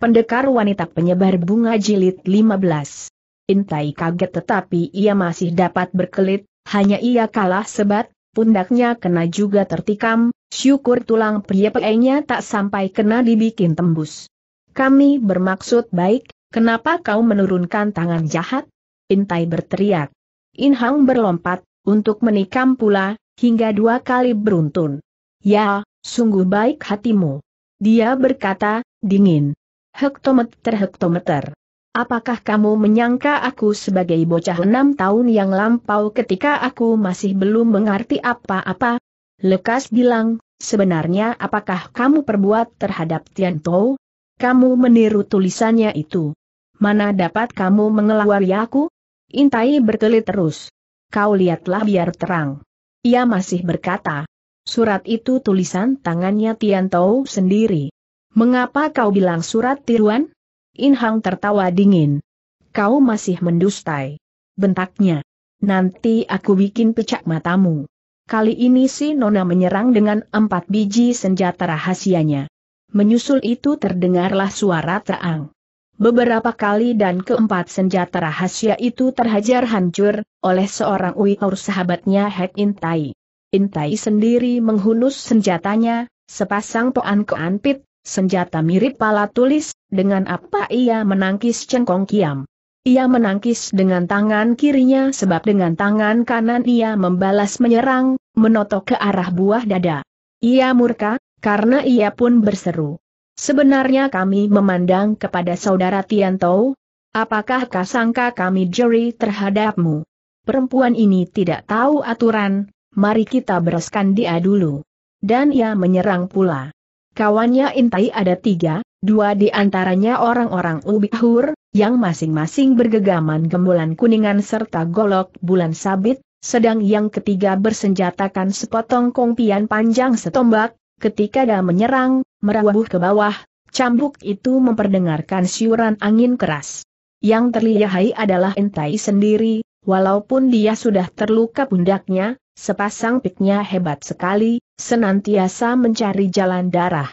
Pendekar wanita penyebar bunga jilid 15. Intai kaget tetapi ia masih dapat berkelit, hanya ia kalah sebat, pundaknya kena juga tertikam, syukur tulang pria peenya tak sampai kena dibikin tembus. Kami bermaksud baik, kenapa kau menurunkan tangan jahat? Intai berteriak. Inhang berlompat, untuk menikam pula, hingga dua kali beruntun. Ya, sungguh baik hatimu. Dia berkata, dingin hektometer hektometer. Apakah kamu menyangka aku sebagai bocah enam tahun yang lampau ketika aku masih belum mengerti apa-apa? Lekas bilang, sebenarnya apakah kamu perbuat terhadap Tian Tou? Kamu meniru tulisannya itu. Mana dapat kamu mengelawari aku? Intai berkelit terus. Kau lihatlah biar terang. Ia masih berkata. Surat itu tulisan tangannya Tian Tou sendiri. Mengapa kau bilang surat tiruan? Inhang tertawa dingin. Kau masih mendustai. Bentaknya. Nanti aku bikin pecah matamu. Kali ini si Nona menyerang dengan empat biji senjata rahasianya. Menyusul itu terdengarlah suara terang. Beberapa kali dan keempat senjata rahasia itu terhajar hancur, oleh seorang Uyghur sahabatnya Hek Intai. Intai sendiri menghunus senjatanya, sepasang poan keanpit, Senjata mirip pala tulis, dengan apa ia menangkis cengkong kiam. Ia menangkis dengan tangan kirinya sebab dengan tangan kanan ia membalas menyerang, menotok ke arah buah dada. Ia murka, karena ia pun berseru. Sebenarnya kami memandang kepada saudara Tiantou, apakah kasangka kami jeri terhadapmu? Perempuan ini tidak tahu aturan, mari kita bereskan dia dulu. Dan ia menyerang pula. Kawannya Intai ada tiga, dua di antaranya orang-orang Ubihur, yang masing-masing bergegaman gembulan kuningan serta golok bulan sabit, sedang yang ketiga bersenjatakan sepotong kongpian panjang setombak, ketika dia menyerang, merawuh ke bawah, cambuk itu memperdengarkan siuran angin keras. Yang terlihai adalah intai sendiri, walaupun dia sudah terluka pundaknya, Sepasang piknya hebat sekali, senantiasa mencari jalan darah.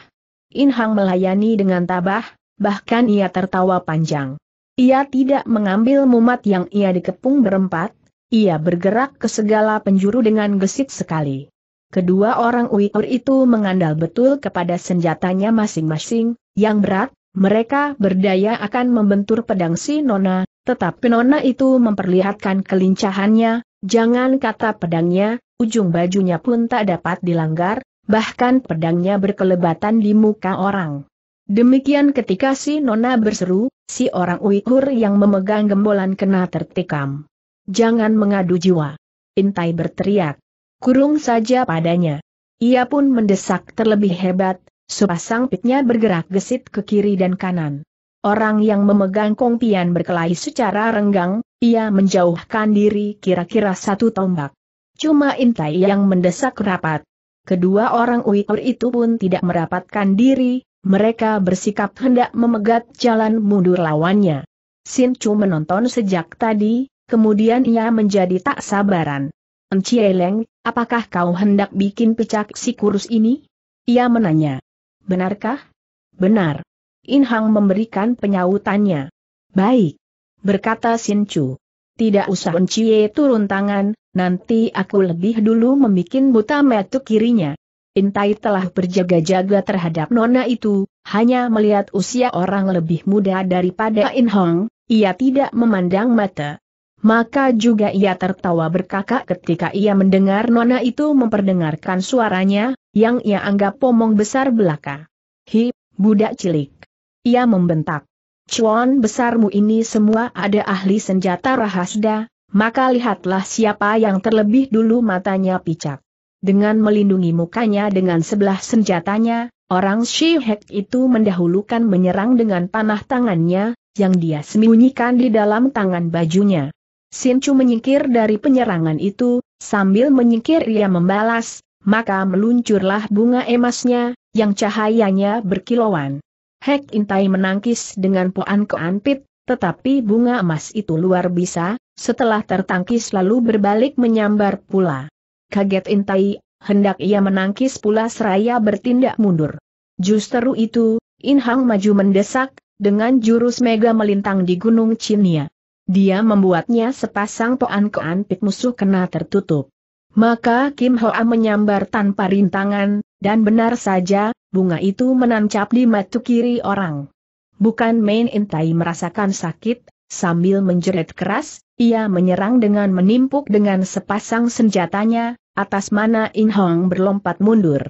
Inhang melayani dengan tabah, bahkan ia tertawa panjang. Ia tidak mengambil mumat yang ia dikepung berempat, ia bergerak ke segala penjuru dengan gesit sekali. Kedua orang Uyghur itu mengandal betul kepada senjatanya masing-masing, yang berat, mereka berdaya akan membentur pedang si Nona, tetapi Nona itu memperlihatkan kelincahannya, Jangan kata pedangnya, ujung bajunya pun tak dapat dilanggar, bahkan pedangnya berkelebatan di muka orang. Demikian ketika si Nona berseru, si orang Uighur yang memegang gembolan kena tertikam. Jangan mengadu jiwa. Intai berteriak. Kurung saja padanya. Ia pun mendesak terlebih hebat, sepasang pitnya bergerak gesit ke kiri dan kanan orang yang memegang kongpian berkelahi secara renggang, ia menjauhkan diri kira-kira satu tombak. Cuma Intai yang mendesak rapat. Kedua orang Uyghur itu pun tidak merapatkan diri, mereka bersikap hendak memegat jalan mundur lawannya. Sin Chu menonton sejak tadi, kemudian ia menjadi tak sabaran. Encie Leng, apakah kau hendak bikin pecak si kurus ini? Ia menanya. Benarkah? Benar. In Hang memberikan penyautannya. Baik, berkata Sin Chu. Tidak usah Cie turun tangan, nanti aku lebih dulu membuat buta metu kirinya. Intai telah berjaga-jaga terhadap nona itu, hanya melihat usia orang lebih muda daripada In Hong, ia tidak memandang mata. Maka juga ia tertawa berkakak ketika ia mendengar nona itu memperdengarkan suaranya, yang ia anggap pomong besar belaka. Hi, budak cilik. Ia membentak. Cuan besarmu ini semua ada ahli senjata rahasda, maka lihatlah siapa yang terlebih dulu matanya picak. Dengan melindungi mukanya dengan sebelah senjatanya, orang Shihek itu mendahulukan menyerang dengan panah tangannya, yang dia sembunyikan di dalam tangan bajunya. Sincu menyingkir dari penyerangan itu, sambil menyingkir ia membalas, maka meluncurlah bunga emasnya, yang cahayanya berkilauan. Hek Intai menangkis dengan poan keanpit, tetapi bunga emas itu luar biasa, setelah tertangkis lalu berbalik menyambar pula. Kaget Intai, hendak ia menangkis pula seraya bertindak mundur. Justru itu, In Hang maju mendesak, dengan jurus mega melintang di Gunung Cinia. Dia membuatnya sepasang poan keanpit musuh kena tertutup. Maka Kim Hoa menyambar tanpa rintangan, dan benar saja, bunga itu menancap di mata kiri orang. Bukan main entai merasakan sakit, sambil menjerit keras, ia menyerang dengan menimpuk dengan sepasang senjatanya, atas mana In Hong berlompat mundur.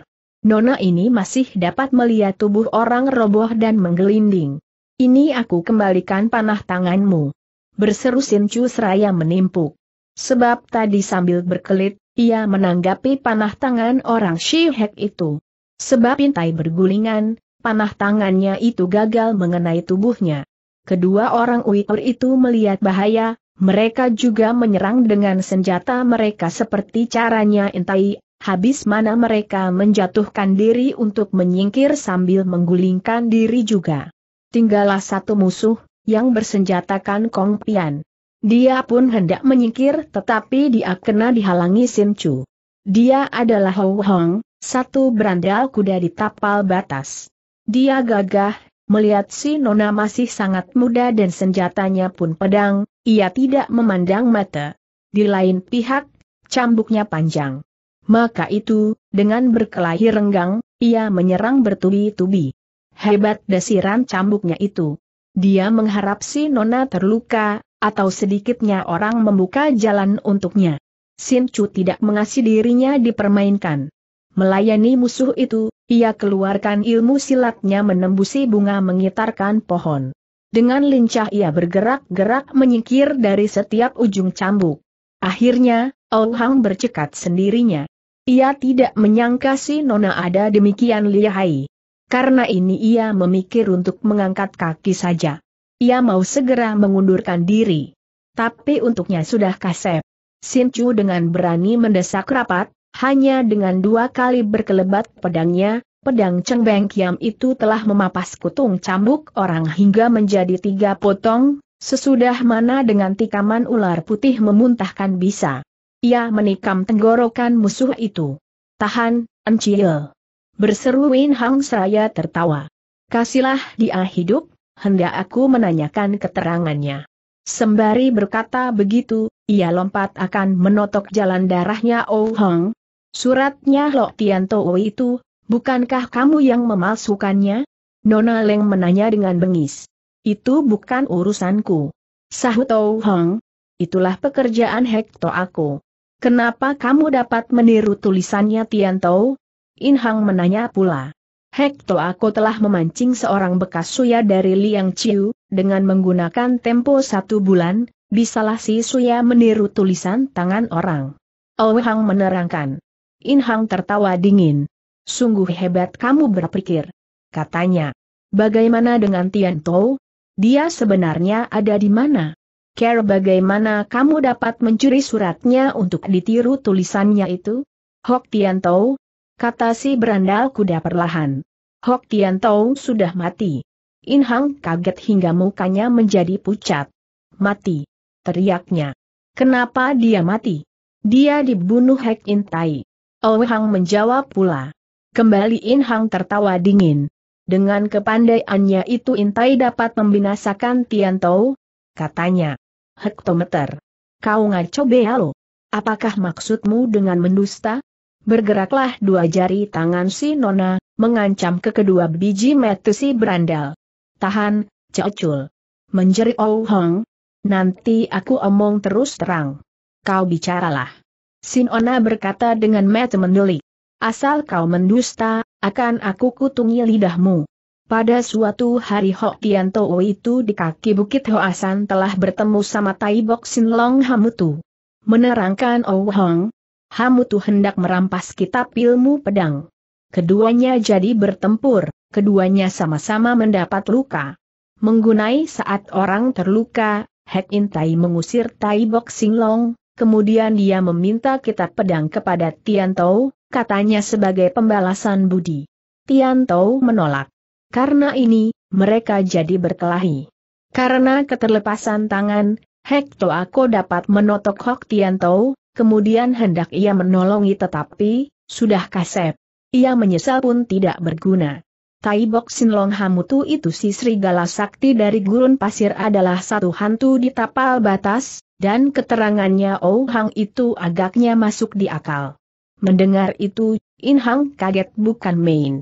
Nona ini masih dapat melihat tubuh orang roboh dan menggelinding. Ini aku kembalikan panah tanganmu. Berseru Sin Chu seraya menimpuk. Sebab tadi sambil berkelit, ia menanggapi panah tangan orang Shihek itu. Sebab intai bergulingan, panah tangannya itu gagal mengenai tubuhnya. Kedua orang Uyghur itu melihat bahaya, mereka juga menyerang dengan senjata mereka seperti caranya intai Habis mana mereka menjatuhkan diri untuk menyingkir sambil menggulingkan diri juga. Tinggallah satu musuh, yang bersenjatakan Kong Pian. Dia pun hendak menyingkir tetapi dia kena dihalangi Sin Chu. Dia adalah Hou Hong, satu berandal kuda di tapal batas. Dia gagah, melihat si Nona masih sangat muda dan senjatanya pun pedang, ia tidak memandang mata. Di lain pihak, cambuknya panjang. Maka itu, dengan berkelahi renggang, ia menyerang bertubi-tubi. Hebat desiran cambuknya itu. Dia mengharap si Nona terluka, atau sedikitnya orang membuka jalan untuknya. Sin Chu tidak mengasih dirinya dipermainkan. Melayani musuh itu, ia keluarkan ilmu silatnya menembusi bunga mengitarkan pohon. Dengan lincah ia bergerak-gerak menyingkir dari setiap ujung cambuk. Akhirnya, Ou Hang bercekat sendirinya. Ia tidak menyangka si Nona ada demikian lihai. Karena ini ia memikir untuk mengangkat kaki saja. Ia mau segera mengundurkan diri. Tapi untuknya sudah kasep. Sin Chu dengan berani mendesak rapat, hanya dengan dua kali berkelebat pedangnya, pedang Cheng Beng Kiam itu telah memapas kutung cambuk orang hingga menjadi tiga potong, sesudah mana dengan tikaman ular putih memuntahkan bisa. Ia menikam tenggorokan musuh itu. Tahan, Encil. Berseru Win Hang Seraya tertawa. Kasihlah dia hidup, hendak aku menanyakan keterangannya. Sembari berkata begitu, ia lompat akan menotok jalan darahnya Oh Hong. Suratnya Lo Tian Towo oh itu, bukankah kamu yang memalsukannya? Nona Leng menanya dengan bengis. Itu bukan urusanku. Sahut Oh Hong. Itulah pekerjaan Hekto aku. Kenapa kamu dapat meniru tulisannya Tian Tou? In Hang menanya pula. Hekto aku telah memancing seorang bekas suya dari Liang Chiu, dengan menggunakan tempo satu bulan, bisalah si suya meniru tulisan tangan orang. Owe oh, menerangkan. Inhang tertawa dingin. Sungguh hebat kamu berpikir. Katanya. Bagaimana dengan Tian Tou? Dia sebenarnya ada di mana? Care bagaimana kamu dapat mencuri suratnya untuk ditiru tulisannya itu? Hok Tian Tou, kata si berandal kuda perlahan. Hok Tian Tong sudah mati. In Hang kaget hingga mukanya menjadi pucat. Mati. Teriaknya. Kenapa dia mati? Dia dibunuh Hek In Tai. Oh Hang menjawab pula. Kembali In Hang tertawa dingin. Dengan kepandaiannya itu Intai dapat membinasakan Tian Tao, katanya. Hektometer. Kau ngaco bealo. Apakah maksudmu dengan mendusta? bergeraklah dua jari tangan si Nona, mengancam ke kedua biji metu si berandal. Tahan, Cecul. Menjeri Oh Hong. Nanti aku omong terus terang. Kau bicaralah. Sinona berkata dengan mata mendelik. Asal kau mendusta, akan aku kutungi lidahmu. Pada suatu hari Hok Tianto itu di kaki Bukit Hoasan telah bertemu sama Tai Bok Sin Long Hamutu. Menerangkan Oh Hong, Hamutu hendak merampas kitab ilmu pedang. Keduanya jadi bertempur, keduanya sama-sama mendapat luka. Menggunai saat orang terluka, Hek Intai mengusir Tai Bok Singlong, kemudian dia meminta kitab pedang kepada Tian Tiantou, katanya sebagai pembalasan budi. Tian Tiantou menolak. Karena ini, mereka jadi berkelahi. Karena keterlepasan tangan, Hek Toako dapat menotok Hok Tiantou, Kemudian hendak ia menolongi tetapi, sudah kasep. Ia menyesal pun tidak berguna. Bok Sinlong Hamutu itu si serigala sakti dari gurun pasir adalah satu hantu di tapal batas, dan keterangannya Oh Hang itu agaknya masuk di akal. Mendengar itu, In Hang kaget bukan main.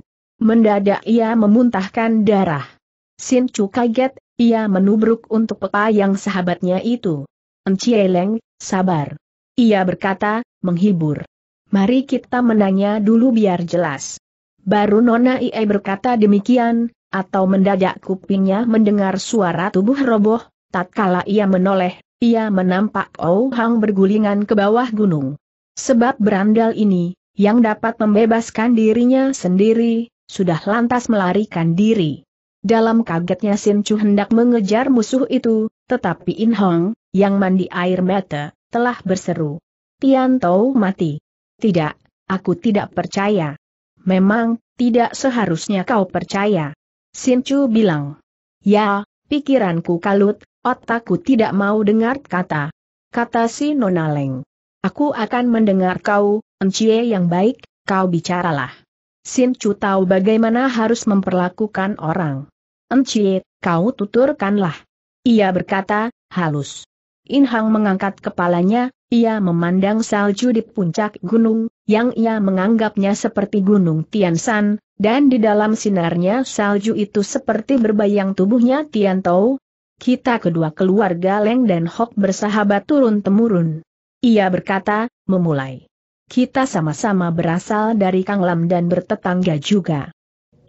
Mendadak ia memuntahkan darah. Sin Chu kaget, ia menubruk untuk yang sahabatnya itu. Encieleng, sabar. Ia berkata, menghibur. Mari kita menanya dulu biar jelas. Baru Nona IE berkata demikian, atau mendadak kupingnya mendengar suara tubuh roboh, tatkala ia menoleh, ia menampak Oh Hang bergulingan ke bawah gunung. Sebab berandal ini, yang dapat membebaskan dirinya sendiri, sudah lantas melarikan diri. Dalam kagetnya Sin Chu hendak mengejar musuh itu, tetapi In Hong, yang mandi air mata, telah berseru. Tian Tou mati. Tidak, aku tidak percaya. Memang, tidak seharusnya kau percaya. Sin Chu bilang. Ya, pikiranku kalut, otakku tidak mau dengar kata. Kata si Nona Leng. Aku akan mendengar kau, Encie yang baik, kau bicaralah. Sin Chu tahu bagaimana harus memperlakukan orang. Encie, kau tuturkanlah. Ia berkata, halus. In Hang mengangkat kepalanya, ia memandang salju di puncak gunung, yang ia menganggapnya seperti gunung Tian Tiansan, dan di dalam sinarnya salju itu seperti berbayang tubuhnya Tian Tou. Kita kedua keluarga Leng dan Hok bersahabat turun-temurun. Ia berkata, memulai. Kita sama-sama berasal dari Kang Lam dan bertetangga juga.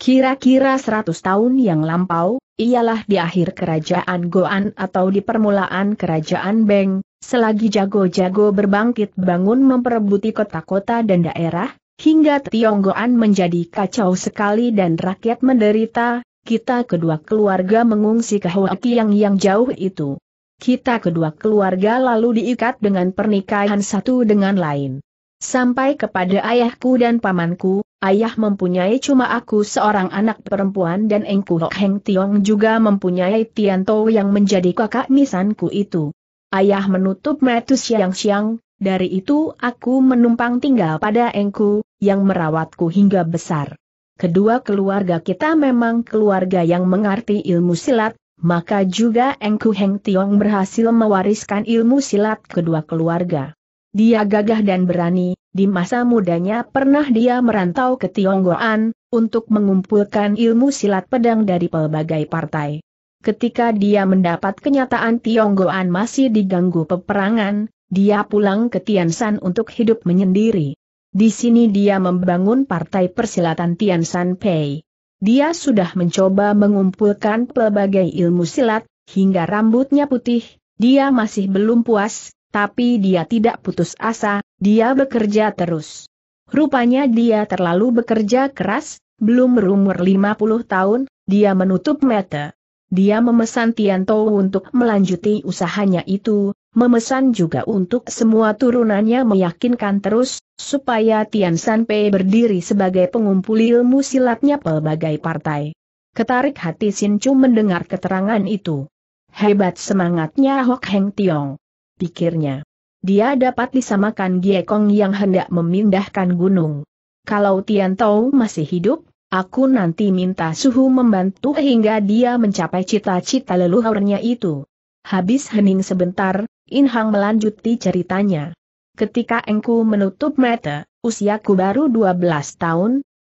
Kira-kira seratus tahun yang lampau, ialah di akhir kerajaan Goan atau di permulaan kerajaan Beng, selagi jago-jago berbangkit bangun memperebuti kota-kota dan daerah, hingga Tionggoan menjadi kacau sekali dan rakyat menderita, kita kedua keluarga mengungsi ke Hawaii yang jauh itu. Kita kedua keluarga lalu diikat dengan pernikahan satu dengan lain. Sampai kepada ayahku dan pamanku, ayah mempunyai cuma aku seorang anak perempuan dan Engku Hok Heng Tiong juga mempunyai Tian Tianto yang menjadi kakak nisanku itu. Ayah menutup metu siang-siang, dari itu aku menumpang tinggal pada Engku, yang merawatku hingga besar. Kedua keluarga kita memang keluarga yang mengerti ilmu silat, maka juga Engku Heng Tiong berhasil mewariskan ilmu silat kedua keluarga. Dia gagah dan berani, di masa mudanya pernah dia merantau ke Tionggoan, untuk mengumpulkan ilmu silat pedang dari pelbagai partai. Ketika dia mendapat kenyataan Tionggoan masih diganggu peperangan, dia pulang ke Tiansan untuk hidup menyendiri. Di sini dia membangun partai persilatan Tiansan Pei. Dia sudah mencoba mengumpulkan pelbagai ilmu silat, hingga rambutnya putih, dia masih belum puas, tapi dia tidak putus asa, dia bekerja terus. Rupanya dia terlalu bekerja keras, belum berumur 50 tahun, dia menutup mata. Dia memesan Tianto untuk melanjuti usahanya itu, memesan juga untuk semua turunannya meyakinkan terus, supaya Tian Sanpei berdiri sebagai pengumpul ilmu silatnya pelbagai partai. Ketarik hati Sin Chu mendengar keterangan itu. Hebat semangatnya Hok Heng Tiong pikirnya. Dia dapat disamakan Giekong yang hendak memindahkan gunung. Kalau Tian Tao masih hidup, aku nanti minta suhu membantu hingga dia mencapai cita-cita leluhurnya itu. Habis hening sebentar, In Hang melanjuti ceritanya. Ketika engku menutup mata, usiaku baru 12 tahun,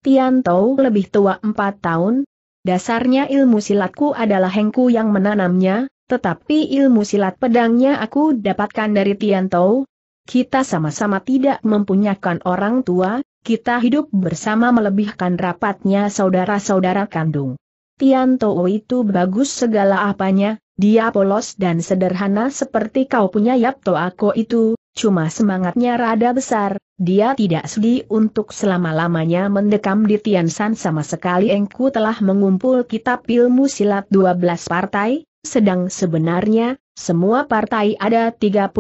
Tian Tao lebih tua 4 tahun, Dasarnya ilmu silatku adalah Hengku yang menanamnya, tetapi ilmu silat pedangnya aku dapatkan dari Tiantou. Kita sama-sama tidak mempunyakan orang tua, kita hidup bersama melebihkan rapatnya saudara-saudara kandung. Tiantou itu bagus segala apanya, dia polos dan sederhana seperti kau punya Yap Yapto Ako itu, cuma semangatnya rada besar, dia tidak sedih untuk selama-lamanya mendekam di Tiansan sama sekali Engku telah mengumpul kitab ilmu silat 12 partai, sedang sebenarnya, semua partai ada 36,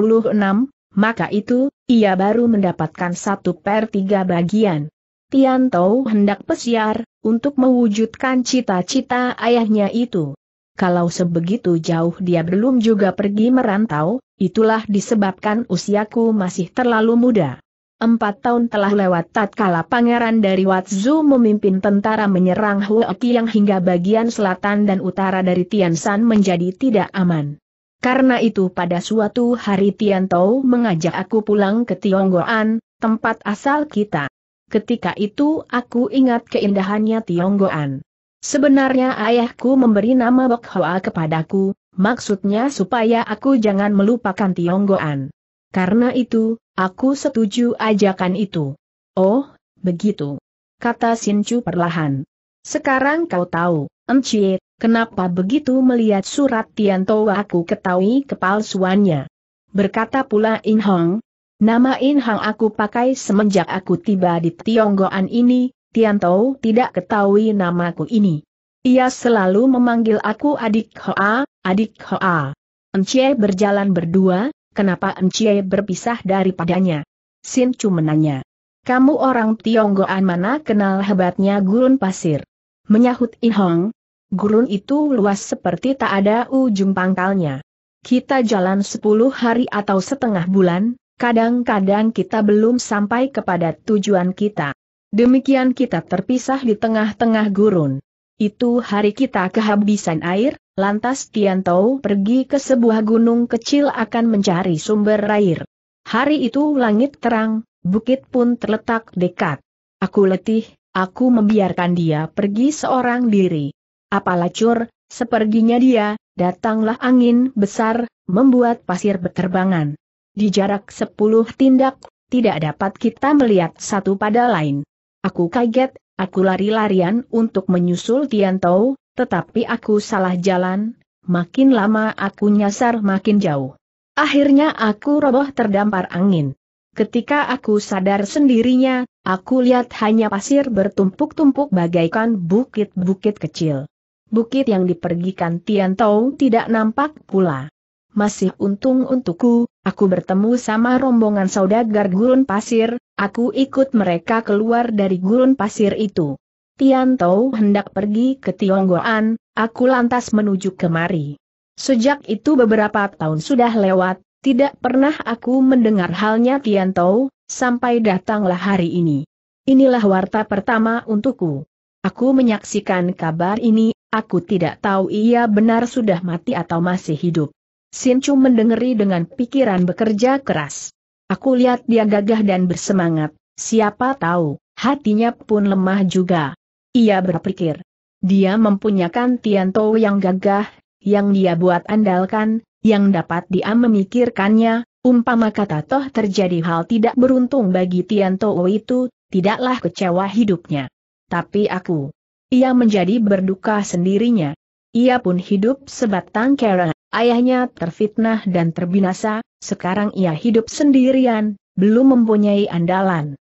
maka itu, ia baru mendapatkan satu per tiga bagian. Tian Tou hendak pesiar, untuk mewujudkan cita-cita ayahnya itu. Kalau sebegitu jauh dia belum juga pergi merantau, itulah disebabkan usiaku masih terlalu muda. Empat tahun telah lewat tatkala pangeran dari Watzu memimpin tentara menyerang Huoki yang hingga bagian selatan dan utara dari Tiansan menjadi tidak aman. Karena itu pada suatu hari Tiantou mengajak aku pulang ke Tionggoan, tempat asal kita. Ketika itu aku ingat keindahannya Tionggoan. Sebenarnya ayahku memberi nama Bok Hoa kepadaku, maksudnya supaya aku jangan melupakan Tionggoan. Karena itu, aku setuju ajakan itu. Oh, begitu. Kata Sincu perlahan. Sekarang kau tahu, Encie, kenapa begitu melihat surat Tianto aku ketahui kepalsuannya. Berkata pula In Hong, nama In Hong aku pakai semenjak aku tiba di Tionggoan ini, Tianto tidak ketahui namaku ini. Ia selalu memanggil aku adik Hoa, adik Hoa. Encie berjalan berdua, Kenapa Encie berpisah daripadanya? Sin Chu menanya. Kamu orang Tionggoan mana kenal hebatnya gurun pasir? Menyahut In Hong. Gurun itu luas seperti tak ada ujung pangkalnya. Kita jalan 10 hari atau setengah bulan, kadang-kadang kita belum sampai kepada tujuan kita. Demikian kita terpisah di tengah-tengah gurun. Itu hari kita kehabisan air, Lantas Tian Tiantou pergi ke sebuah gunung kecil akan mencari sumber air. Hari itu langit terang, bukit pun terletak dekat. Aku letih, aku membiarkan dia pergi seorang diri. cur, seperginya dia, datanglah angin besar, membuat pasir berterbangan. Di jarak sepuluh tindak, tidak dapat kita melihat satu pada lain. Aku kaget, aku lari-larian untuk menyusul Tian Tiantou, tetapi aku salah jalan, makin lama aku nyasar makin jauh. Akhirnya aku roboh terdampar angin. Ketika aku sadar sendirinya, aku lihat hanya pasir bertumpuk-tumpuk bagaikan bukit-bukit kecil. Bukit yang dipergikan Tian tidak nampak pula. Masih untung untukku, aku bertemu sama rombongan saudagar gurun pasir, aku ikut mereka keluar dari gurun pasir itu. Tian Tou hendak pergi ke Tionggoan, aku lantas menuju kemari. Sejak itu beberapa tahun sudah lewat, tidak pernah aku mendengar halnya Tian Tou, sampai datanglah hari ini. Inilah warta pertama untukku. Aku menyaksikan kabar ini, aku tidak tahu ia benar sudah mati atau masih hidup. Chu mendengari dengan pikiran bekerja keras. Aku lihat dia gagah dan bersemangat, siapa tahu, hatinya pun lemah juga. Ia berpikir. Dia mempunyakan Tianto yang gagah, yang dia buat andalkan, yang dapat dia memikirkannya, umpama kata toh terjadi hal tidak beruntung bagi Tianto itu, tidaklah kecewa hidupnya. Tapi aku. Ia menjadi berduka sendirinya. Ia pun hidup sebatang kera, ayahnya terfitnah dan terbinasa, sekarang ia hidup sendirian, belum mempunyai andalan.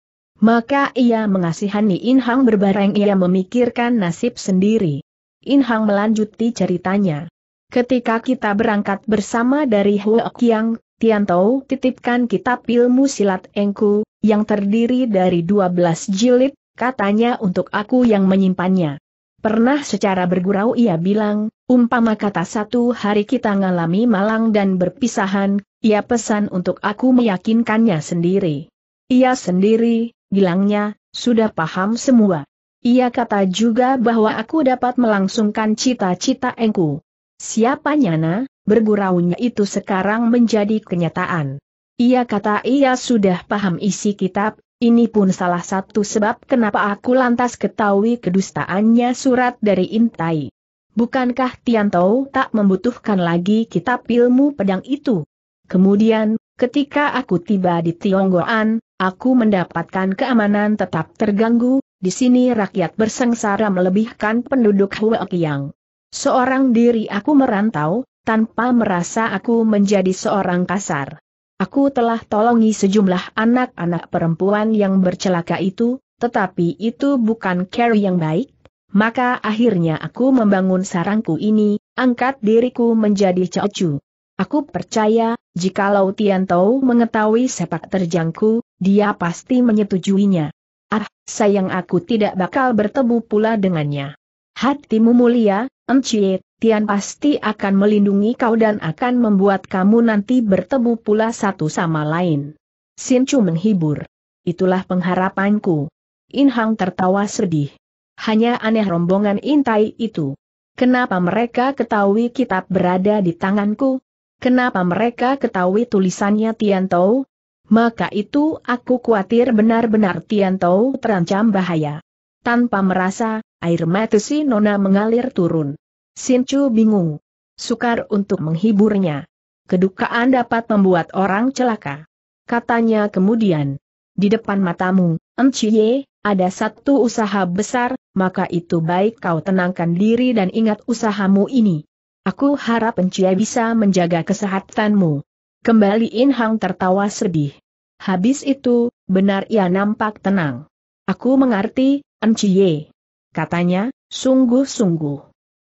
Maka ia mengasihani Inhang berbareng ia memikirkan nasib sendiri. Inhang melanjuti ceritanya. Ketika kita berangkat bersama dari Huokiang, Tiantou titipkan kitab ilmu silat Engku, yang terdiri dari 12 jilid, katanya untuk aku yang menyimpannya. Pernah secara bergurau ia bilang, umpama kata satu hari kita ngalami malang dan berpisahan, ia pesan untuk aku meyakinkannya sendiri. Ia sendiri, bilangnya, sudah paham semua. Ia kata juga bahwa aku dapat melangsungkan cita-cita engku. Siapa nyana, berguraunya itu sekarang menjadi kenyataan. Ia kata ia sudah paham isi kitab, ini pun salah satu sebab kenapa aku lantas ketahui kedustaannya surat dari Intai. Bukankah Tianto tak membutuhkan lagi kitab ilmu pedang itu? Kemudian, ketika aku tiba di Tionggoan, Aku mendapatkan keamanan tetap terganggu, di sini rakyat bersengsara melebihkan penduduk Huekiang. Seorang diri aku merantau, tanpa merasa aku menjadi seorang kasar. Aku telah tolongi sejumlah anak-anak perempuan yang bercelaka itu, tetapi itu bukan care yang baik. Maka akhirnya aku membangun sarangku ini, angkat diriku menjadi cecu. Aku percaya, jikalau Tian Tau mengetahui sepak terjangku, dia pasti menyetujuinya. Ah, sayang aku tidak bakal bertemu pula dengannya. Hatimu mulia, Encik, Tian pasti akan melindungi kau dan akan membuat kamu nanti bertemu pula satu sama lain. Sincu menghibur. Itulah pengharapanku. Inhang tertawa sedih. Hanya aneh rombongan intai itu. Kenapa mereka ketahui kitab berada di tanganku? Kenapa mereka ketahui tulisannya Tian Tou, maka itu aku khawatir benar-benar Tianto terancam bahaya. Tanpa merasa, air mata si Nona mengalir turun. Sinchu bingung. Sukar untuk menghiburnya. Kedukaan dapat membuat orang celaka. Katanya kemudian, di depan matamu, Enciye, ada satu usaha besar, maka itu baik kau tenangkan diri dan ingat usahamu ini. Aku harap Enciye bisa menjaga kesehatanmu. Kembali In Hang tertawa sedih. Habis itu, benar ia nampak tenang. Aku mengerti, Enciye. Katanya, sungguh-sungguh.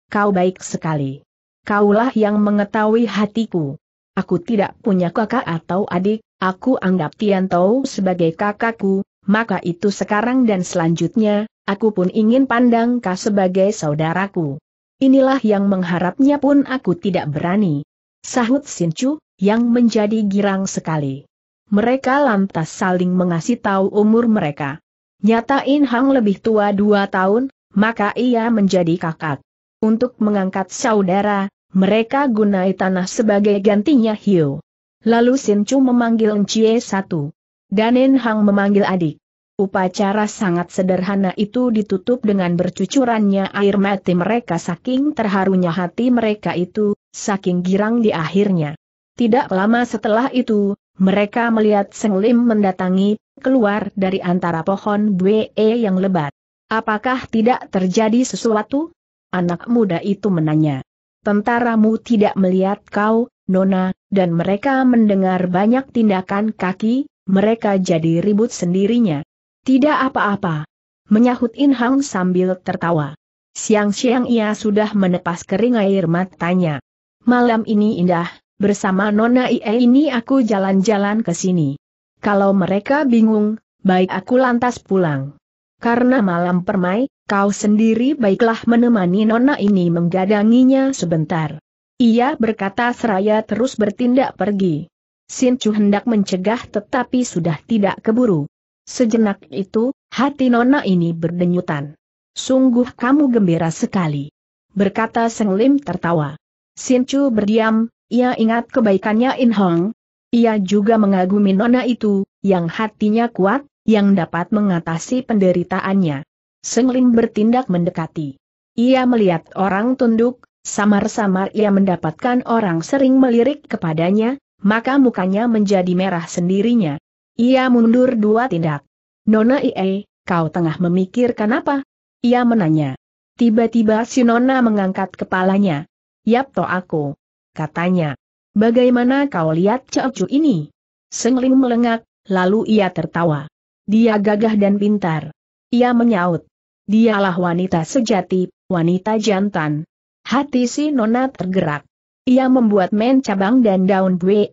Kau baik sekali. Kaulah yang mengetahui hatiku. Aku tidak punya kakak atau adik, aku anggap Tou sebagai kakakku, maka itu sekarang dan selanjutnya, aku pun ingin pandang kau sebagai saudaraku. Inilah yang mengharapnya pun aku tidak berani. Sahut Chu yang menjadi girang sekali. Mereka lantas saling mengasih tahu umur mereka. Nyata In Hang lebih tua dua tahun, maka ia menjadi kakak. Untuk mengangkat saudara, mereka gunai tanah sebagai gantinya Hiu. Lalu Sin Chu memanggil Cie satu. Dan In Hang memanggil adik. Upacara sangat sederhana itu ditutup dengan bercucurannya air mati mereka saking terharunya hati mereka itu, saking girang di akhirnya. Tidak lama setelah itu, mereka melihat Seng Lim mendatangi, keluar dari antara pohon bue yang lebat. Apakah tidak terjadi sesuatu? Anak muda itu menanya. Tentaramu tidak melihat kau, Nona, dan mereka mendengar banyak tindakan kaki, mereka jadi ribut sendirinya. Tidak apa-apa. Menyahut In Hang sambil tertawa. Siang-siang ia sudah menepas kering air matanya. Malam ini indah, Bersama Nona Ie ini aku jalan-jalan ke sini. Kalau mereka bingung, baik aku lantas pulang. Karena malam permai, kau sendiri baiklah menemani Nona ini menggadanginya sebentar. Ia berkata seraya terus bertindak pergi. Sincu hendak mencegah tetapi sudah tidak keburu. Sejenak itu, hati Nona ini berdenyutan. Sungguh kamu gembira sekali. Berkata Seng tertawa. Sincu berdiam, ia ingat kebaikannya In Hong. Ia juga mengagumi nona itu, yang hatinya kuat, yang dapat mengatasi penderitaannya. Seng Lin bertindak mendekati. Ia melihat orang tunduk, samar-samar ia mendapatkan orang sering melirik kepadanya, maka mukanya menjadi merah sendirinya. Ia mundur dua tindak. Nona Ie, kau tengah memikirkan apa? Ia menanya. Tiba-tiba si Nona mengangkat kepalanya. Yap to aku katanya. Bagaimana kau lihat Ceocu ini? Sengling melengak, lalu ia tertawa. Dia gagah dan pintar. Ia menyaut. Dialah wanita sejati, wanita jantan. Hati si nona tergerak. Ia membuat men cabang dan daun bue.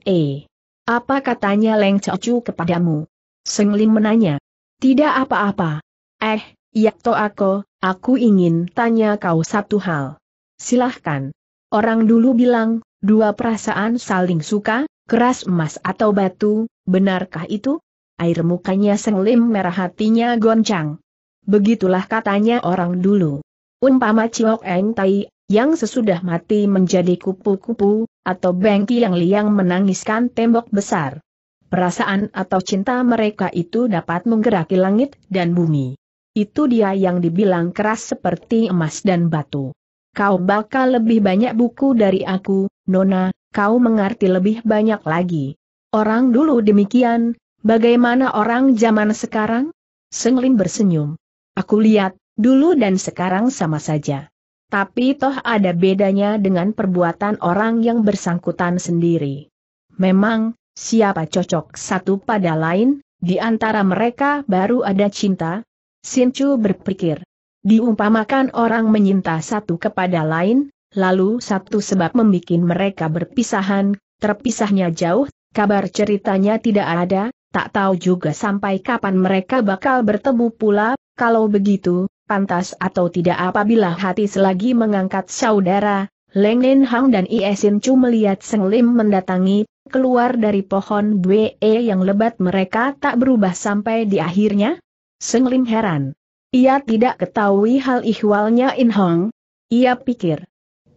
Apa katanya Leng Ceocu kepadamu? Sengling menanya. Tidak apa-apa. Eh, Yakto aku, aku ingin tanya kau satu hal. Silahkan. Orang dulu bilang, Dua perasaan saling suka, keras emas atau batu, benarkah itu? Air mukanya senglim merah hatinya goncang. Begitulah katanya orang dulu. Umpama Ciok Eng Tai, yang sesudah mati menjadi kupu-kupu, atau Bengki yang liang menangiskan tembok besar. Perasaan atau cinta mereka itu dapat menggeraki langit dan bumi. Itu dia yang dibilang keras seperti emas dan batu. Kau bakal lebih banyak buku dari aku, Nona, kau mengerti lebih banyak lagi. Orang dulu demikian, bagaimana orang zaman sekarang? Senglin bersenyum. Aku lihat, dulu dan sekarang sama saja. Tapi toh ada bedanya dengan perbuatan orang yang bersangkutan sendiri. Memang, siapa cocok satu pada lain, di antara mereka baru ada cinta? Sinchu berpikir. Diumpamakan orang menyinta satu kepada lain, lalu satu sebab membuat mereka berpisahan, terpisahnya jauh, kabar ceritanya tidak ada, tak tahu juga sampai kapan mereka bakal bertemu pula, kalau begitu, pantas atau tidak apabila hati selagi mengangkat saudara, Leng Nen Hang dan Iesin Chu melihat Seng Lim mendatangi, keluar dari pohon Bwe yang lebat mereka tak berubah sampai di akhirnya? Seng Lim heran. Ia tidak ketahui hal ihwalnya In Hong. Ia pikir,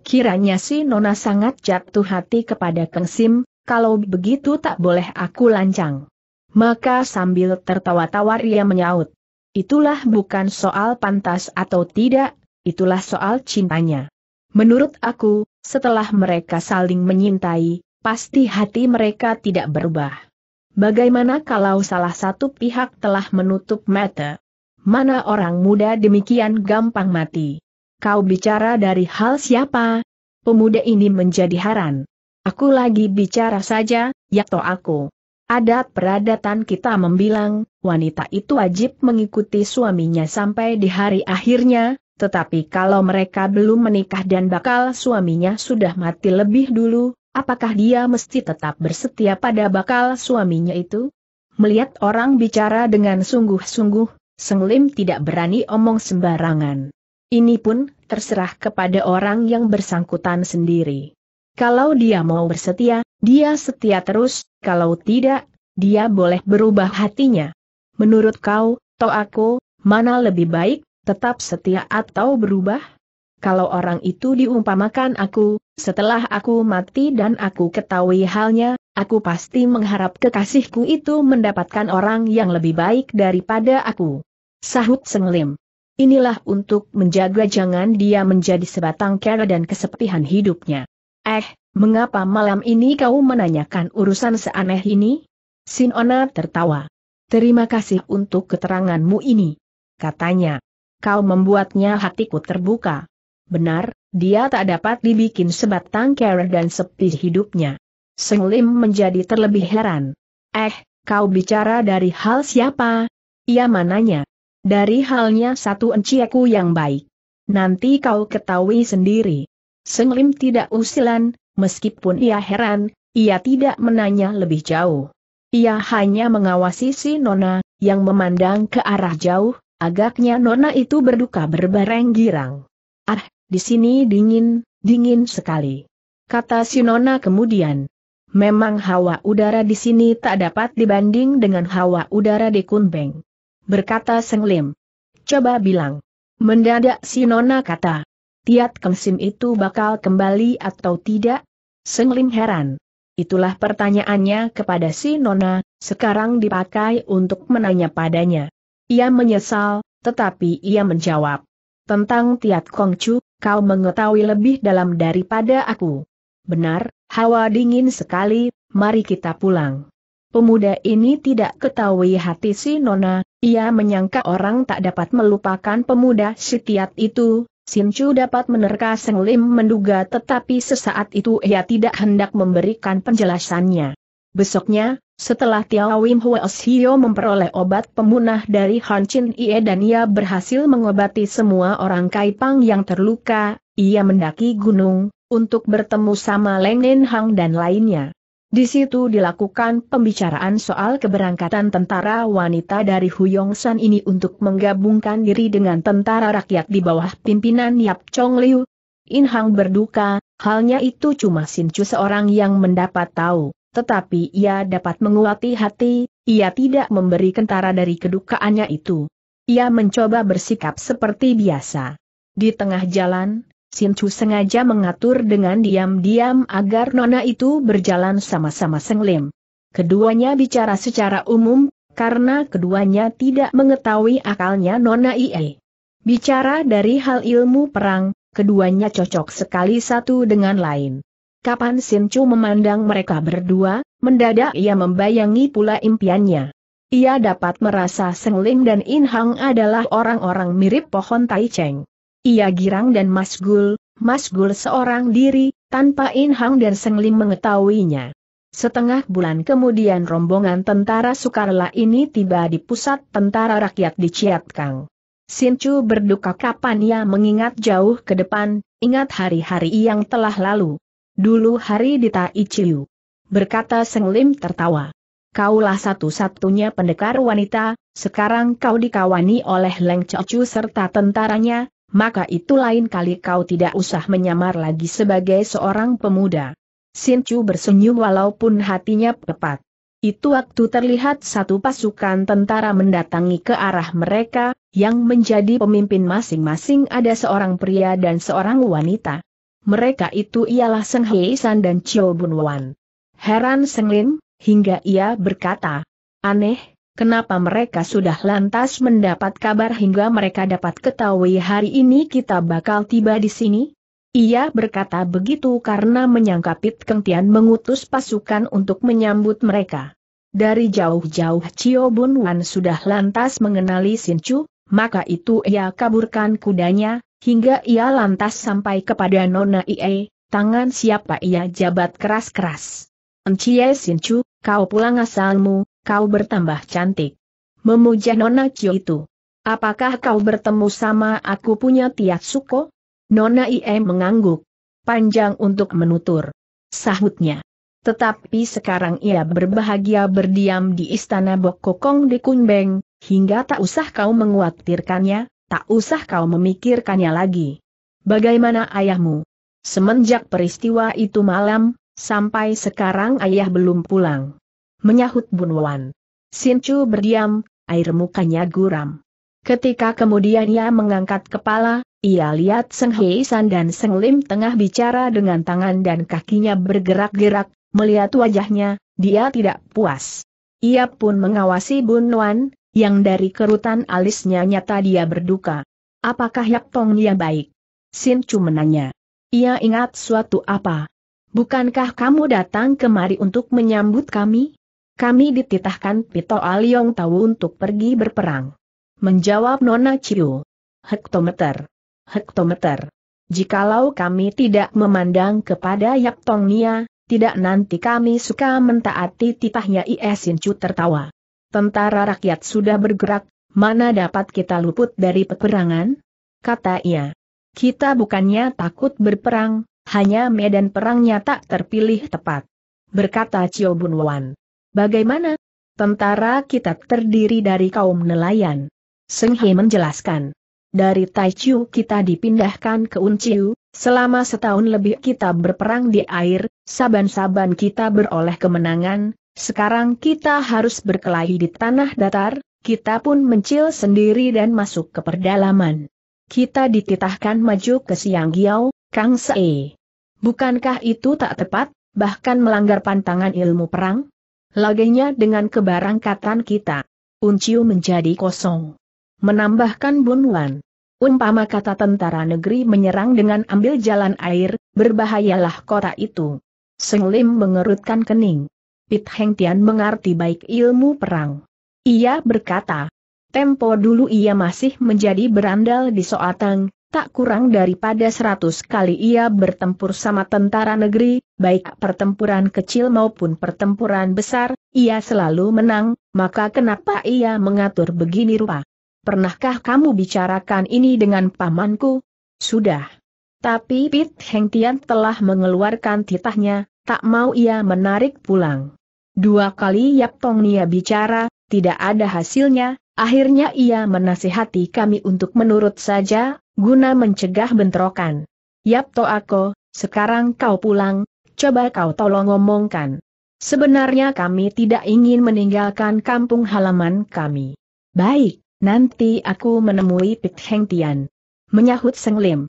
Kiranya si Nona sangat jatuh hati kepada Kang Sim, kalau begitu tak boleh aku lancang. Maka sambil tertawa-tawa ia menyaut. Itulah bukan soal pantas atau tidak, itulah soal cintanya. Menurut aku, setelah mereka saling menyintai, pasti hati mereka tidak berubah. Bagaimana kalau salah satu pihak telah menutup mata? Mana orang muda demikian gampang mati? Kau bicara dari hal siapa? Pemuda ini menjadi heran. Aku lagi bicara saja, yakto aku. Adat peradatan kita membilang, wanita itu wajib mengikuti suaminya sampai di hari akhirnya, tetapi kalau mereka belum menikah dan bakal suaminya sudah mati lebih dulu, apakah dia mesti tetap bersetia pada bakal suaminya itu? Melihat orang bicara dengan sungguh-sungguh, Senglim tidak berani omong sembarangan. Ini pun, terserah kepada orang yang bersangkutan sendiri. Kalau dia mau bersetia, dia setia terus, kalau tidak, dia boleh berubah hatinya. Menurut kau, aku, mana lebih baik, tetap setia atau berubah? Kalau orang itu diumpamakan aku, setelah aku mati dan aku ketahui halnya, aku pasti mengharap kekasihku itu mendapatkan orang yang lebih baik daripada aku. Sahut Senglim. Inilah untuk menjaga jangan dia menjadi sebatang kara dan kesepihan hidupnya. Eh, mengapa malam ini kau menanyakan urusan seaneh ini? Sinona tertawa. Terima kasih untuk keteranganmu ini. Katanya. Kau membuatnya hatiku terbuka. Benar, dia tak dapat dibikin sebatang kara dan sepi hidupnya. Seng menjadi terlebih heran. Eh, kau bicara dari hal siapa? Ia mananya. Dari halnya satu enciku yang baik. Nanti kau ketahui sendiri. Seng tidak usilan, meskipun ia heran, ia tidak menanya lebih jauh. Ia hanya mengawasi si Nona, yang memandang ke arah jauh, agaknya Nona itu berduka berbareng girang. Ah, di sini dingin, dingin sekali. Kata si Nona kemudian. Memang hawa udara di sini tak dapat dibanding dengan hawa udara di Kunbeng berkata Seng Lim. Coba bilang. Mendadak si Nona kata. Tiat Kengsim itu bakal kembali atau tidak? Seng Lim heran. Itulah pertanyaannya kepada si Nona, sekarang dipakai untuk menanya padanya. Ia menyesal, tetapi ia menjawab. Tentang Tiat Kongcu, kau mengetahui lebih dalam daripada aku. Benar, hawa dingin sekali, mari kita pulang. Pemuda ini tidak ketahui hati si Nona, ia menyangka orang tak dapat melupakan pemuda sitiat itu, Sin Chu dapat menerka Seng Lim menduga tetapi sesaat itu ia tidak hendak memberikan penjelasannya. Besoknya, setelah Tiao Wim Hwa Hio memperoleh obat pemunah dari Han Chin Ie dan ia berhasil mengobati semua orang Kaipang yang terluka, ia mendaki gunung, untuk bertemu sama Leng Nen Hang dan lainnya. Di situ dilakukan pembicaraan soal keberangkatan tentara wanita dari Huyongsan ini untuk menggabungkan diri dengan tentara rakyat di bawah pimpinan Yap Chong Liu. In Hang berduka, halnya itu cuma Sin Chu seorang yang mendapat tahu, tetapi ia dapat menguati hati, ia tidak memberi kentara dari kedukaannya itu. Ia mencoba bersikap seperti biasa. Di tengah jalan, Sin Chu sengaja mengatur dengan diam-diam agar nona itu berjalan sama-sama senglim. Keduanya bicara secara umum, karena keduanya tidak mengetahui akalnya nona Ie. Bicara dari hal ilmu perang, keduanya cocok sekali satu dengan lain. Kapan Sin Chu memandang mereka berdua, mendadak ia membayangi pula impiannya. Ia dapat merasa Seng Lim dan In Hang adalah orang-orang mirip pohon Tai Cheng. Ia girang dan masgul, masgul seorang diri, tanpa Inhang dan Senglim mengetahuinya. Setengah bulan kemudian rombongan tentara Sukarla ini tiba di pusat tentara rakyat di Ciatkang. Sinchu berduka kapan ia mengingat jauh ke depan, ingat hari-hari yang telah lalu. Dulu hari di Tai Berkata Senglim tertawa. Kaulah satu-satunya pendekar wanita, sekarang kau dikawani oleh Leng Chocu serta tentaranya, maka itu lain kali kau tidak usah menyamar lagi sebagai seorang pemuda. Sinchu bersenyum walaupun hatinya pepat. Itu waktu terlihat satu pasukan tentara mendatangi ke arah mereka, yang menjadi pemimpin masing-masing ada seorang pria dan seorang wanita. Mereka itu ialah Seng Hei San dan Chiu Bun Wan. Heran Seng Lin, hingga ia berkata, Aneh, kenapa mereka sudah lantas mendapat kabar hingga mereka dapat ketahui hari ini kita bakal tiba di sini? Ia berkata begitu karena menyangka Pit Keng mengutus pasukan untuk menyambut mereka. Dari jauh-jauh Cio Bun Wan sudah lantas mengenali Sin Chu, maka itu ia kaburkan kudanya, hingga ia lantas sampai kepada Nona Ie, tangan siapa ia jabat keras-keras. Encie Sin Chu, kau pulang asalmu, kau bertambah cantik. Memuja Nona Cio itu. Apakah kau bertemu sama aku punya Tiat Suko? Nona Ie mengangguk. Panjang untuk menutur. Sahutnya. Tetapi sekarang ia berbahagia berdiam di istana Bokokong di Kunbeng, hingga tak usah kau menguatirkannya, tak usah kau memikirkannya lagi. Bagaimana ayahmu? Semenjak peristiwa itu malam, sampai sekarang ayah belum pulang menyahut bun Bunwan. Sinchu berdiam, air mukanya guram. Ketika kemudian ia mengangkat kepala, ia lihat Seng Heisan dan Seng Lim tengah bicara dengan tangan dan kakinya bergerak-gerak, melihat wajahnya, dia tidak puas. Ia pun mengawasi bun wan, yang dari kerutan alisnya nyata dia berduka. Apakah yap Tong ia baik? Sin Chu menanya. Ia ingat suatu apa? Bukankah kamu datang kemari untuk menyambut kami? kami dititahkan Pito Aliong tahu untuk pergi berperang. Menjawab Nona Ciu. Hektometer. Hektometer. Jikalau kami tidak memandang kepada Yap Tong Nia, tidak nanti kami suka mentaati titahnya Iesin Chu tertawa. Tentara rakyat sudah bergerak, mana dapat kita luput dari peperangan? Kata ia. Kita bukannya takut berperang, hanya medan perangnya tak terpilih tepat. Berkata Cio Wan. Bagaimana? Tentara kita terdiri dari kaum nelayan. Seng He menjelaskan. Dari Taichu kita dipindahkan ke Unciu, selama setahun lebih kita berperang di air, saban-saban kita beroleh kemenangan, sekarang kita harus berkelahi di tanah datar, kita pun mencil sendiri dan masuk ke perdalaman. Kita dititahkan maju ke Siang Giao, Kang Se. Bukankah itu tak tepat, bahkan melanggar pantangan ilmu perang? Lagenya dengan kebarangkatan kita. Unciu menjadi kosong. Menambahkan Bunwan. Umpama kata tentara negeri menyerang dengan ambil jalan air, berbahayalah kota itu. Lim mengerutkan kening. Pit Heng Tian mengerti baik ilmu perang. Ia berkata, tempo dulu ia masih menjadi berandal di Soatang, Tak kurang daripada seratus kali ia bertempur sama tentara negeri, baik pertempuran kecil maupun pertempuran besar, ia selalu menang, maka kenapa ia mengatur begini rupa? Pernahkah kamu bicarakan ini dengan pamanku? Sudah. Tapi Pit Heng Tian telah mengeluarkan titahnya, tak mau ia menarik pulang. Dua kali Yap Tong Nia bicara, tidak ada hasilnya, Akhirnya ia menasihati kami untuk menurut saja, guna mencegah bentrokan. Yap to aku, sekarang kau pulang, coba kau tolong ngomongkan. Sebenarnya kami tidak ingin meninggalkan kampung halaman kami. Baik, nanti aku menemui Pit Heng Tian. Menyahut Seng Lim.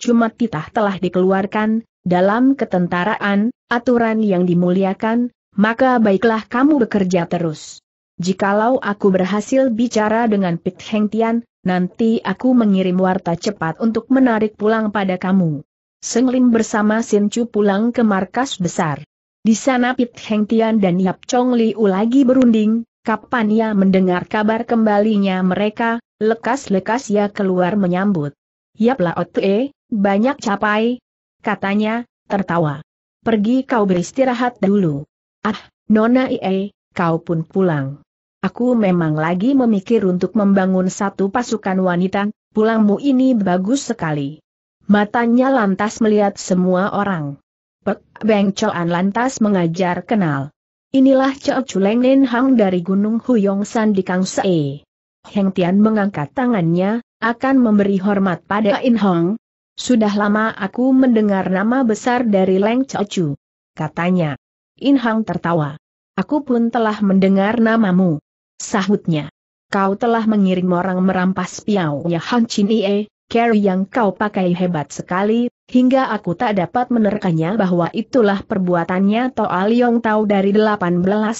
Cuma titah telah dikeluarkan, dalam ketentaraan, aturan yang dimuliakan, maka baiklah kamu bekerja terus. Jikalau aku berhasil bicara dengan Pit Heng Tian, nanti aku mengirim warta cepat untuk menarik pulang pada kamu. Seng Lim bersama Sin Chu pulang ke markas besar. Di sana Pit Heng Tian dan Yap Chong Liu lagi berunding, kapan ia mendengar kabar kembalinya mereka, lekas-lekas ia keluar menyambut. Yap Lao Tue, banyak capai, katanya, tertawa. Pergi kau beristirahat dulu. Ah, Nona Ie, kau pun pulang. Aku memang lagi memikir untuk membangun satu pasukan wanita, pulangmu ini bagus sekali. Matanya lantas melihat semua orang. Pek Beng Choan lantas mengajar kenal. Inilah Cao Chuleng Nen Hang dari Gunung Huyong San di Kang Se. Heng Tian mengangkat tangannya, akan memberi hormat pada In Hong. Sudah lama aku mendengar nama besar dari Leng Cao Chu. Katanya. In Hong tertawa. Aku pun telah mendengar namamu. Sahutnya. Kau telah mengirim orang merampas Ya Han Chin Ie, carry yang kau pakai hebat sekali, hingga aku tak dapat menerkanya bahwa itulah perbuatannya Toa Liong Tau dari 18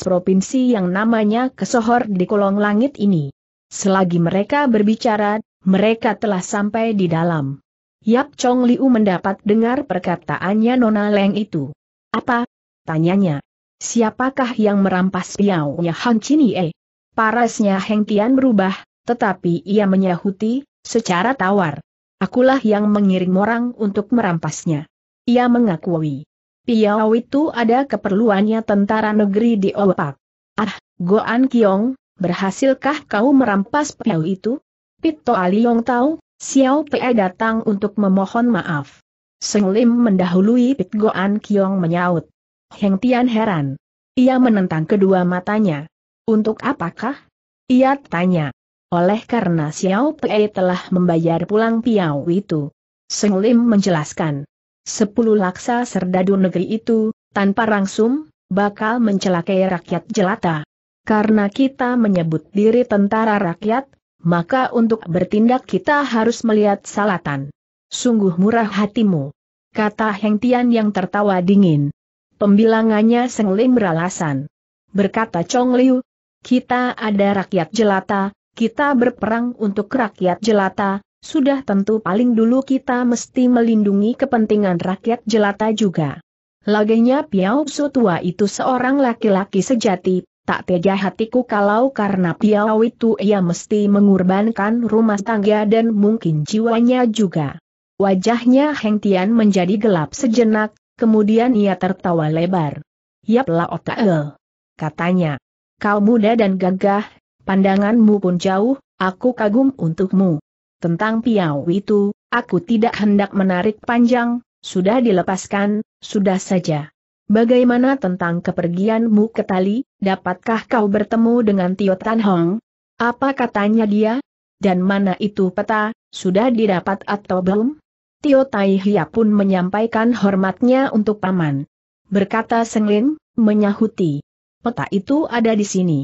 provinsi yang namanya kesohor di kolong langit ini. Selagi mereka berbicara, mereka telah sampai di dalam. Yap Chong Liu mendapat dengar perkataannya Nona Leng itu. Apa? Tanyanya. Siapakah yang merampas Ya Han Chin Ie? Parasnya Heng Tian berubah, tetapi ia menyahuti, secara tawar. Akulah yang mengirim orang untuk merampasnya. Ia mengakui. Piau itu ada keperluannya tentara negeri di Opak. Ah, Goan Kiong, berhasilkah kau merampas Piau itu? Pito Aliong tahu, Xiao Pe datang untuk memohon maaf. Seng Lim mendahului Pit Goan Kiong menyaut. Heng Tian heran. Ia menentang kedua matanya. Untuk apakah? Ia tanya. Oleh karena Xiao Pei telah membayar pulang Piau itu. Seng Lim menjelaskan. Sepuluh laksa serdadu negeri itu, tanpa rangsum, bakal mencelakai rakyat jelata. Karena kita menyebut diri tentara rakyat, maka untuk bertindak kita harus melihat salatan. Sungguh murah hatimu. Kata Heng Tian yang tertawa dingin. Pembilangannya Seng Lim beralasan. Berkata Chong Liu, kita ada rakyat jelata, kita berperang untuk rakyat jelata, sudah tentu paling dulu kita mesti melindungi kepentingan rakyat jelata juga. Lagenya Piao tua itu seorang laki-laki sejati, tak tega hatiku kalau karena Piao itu ia mesti mengorbankan rumah tangga dan mungkin jiwanya juga. Wajahnya Heng Tian menjadi gelap sejenak, kemudian ia tertawa lebar. Yap lah Otael, Katanya, Kau muda dan gagah, pandanganmu pun jauh, aku kagum untukmu. Tentang piau itu, aku tidak hendak menarik panjang, sudah dilepaskan, sudah saja. Bagaimana tentang kepergianmu ke Tali, dapatkah kau bertemu dengan Tio Tan Hong? Apa katanya dia? Dan mana itu peta, sudah didapat atau belum? Tio Tai Hia pun menyampaikan hormatnya untuk paman. Berkata Senglin, menyahuti peta itu ada di sini.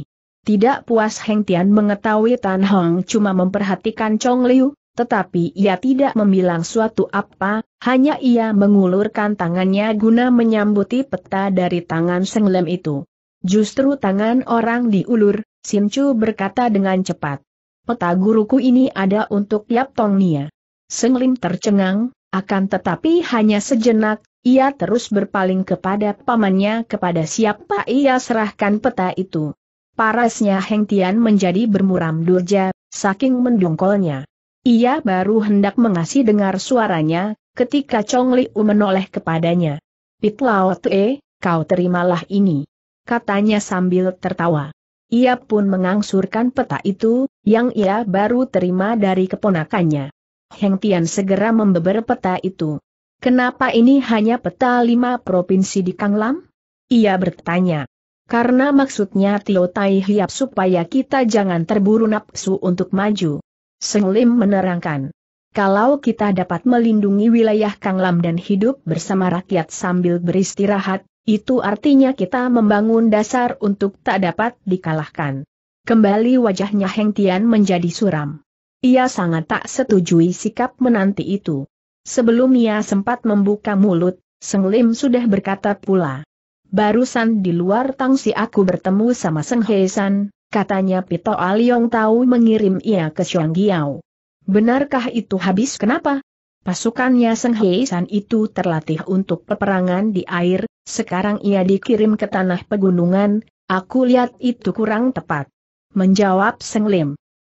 Tidak puas Heng Tian mengetahui Tan Hong cuma memperhatikan Chong Liu, tetapi ia tidak membilang suatu apa, hanya ia mengulurkan tangannya guna menyambuti peta dari tangan Seng Lem itu. Justru tangan orang diulur, Sin Chu berkata dengan cepat. Peta guruku ini ada untuk Yap Tong Nia. Seng Lim tercengang, akan tetapi hanya sejenak, ia terus berpaling kepada pamannya kepada siapa ia serahkan peta itu. Parasnya Heng Tian menjadi bermuram durja, saking mendongkolnya. Ia baru hendak mengasih dengar suaranya, ketika Chong Liu menoleh kepadanya. Pit Lao Tue, kau terimalah ini. Katanya sambil tertawa. Ia pun mengangsurkan peta itu, yang ia baru terima dari keponakannya. Heng Tian segera membeber peta itu. Kenapa ini hanya peta lima provinsi di Kanglam? Ia bertanya. Karena maksudnya Tio Tai Hiap supaya kita jangan terburu nafsu untuk maju. Seng Lim menerangkan. Kalau kita dapat melindungi wilayah Kanglam dan hidup bersama rakyat sambil beristirahat, itu artinya kita membangun dasar untuk tak dapat dikalahkan. Kembali wajahnya Heng Tian menjadi suram. Ia sangat tak setujui sikap menanti itu. Sebelum ia sempat membuka mulut, Seng Lim sudah berkata pula. Barusan di luar tangsi aku bertemu sama Seng Heisan, katanya Pito Aliong tahu mengirim ia ke Giao. Benarkah itu habis kenapa? Pasukannya Seng Heisan itu terlatih untuk peperangan di air, sekarang ia dikirim ke tanah pegunungan, aku lihat itu kurang tepat. Menjawab Seng Lim.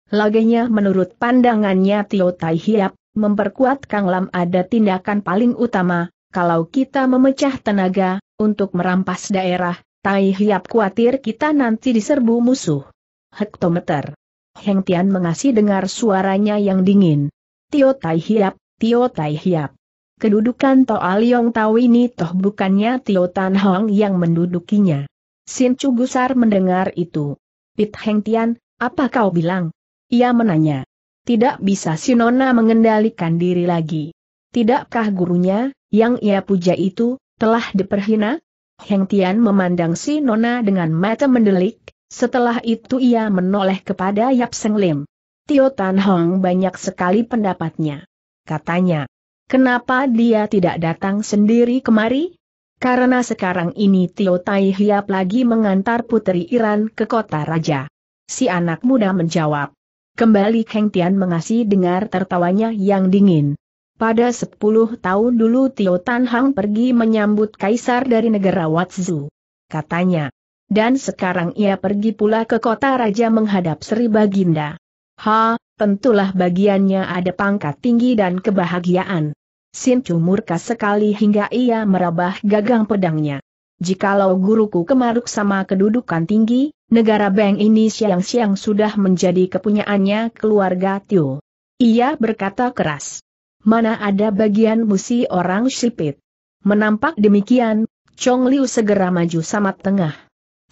Laganya menurut pandangannya Tio Tai Hiap, memperkuat Kang Lam ada tindakan paling utama, kalau kita memecah tenaga, untuk merampas daerah, Tai Hiap khawatir kita nanti diserbu musuh. Hektometer. Heng Tian mengasih dengar suaranya yang dingin. Tio Tai Hiap, Tio Tai Hiap. Kedudukan Toa Liong Tau ini toh bukannya Tio Tan Hong yang mendudukinya. Sin Chu Gusar mendengar itu. Pit Heng Tian, apa kau bilang? Ia menanya. Tidak bisa Si Nona mengendalikan diri lagi. Tidakkah gurunya, yang ia puja itu, telah diperhina? Heng Tian memandang Si Nona dengan mata mendelik, setelah itu ia menoleh kepada Yap Seng Lim. Tio Tan Hong banyak sekali pendapatnya. Katanya, kenapa dia tidak datang sendiri kemari? Karena sekarang ini Tio Tai Hiap lagi mengantar putri Iran ke kota raja. Si anak muda menjawab, Kembali Heng Tian mengasih dengar tertawanya yang dingin. Pada 10 tahun dulu Tio Tan Hang pergi menyambut kaisar dari negara Watsu. Katanya. Dan sekarang ia pergi pula ke kota raja menghadap Sri Baginda. Ha, tentulah bagiannya ada pangkat tinggi dan kebahagiaan. Sin murka sekali hingga ia merabah gagang pedangnya. Jikalau guruku kemaruk sama kedudukan tinggi, negara Beng ini siang-siang sudah menjadi kepunyaannya keluarga Tio. Ia berkata keras. Mana ada bagian musi orang sipit. Menampak demikian, Chong Liu segera maju sama tengah.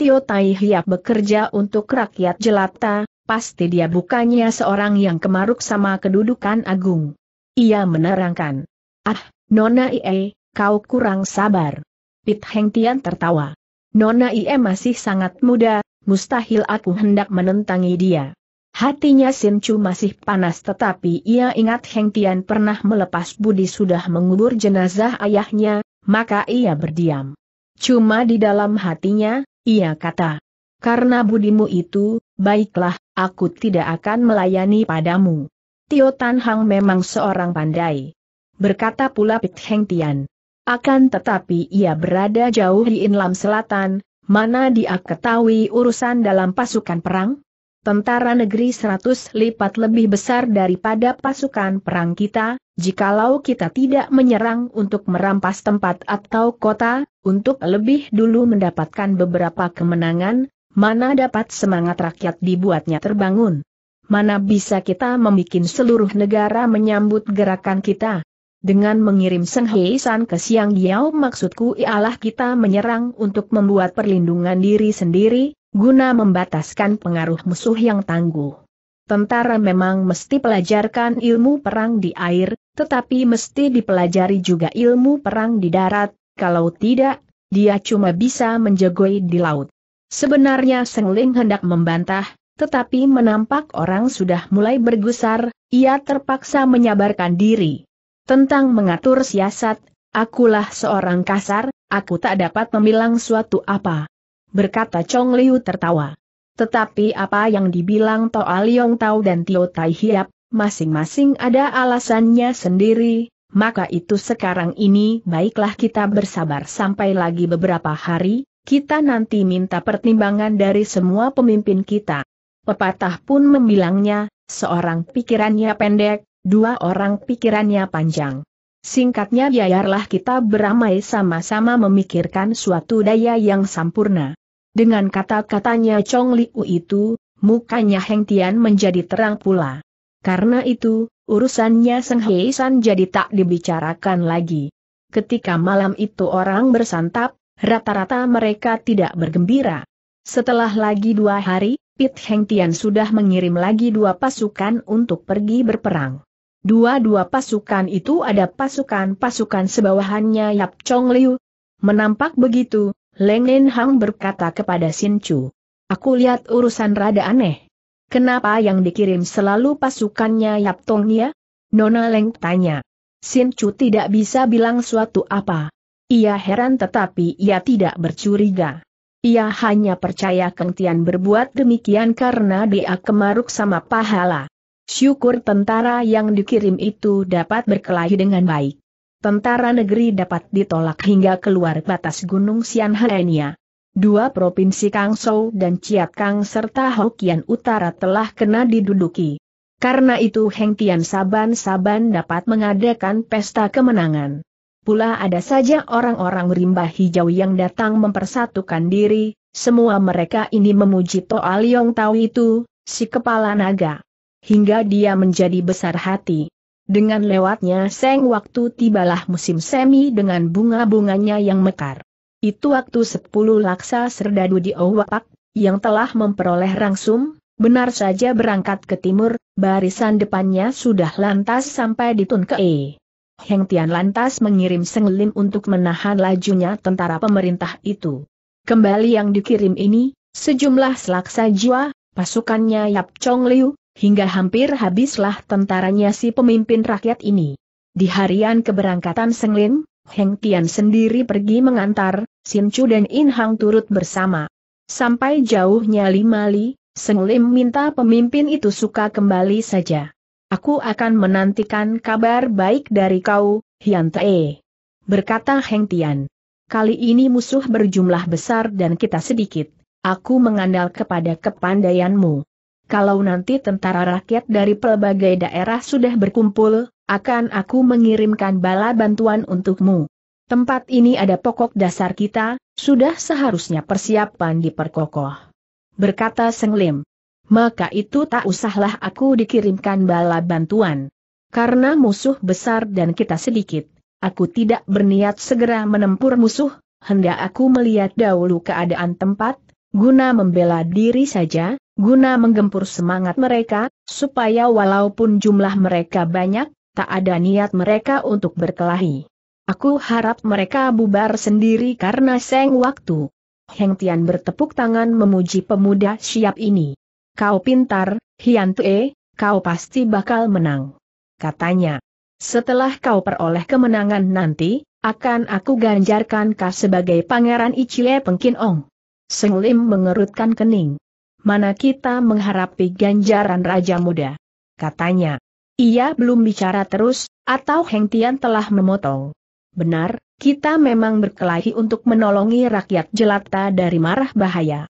Tio Tai Hiap bekerja untuk rakyat jelata, pasti dia bukannya seorang yang kemaruk sama kedudukan agung. Ia menerangkan. Ah, Nona Ie, kau kurang sabar. Pit Heng Tian tertawa. Nona Ie masih sangat muda, mustahil aku hendak menentangi dia. Hatinya Sin Chu masih panas tetapi ia ingat Heng Tian pernah melepas budi sudah mengubur jenazah ayahnya, maka ia berdiam. Cuma di dalam hatinya, ia kata, karena budimu itu, baiklah, aku tidak akan melayani padamu. Tio Tan Hang memang seorang pandai. Berkata pula Pit Heng Tian. Akan tetapi ia berada jauh di Inlam Selatan, mana dia ketahui urusan dalam pasukan perang? Tentara negeri seratus lipat lebih besar daripada pasukan perang kita, jikalau kita tidak menyerang untuk merampas tempat atau kota, untuk lebih dulu mendapatkan beberapa kemenangan, mana dapat semangat rakyat dibuatnya terbangun. Mana bisa kita membuat seluruh negara menyambut gerakan kita? Dengan mengirim Seng Heisan ke Siang Giao maksudku ialah kita menyerang untuk membuat perlindungan diri sendiri, guna membataskan pengaruh musuh yang tangguh. Tentara memang mesti pelajarkan ilmu perang di air, tetapi mesti dipelajari juga ilmu perang di darat, kalau tidak, dia cuma bisa menjegoi di laut. Sebenarnya Seng Ling hendak membantah, tetapi menampak orang sudah mulai bergusar, ia terpaksa menyabarkan diri. Tentang mengatur siasat, akulah seorang kasar, aku tak dapat memilang suatu apa. Berkata Chong Liu tertawa. Tetapi apa yang dibilang Toa Liong Tau dan Tio Tai Hiap, masing-masing ada alasannya sendiri, maka itu sekarang ini baiklah kita bersabar sampai lagi beberapa hari, kita nanti minta pertimbangan dari semua pemimpin kita. Pepatah pun membilangnya, seorang pikirannya pendek, Dua orang pikirannya panjang. Singkatnya biarlah kita beramai sama-sama memikirkan suatu daya yang sempurna. Dengan kata-katanya Chong Liu itu, mukanya Heng Tian menjadi terang pula. Karena itu, urusannya Seng Hei San jadi tak dibicarakan lagi. Ketika malam itu orang bersantap, rata-rata mereka tidak bergembira. Setelah lagi dua hari, Pit Heng Tian sudah mengirim lagi dua pasukan untuk pergi berperang. Dua-dua pasukan itu ada pasukan-pasukan sebawahannya Yap Chong Liu. Menampak begitu, Leng Nen Hang berkata kepada Sin Chu. Aku lihat urusan rada aneh. Kenapa yang dikirim selalu pasukannya Yap Tong Ya? Nona Leng tanya. Sin Chu tidak bisa bilang suatu apa. Ia heran tetapi ia tidak bercuriga. Ia hanya percaya Keng Tian berbuat demikian karena dia kemaruk sama pahala. Syukur tentara yang dikirim itu dapat berkelahi dengan baik. Tentara negeri dapat ditolak hingga keluar batas Gunung Xianhania. Dua provinsi Kangshou dan Chiat Kang serta Hokian Utara telah kena diduduki. Karena itu Heng Tian saban-saban dapat mengadakan pesta kemenangan. Pula ada saja orang-orang rimba hijau yang datang mempersatukan diri, semua mereka ini memuji Toa Liong Tau itu, si kepala naga hingga dia menjadi besar hati. Dengan lewatnya seng waktu tibalah musim semi dengan bunga-bunganya yang mekar. Itu waktu sepuluh laksa serdadu di Owapak, yang telah memperoleh rangsum, benar saja berangkat ke timur, barisan depannya sudah lantas sampai di Tunkei. Heng Tian lantas mengirim Seng Lim untuk menahan lajunya tentara pemerintah itu. Kembali yang dikirim ini, sejumlah selaksa jiwa, pasukannya Yap Chong Liu, hingga hampir habislah tentaranya si pemimpin rakyat ini. Di harian keberangkatan Senglin, Heng Tian sendiri pergi mengantar, Sin Chu dan In Hang turut bersama. Sampai jauhnya lima li, Seng minta pemimpin itu suka kembali saja. Aku akan menantikan kabar baik dari kau, Hian Tae. Berkata Heng Tian. Kali ini musuh berjumlah besar dan kita sedikit. Aku mengandalkan kepada kepandaianmu kalau nanti tentara rakyat dari pelbagai daerah sudah berkumpul, akan aku mengirimkan bala bantuan untukmu. Tempat ini ada pokok dasar kita, sudah seharusnya persiapan diperkokoh. Berkata Seng Lim. Maka itu tak usahlah aku dikirimkan bala bantuan. Karena musuh besar dan kita sedikit, aku tidak berniat segera menempur musuh, hendak aku melihat dahulu keadaan tempat, guna membela diri saja, Guna menggempur semangat mereka, supaya walaupun jumlah mereka banyak, tak ada niat mereka untuk berkelahi. Aku harap mereka bubar sendiri karena seng waktu. Heng Tian bertepuk tangan memuji pemuda siap ini. Kau pintar, Hian Tue, kau pasti bakal menang. Katanya. Setelah kau peroleh kemenangan nanti, akan aku ganjarkan kau sebagai pangeran Ichie Pengkin Ong. Seng Lim mengerutkan kening mana kita mengharapi ganjaran Raja Muda. Katanya. Ia belum bicara terus, atau Heng Tian telah memotong. Benar, kita memang berkelahi untuk menolongi rakyat jelata dari marah bahaya.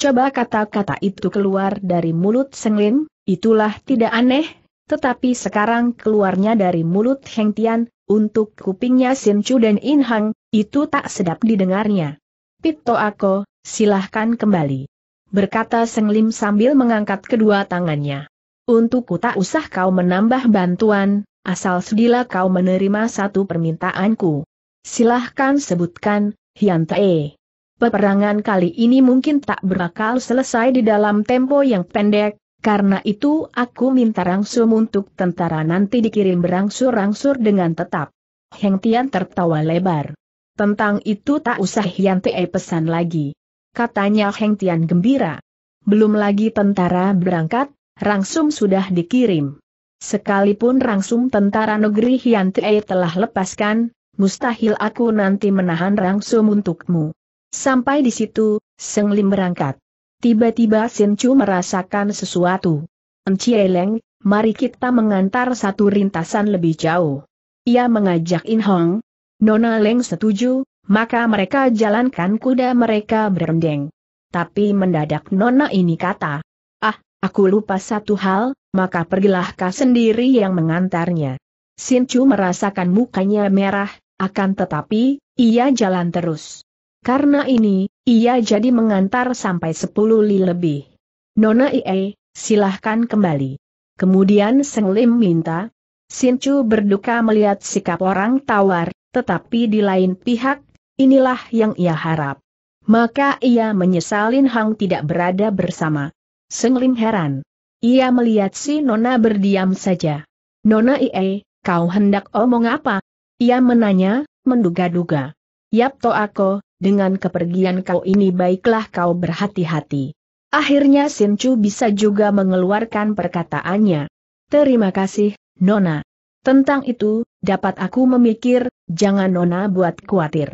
Coba kata-kata itu keluar dari mulut Senglin, itulah tidak aneh, tetapi sekarang keluarnya dari mulut Heng Tian, untuk kupingnya Sin Chu dan In Hang, itu tak sedap didengarnya. Pito Ako, silahkan kembali berkata Seng Lim sambil mengangkat kedua tangannya. Untukku tak usah kau menambah bantuan, asal sedila kau menerima satu permintaanku. Silahkan sebutkan, Hian Tae. Peperangan kali ini mungkin tak berakal selesai di dalam tempo yang pendek, karena itu aku minta rangsum untuk tentara nanti dikirim berangsur-angsur dengan tetap. Heng Tian tertawa lebar. Tentang itu tak usah Hian Tae pesan lagi katanya Heng Tian gembira. Belum lagi tentara berangkat, Rangsum sudah dikirim. Sekalipun Rangsum tentara negeri Hian Tei telah lepaskan, mustahil aku nanti menahan Rangsum untukmu. Sampai di situ, Seng Lim berangkat. Tiba-tiba Sin Chu merasakan sesuatu. Encie Leng, mari kita mengantar satu rintasan lebih jauh. Ia mengajak In Hong. Nona Leng setuju, maka mereka jalankan kuda mereka berendeng. Tapi mendadak Nona ini kata, Ah, aku lupa satu hal, maka pergilah kau sendiri yang mengantarnya. Sinchu merasakan mukanya merah, akan tetapi, ia jalan terus. Karena ini, ia jadi mengantar sampai sepuluh li lebih. Nona Ie, silahkan kembali. Kemudian Seng Lim minta, Sinchu berduka melihat sikap orang tawar, tetapi di lain pihak, Inilah yang ia harap. Maka ia menyesalin Hang tidak berada bersama. Senglim heran. Ia melihat si Nona berdiam saja. Nona Ie, kau hendak omong apa? Ia menanya, menduga-duga. Yap to aku, dengan kepergian kau ini baiklah kau berhati-hati. Akhirnya Sinchu bisa juga mengeluarkan perkataannya. Terima kasih, Nona. Tentang itu, dapat aku memikir, jangan Nona buat khawatir.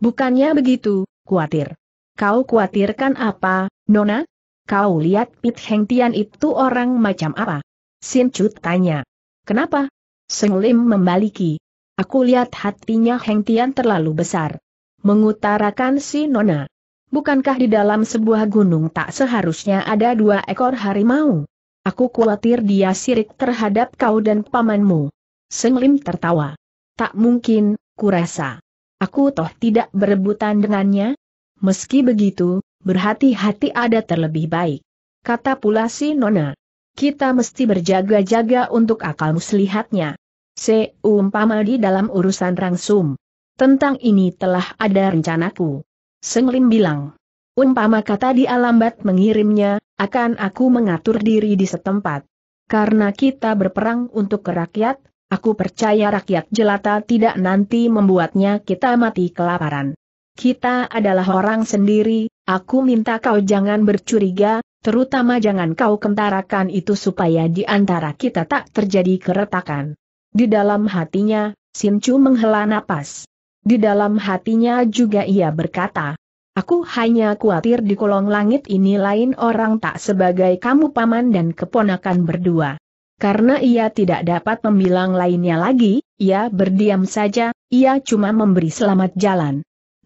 Bukannya begitu, kuatir. Kau kuatirkan apa, Nona? Kau lihat Pit Heng Tian itu orang macam apa? Sin Cut tanya. Kenapa? Seng Lim membaliki. Aku lihat hatinya Heng Tian terlalu besar. Mengutarakan si Nona. Bukankah di dalam sebuah gunung tak seharusnya ada dua ekor harimau? Aku khawatir dia sirik terhadap kau dan pamanmu. Seng Lim tertawa. Tak mungkin, kurasa. Aku toh tidak berebutan dengannya? Meski begitu, berhati-hati ada terlebih baik. Kata pula si Nona. Kita mesti berjaga-jaga untuk akal muslihatnya. Seumpama di dalam urusan rangsum. Tentang ini telah ada rencanaku. Senglim bilang. Umpama kata di alambat mengirimnya, akan aku mengatur diri di setempat. Karena kita berperang untuk kerakyat, Aku percaya rakyat jelata tidak nanti membuatnya kita mati kelaparan. Kita adalah orang sendiri, aku minta kau jangan bercuriga, terutama jangan kau kentarakan itu supaya di antara kita tak terjadi keretakan. Di dalam hatinya, Simcu menghela napas. Di dalam hatinya juga ia berkata, Aku hanya khawatir di kolong langit ini lain orang tak sebagai kamu paman dan keponakan berdua. Karena ia tidak dapat membilang lainnya lagi, ia berdiam saja, ia cuma memberi selamat jalan.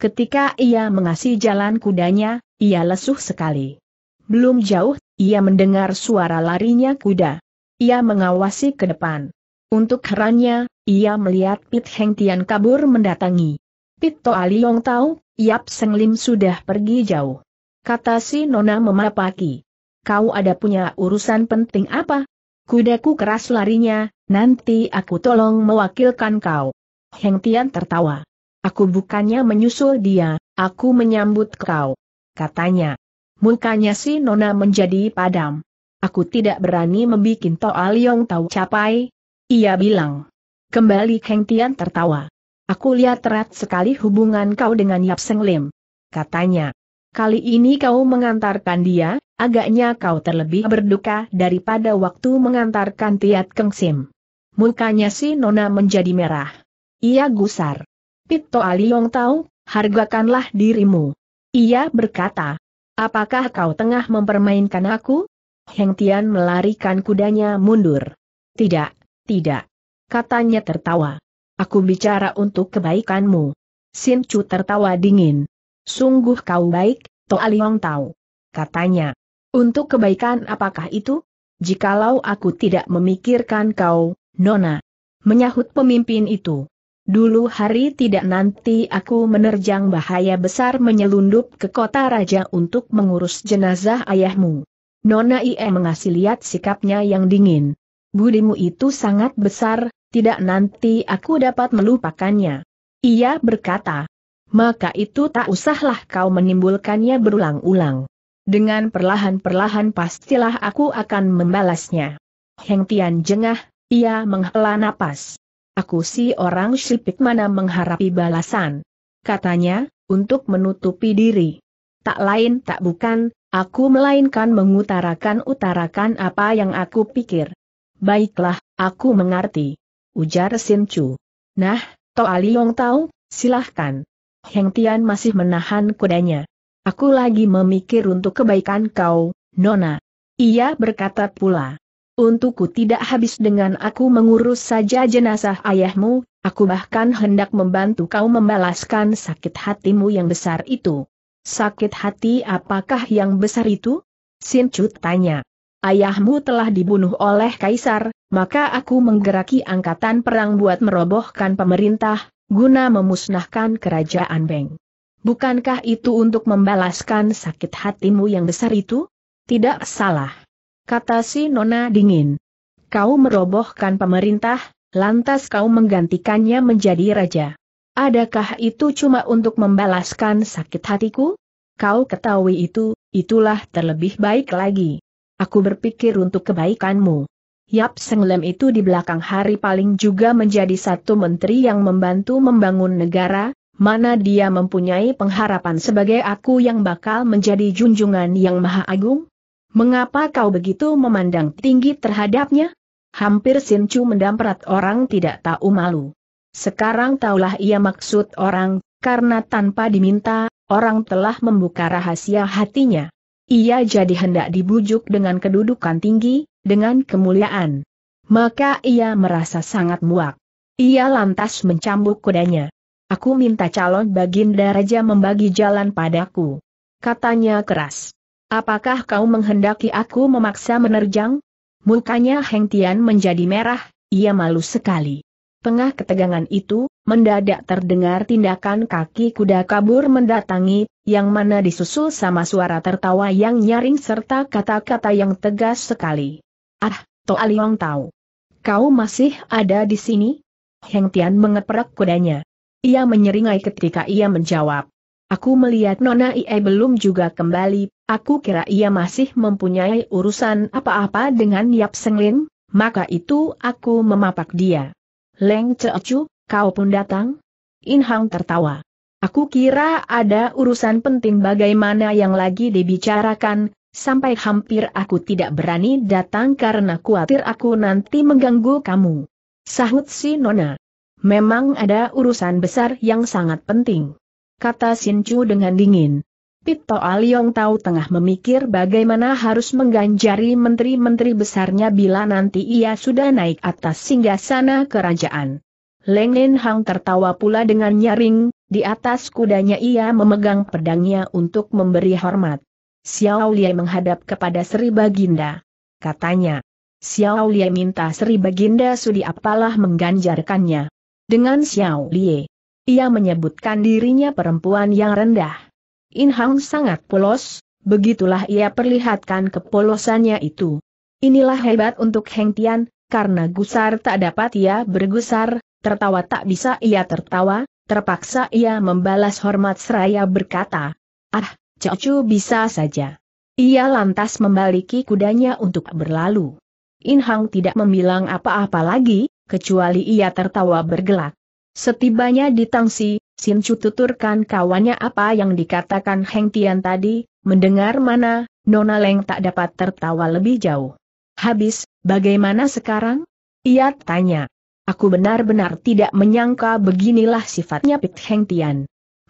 Ketika ia mengasih jalan kudanya, ia lesuh sekali. Belum jauh, ia mendengar suara larinya kuda. Ia mengawasi ke depan. Untuk herannya, ia melihat Pit Heng Tian kabur mendatangi. Pit Toa Liong tahu, Yap Seng Lim sudah pergi jauh. Kata si Nona memapaki. Kau ada punya urusan penting apa? kudaku keras larinya, nanti aku tolong mewakilkan kau. Heng Tian tertawa. Aku bukannya menyusul dia, aku menyambut kau. Katanya. Mukanya si Nona menjadi padam. Aku tidak berani membuat Toa Liong tahu capai. Ia bilang. Kembali Heng Tian tertawa. Aku lihat erat sekali hubungan kau dengan Yap Seng Lim. Katanya. Kali ini kau mengantarkan dia, Agaknya kau terlebih berduka daripada waktu mengantarkan Tiat kengsim. Mukanya si Nona menjadi merah. Ia gusar. Pito Aliong tahu, hargakanlah dirimu. Ia berkata, apakah kau tengah mempermainkan aku? Heng Tian melarikan kudanya mundur. Tidak, tidak. Katanya tertawa. Aku bicara untuk kebaikanmu. Sin Chu tertawa dingin. Sungguh kau baik, To Aliong tahu. Katanya. Untuk kebaikan apakah itu? Jikalau aku tidak memikirkan kau, Nona. Menyahut pemimpin itu. Dulu hari tidak nanti aku menerjang bahaya besar menyelundup ke kota raja untuk mengurus jenazah ayahmu. Nona IE mengasih lihat sikapnya yang dingin. Budimu itu sangat besar, tidak nanti aku dapat melupakannya. Ia berkata. Maka itu tak usahlah kau menimbulkannya berulang-ulang. Dengan perlahan-perlahan pastilah aku akan membalasnya. Heng Tian jengah, ia menghela napas. Aku si orang sipik mana mengharapi balasan. Katanya, untuk menutupi diri. Tak lain tak bukan, aku melainkan mengutarakan-utarakan apa yang aku pikir. Baiklah, aku mengerti. Ujar Sin Chu. Nah, Toa Liong tahu, silahkan. Heng Tian masih menahan kudanya. Aku lagi memikir untuk kebaikan kau, Nona. Ia berkata pula. Untukku tidak habis dengan aku mengurus saja jenazah ayahmu, aku bahkan hendak membantu kau membalaskan sakit hatimu yang besar itu. Sakit hati apakah yang besar itu? Sincut tanya. Ayahmu telah dibunuh oleh kaisar, maka aku menggeraki angkatan perang buat merobohkan pemerintah, guna memusnahkan kerajaan Beng. Bukankah itu untuk membalaskan sakit hatimu yang besar itu? Tidak salah. Kata si Nona dingin. Kau merobohkan pemerintah, lantas kau menggantikannya menjadi raja. Adakah itu cuma untuk membalaskan sakit hatiku? Kau ketahui itu, itulah terlebih baik lagi. Aku berpikir untuk kebaikanmu. Yap Senglem itu di belakang hari paling juga menjadi satu menteri yang membantu membangun negara, mana dia mempunyai pengharapan sebagai aku yang bakal menjadi junjungan yang maha agung? Mengapa kau begitu memandang tinggi terhadapnya? Hampir Sincu mendamprat orang tidak tahu malu. Sekarang taulah ia maksud orang, karena tanpa diminta, orang telah membuka rahasia hatinya. Ia jadi hendak dibujuk dengan kedudukan tinggi, dengan kemuliaan. Maka ia merasa sangat muak. Ia lantas mencambuk kudanya. Aku minta calon baginda raja membagi jalan padaku. Katanya keras. Apakah kau menghendaki aku memaksa menerjang? Mukanya Heng Tian menjadi merah, ia malu sekali. Pengah ketegangan itu, mendadak terdengar tindakan kaki kuda kabur mendatangi, yang mana disusul sama suara tertawa yang nyaring serta kata-kata yang tegas sekali. Ah, Toa Liong tahu. Kau masih ada di sini? Heng Tian mengeprek kudanya. Ia menyeringai ketika ia menjawab. Aku melihat Nona Ie belum juga kembali, aku kira ia masih mempunyai urusan apa-apa dengan Yap Senglin, maka itu aku memapak dia. Leng Ceocu, kau pun datang? In Hang tertawa. Aku kira ada urusan penting bagaimana yang lagi dibicarakan, sampai hampir aku tidak berani datang karena khawatir aku nanti mengganggu kamu. Sahut si Nona. Memang ada urusan besar yang sangat penting. Kata Sin Chu dengan dingin. Pito Aliong tahu tengah memikir bagaimana harus mengganjari menteri-menteri besarnya bila nanti ia sudah naik atas singgasana kerajaan. Leng Nen Hang tertawa pula dengan nyaring, di atas kudanya ia memegang pedangnya untuk memberi hormat. Xiao Liai menghadap kepada Sri Baginda. Katanya, Xiao Liai minta Sri Baginda sudi apalah mengganjarkannya dengan Xiao Lie. Ia menyebutkan dirinya perempuan yang rendah. In Hang sangat polos, begitulah ia perlihatkan kepolosannya itu. Inilah hebat untuk Heng Tian, karena gusar tak dapat ia bergusar, tertawa tak bisa ia tertawa, terpaksa ia membalas hormat seraya berkata, Ah, Cacu bisa saja. Ia lantas membaliki kudanya untuk berlalu. In Hang tidak membilang apa-apa lagi, kecuali ia tertawa bergelak. Setibanya di Tangsi, Sin Chu tuturkan kawannya apa yang dikatakan Heng Tian tadi, mendengar mana, Nona Leng tak dapat tertawa lebih jauh. Habis, bagaimana sekarang? Ia tanya. Aku benar-benar tidak menyangka beginilah sifatnya Pit Heng Tian.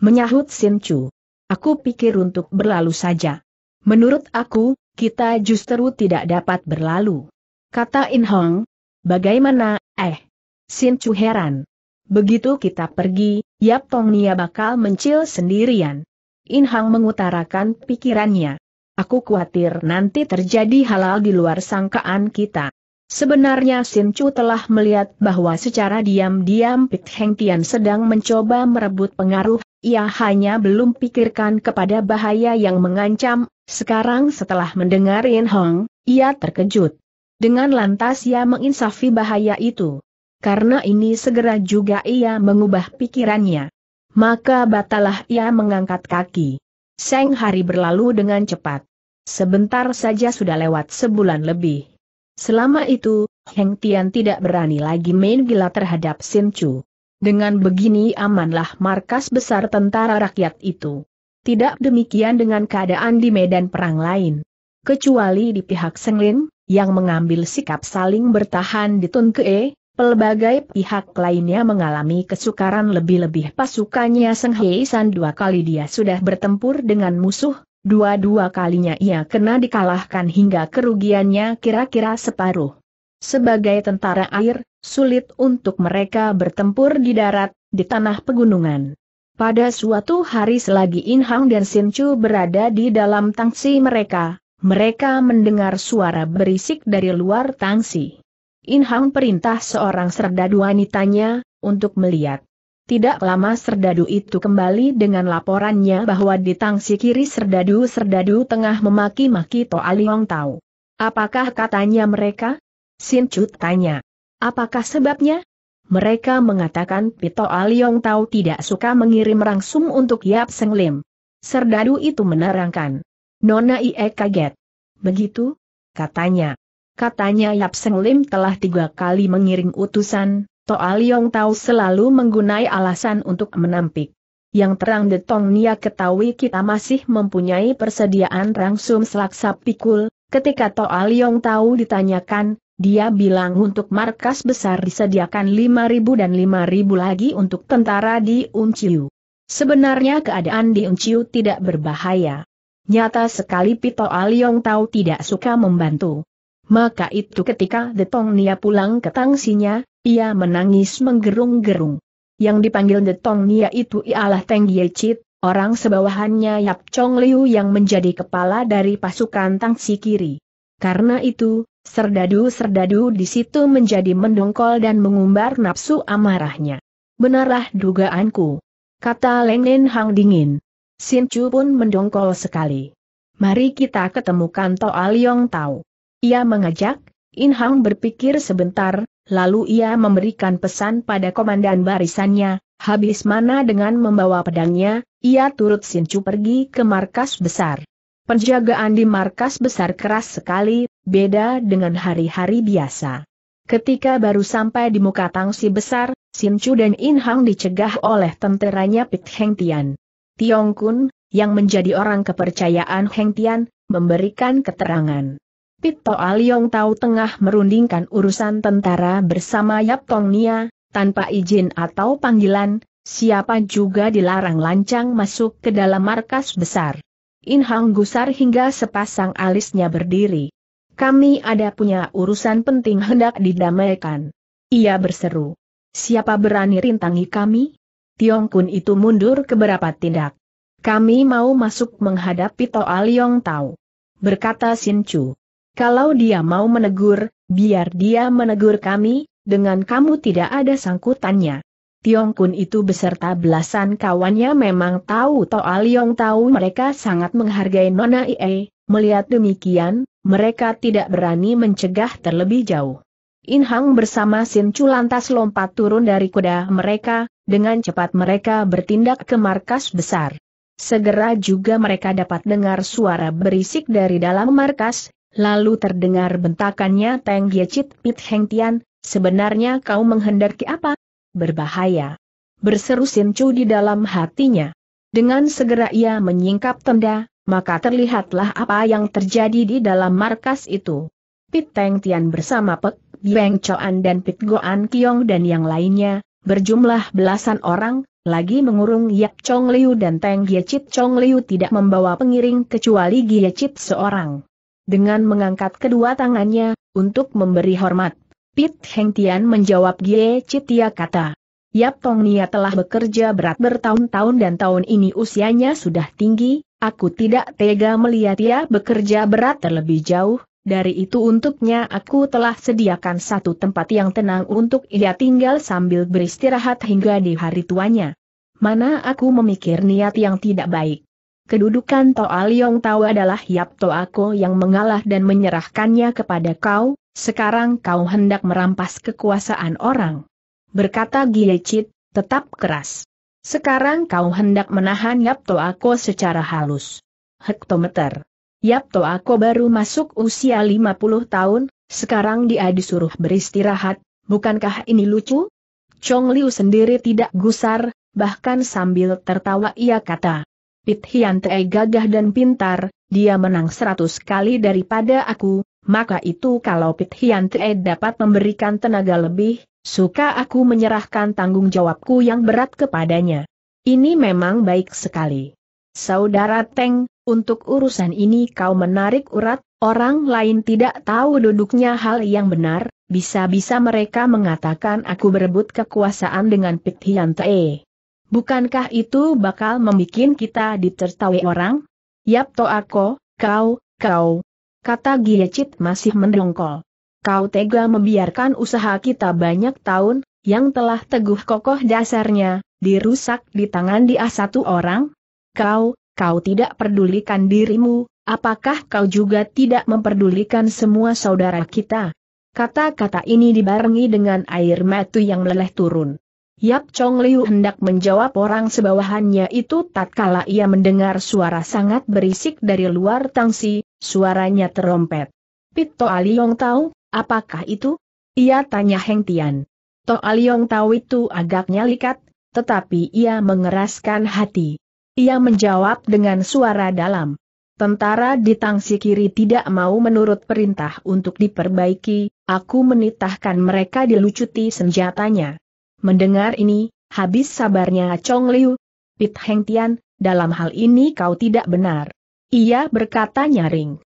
Menyahut Sin Chu. Aku pikir untuk berlalu saja. Menurut aku, kita justru tidak dapat berlalu. Kata In Hong, Bagaimana, eh? Sin Chu heran. Begitu kita pergi, Yap Tong Nia bakal mencil sendirian. In Hang mengutarakan pikirannya. Aku khawatir nanti terjadi halal di luar sangkaan kita. Sebenarnya Sin Chu telah melihat bahwa secara diam-diam Pit Heng Tian sedang mencoba merebut pengaruh, ia hanya belum pikirkan kepada bahaya yang mengancam, sekarang setelah mendengar In Hong, ia terkejut. Dengan lantas ia menginsafi bahaya itu. Karena ini segera juga ia mengubah pikirannya. Maka batalah ia mengangkat kaki. Seng hari berlalu dengan cepat. Sebentar saja sudah lewat sebulan lebih. Selama itu, Heng Tian tidak berani lagi main gila terhadap Sin Chu. Dengan begini amanlah markas besar tentara rakyat itu. Tidak demikian dengan keadaan di medan perang lain. Kecuali di pihak Senglin, yang mengambil sikap saling bertahan di Tunkee, pelbagai pihak lainnya mengalami kesukaran lebih-lebih pasukannya Seng Hei San dua kali dia sudah bertempur dengan musuh, dua-dua kalinya ia kena dikalahkan hingga kerugiannya kira-kira separuh. Sebagai tentara air, sulit untuk mereka bertempur di darat, di tanah pegunungan. Pada suatu hari selagi Inhang dan Sinchu berada di dalam tangsi mereka, mereka mendengar suara berisik dari luar tangsi. Inhang perintah seorang serdadu wanitanya, untuk melihat. Tidak lama serdadu itu kembali dengan laporannya bahwa di tangsi kiri serdadu-serdadu tengah memaki-maki Toa Liong Tau. Apakah katanya mereka? Sin Cut tanya. Apakah sebabnya? Mereka mengatakan Pito Aliong Tau tidak suka mengirim rangsum untuk Yap Seng Lim. Serdadu itu menerangkan. Nona Ie kaget. Begitu? Katanya. Katanya Yap Seng Lim telah tiga kali mengiring utusan, Toa Liong Tau selalu menggunai alasan untuk menampik. Yang terang Detong Nia ketahui kita masih mempunyai persediaan rangsum selaksa pikul, ketika Toa Liong Tau ditanyakan, dia bilang untuk markas besar disediakan 5.000 dan 5.000 lagi untuk tentara di Unciu. Sebenarnya keadaan di Unciu tidak berbahaya. Nyata sekali Pito Aliong tahu tidak suka membantu. Maka itu ketika Detong Nia pulang ke tangsinya, ia menangis menggerung-gerung. Yang dipanggil Detong Nia itu ialah Teng Ye Chit, orang sebawahannya Yap Chong Liu yang menjadi kepala dari pasukan tangsi kiri. Karena itu, serdadu-serdadu di situ menjadi mendongkol dan mengumbar nafsu amarahnya. Benarlah dugaanku. Kata Leng Nen Hang dingin. Sin Chu pun mendongkol sekali. Mari kita ketemukan Toa Liong Tau. Ia mengajak, In Hang berpikir sebentar, lalu ia memberikan pesan pada komandan barisannya, habis mana dengan membawa pedangnya, ia turut Sin Chu pergi ke markas besar. Penjagaan di markas besar keras sekali, beda dengan hari-hari biasa. Ketika baru sampai di muka tangsi besar, Sin Chu dan In Hang dicegah oleh tenteranya Pit Heng Tian. Tiong Kun, yang menjadi orang kepercayaan Heng Tian, memberikan keterangan. Pito Aliong Tau tengah merundingkan urusan tentara bersama Yap Tong Nia, tanpa izin atau panggilan, siapa juga dilarang lancang masuk ke dalam markas besar. In Hang gusar hingga sepasang alisnya berdiri. Kami ada punya urusan penting hendak didamaikan. Ia berseru. Siapa berani rintangi kami? Tiong Kun itu mundur ke berapa tindak. Kami mau masuk menghadapi Toa Liong Tau. Berkata Sin Chu. Kalau dia mau menegur, biar dia menegur kami, dengan kamu tidak ada sangkutannya. Tiong Kun itu beserta belasan kawannya memang tahu Toa Liong tahu mereka sangat menghargai Nona Ie, melihat demikian, mereka tidak berani mencegah terlebih jauh. In Hang bersama Sin Chu lantas lompat turun dari kuda mereka, dengan cepat mereka bertindak ke markas besar. Segera juga mereka dapat dengar suara berisik dari dalam markas, lalu terdengar bentakannya Teng Giecit Pit Heng Tian, sebenarnya kau menghendaki apa? Berbahaya. Berseru Sincu di dalam hatinya. Dengan segera ia menyingkap tenda, maka terlihatlah apa yang terjadi di dalam markas itu. Pit Teng Tian bersama Pek Beng Choan dan Pit Goan Kiong dan yang lainnya, berjumlah belasan orang, lagi mengurung Yap Chong Liu dan Teng Giecit Chong Liu tidak membawa pengiring kecuali Giecit seorang. Dengan mengangkat kedua tangannya, untuk memberi hormat, Pit Heng Tian menjawab Giecit ia kata. Yap Tong Nia telah bekerja berat bertahun-tahun dan tahun ini usianya sudah tinggi, aku tidak tega melihat ia bekerja berat terlebih jauh, dari itu untuknya aku telah sediakan satu tempat yang tenang untuk ia tinggal sambil beristirahat hingga di hari tuanya. Mana aku memikir niat yang tidak baik. Kedudukan Toa Liong Tau adalah Yap Toa Ko yang mengalah dan menyerahkannya kepada kau, sekarang kau hendak merampas kekuasaan orang. Berkata Chit, tetap keras. Sekarang kau hendak menahan Yap Toa Ko secara halus. Hektometer. Yap to, aku baru masuk usia 50 tahun, sekarang dia disuruh beristirahat, bukankah ini lucu? Chong Liu sendiri tidak gusar, bahkan sambil tertawa ia kata. Pit Hian Tei gagah dan pintar, dia menang seratus kali daripada aku, maka itu kalau Pit Hian Tei dapat memberikan tenaga lebih, suka aku menyerahkan tanggung jawabku yang berat kepadanya. Ini memang baik sekali. Saudara Teng, untuk urusan ini kau menarik urat, orang lain tidak tahu duduknya hal yang benar, bisa-bisa mereka mengatakan aku berebut kekuasaan dengan Pithian Te. Bukankah itu bakal membuat kita ditertawai orang? Yap to aku, kau, kau. Kata Giecit masih mendongkol. Kau tega membiarkan usaha kita banyak tahun, yang telah teguh kokoh dasarnya, dirusak di tangan dia satu orang? Kau, kau tidak pedulikan dirimu, apakah kau juga tidak memperdulikan semua saudara kita? Kata-kata ini dibarengi dengan air mata yang meleleh turun. Yap Chong Liu hendak menjawab orang sebawahannya itu tatkala ia mendengar suara sangat berisik dari luar tangsi, suaranya terompet. Pit To Aliong tahu, apakah itu? Ia tanya Heng Tian. To Aliong tahu itu agaknya likat, tetapi ia mengeraskan hati. Ia menjawab dengan suara dalam. Tentara di tangsi kiri tidak mau menurut perintah untuk diperbaiki, aku menitahkan mereka dilucuti senjatanya. Mendengar ini, habis sabarnya Chong Liu. Pit Heng Tian, dalam hal ini kau tidak benar. Ia berkata nyaring.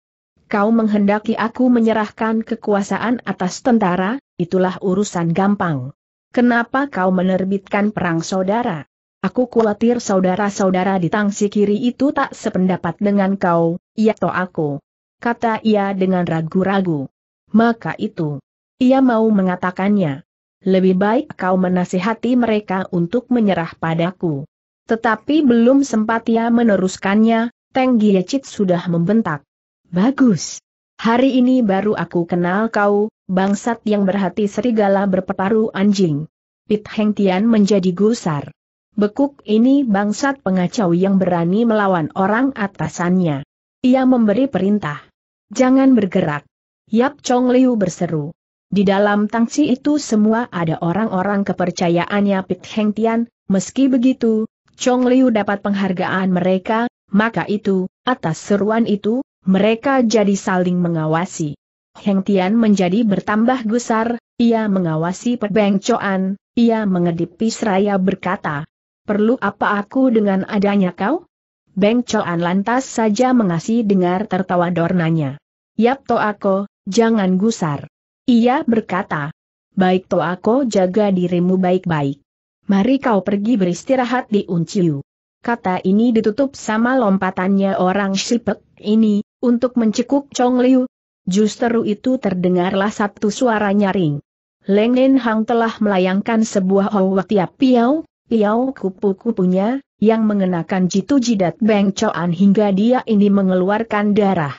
Kau menghendaki aku menyerahkan kekuasaan atas tentara, itulah urusan gampang. Kenapa kau menerbitkan perang saudara? Aku khawatir saudara-saudara di tangsi kiri itu tak sependapat dengan kau, iya toh aku. Kata ia dengan ragu-ragu. Maka itu. Ia mau mengatakannya. Lebih baik kau menasihati mereka untuk menyerah padaku. Tetapi belum sempat ia meneruskannya, Teng Giecit sudah membentak. Bagus. Hari ini baru aku kenal kau, bangsat yang berhati serigala berpeparu anjing. Pit Heng Tian menjadi gusar. Bekuk ini bangsat pengacau yang berani melawan orang atasannya. Ia memberi perintah. Jangan bergerak. Yap Chong Liu berseru. Di dalam tangsi itu semua ada orang-orang kepercayaannya Pit Heng Tian, meski begitu, Chong Liu dapat penghargaan mereka, maka itu, atas seruan itu, mereka jadi saling mengawasi. Heng Tian menjadi bertambah gusar, ia mengawasi perbengcoan, ia mengedipi seraya berkata, perlu apa aku dengan adanya kau? Beng Choan lantas saja mengasih dengar tertawa dornanya. Yap to aku, jangan gusar. Ia berkata, baik to aku jaga dirimu baik-baik. Mari kau pergi beristirahat di Unciu. Kata ini ditutup sama lompatannya orang Shipek ini, untuk mencekuk Chong Liu. Justru itu terdengarlah satu suara nyaring. Leng Nen Hang telah melayangkan sebuah hawa Tiap Piau, piau kupu-kupunya, yang mengenakan jitu jidat bengcoan hingga dia ini mengeluarkan darah.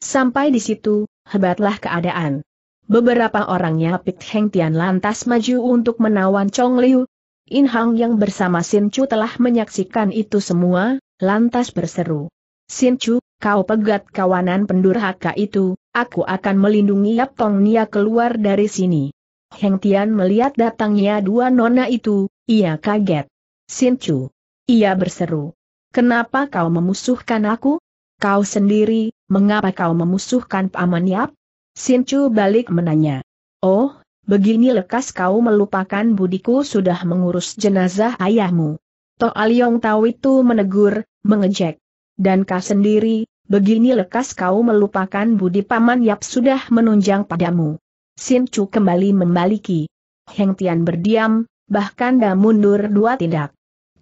Sampai di situ, hebatlah keadaan. Beberapa orangnya pit Heng Tian lantas maju untuk menawan Chong Liu. In Hang yang bersama Sin Chu telah menyaksikan itu semua, lantas berseru. Sin Chu, kau pegat kawanan pendurhaka itu, aku akan melindungi Yap Tong Nia keluar dari sini. Heng Tian melihat datangnya dua nona itu, ia kaget. Sincu. Ia berseru. Kenapa kau memusuhkan aku? Kau sendiri, mengapa kau memusuhkan Paman Yap? Sincu balik menanya. Oh, begini lekas kau melupakan budiku sudah mengurus jenazah ayahmu. Aliong tahu itu menegur, mengejek. Dan kau sendiri, begini lekas kau melupakan budi Paman Yap sudah menunjang padamu. Sincu kembali membaliki. Heng Tian berdiam, bahkan dah mundur dua tindak.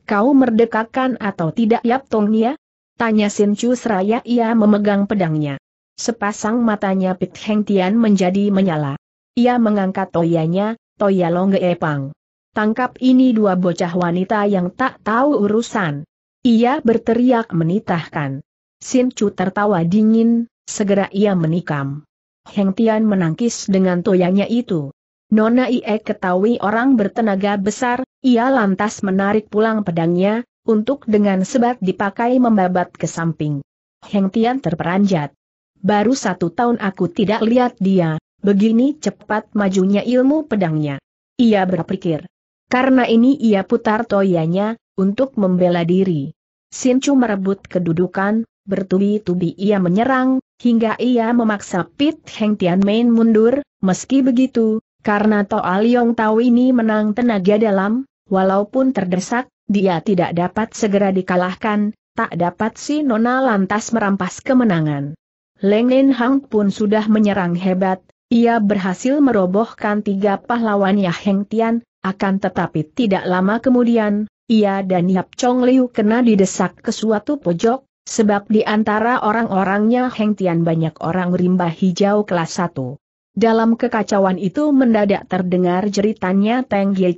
Kau merdekakan atau tidak Yap Tongnya? Tanya Sin Chu seraya ia memegang pedangnya. Sepasang matanya Pit Heng Tian menjadi menyala. Ia mengangkat toyanya, toya Longge Epang. Tangkap ini dua bocah wanita yang tak tahu urusan. Ia berteriak menitahkan. Sin Chu tertawa dingin, segera ia menikam. Heng Tian menangkis dengan toyanya itu. Nona Ie ketahui orang bertenaga besar, ia lantas menarik pulang pedangnya, untuk dengan sebat dipakai membabat ke samping. Heng Tian terperanjat. Baru satu tahun aku tidak lihat dia, begini cepat majunya ilmu pedangnya. Ia berpikir. Karena ini ia putar toyanya, untuk membela diri. Sincu merebut kedudukan, bertubi-tubi ia menyerang, hingga ia memaksa Pit Heng Tian main mundur, meski begitu, karena Toa Liong tahu ini menang tenaga dalam, walaupun terdesak, dia tidak dapat segera dikalahkan, tak dapat si Nona lantas merampas kemenangan. Leng Nen Hang pun sudah menyerang hebat, ia berhasil merobohkan tiga pahlawannya Heng Tian, akan tetapi tidak lama kemudian, ia dan Yap Chong Liu kena didesak ke suatu pojok, sebab di antara orang-orangnya Heng Tian banyak orang rimba hijau kelas 1. Dalam kekacauan itu mendadak terdengar jeritannya Teng Ye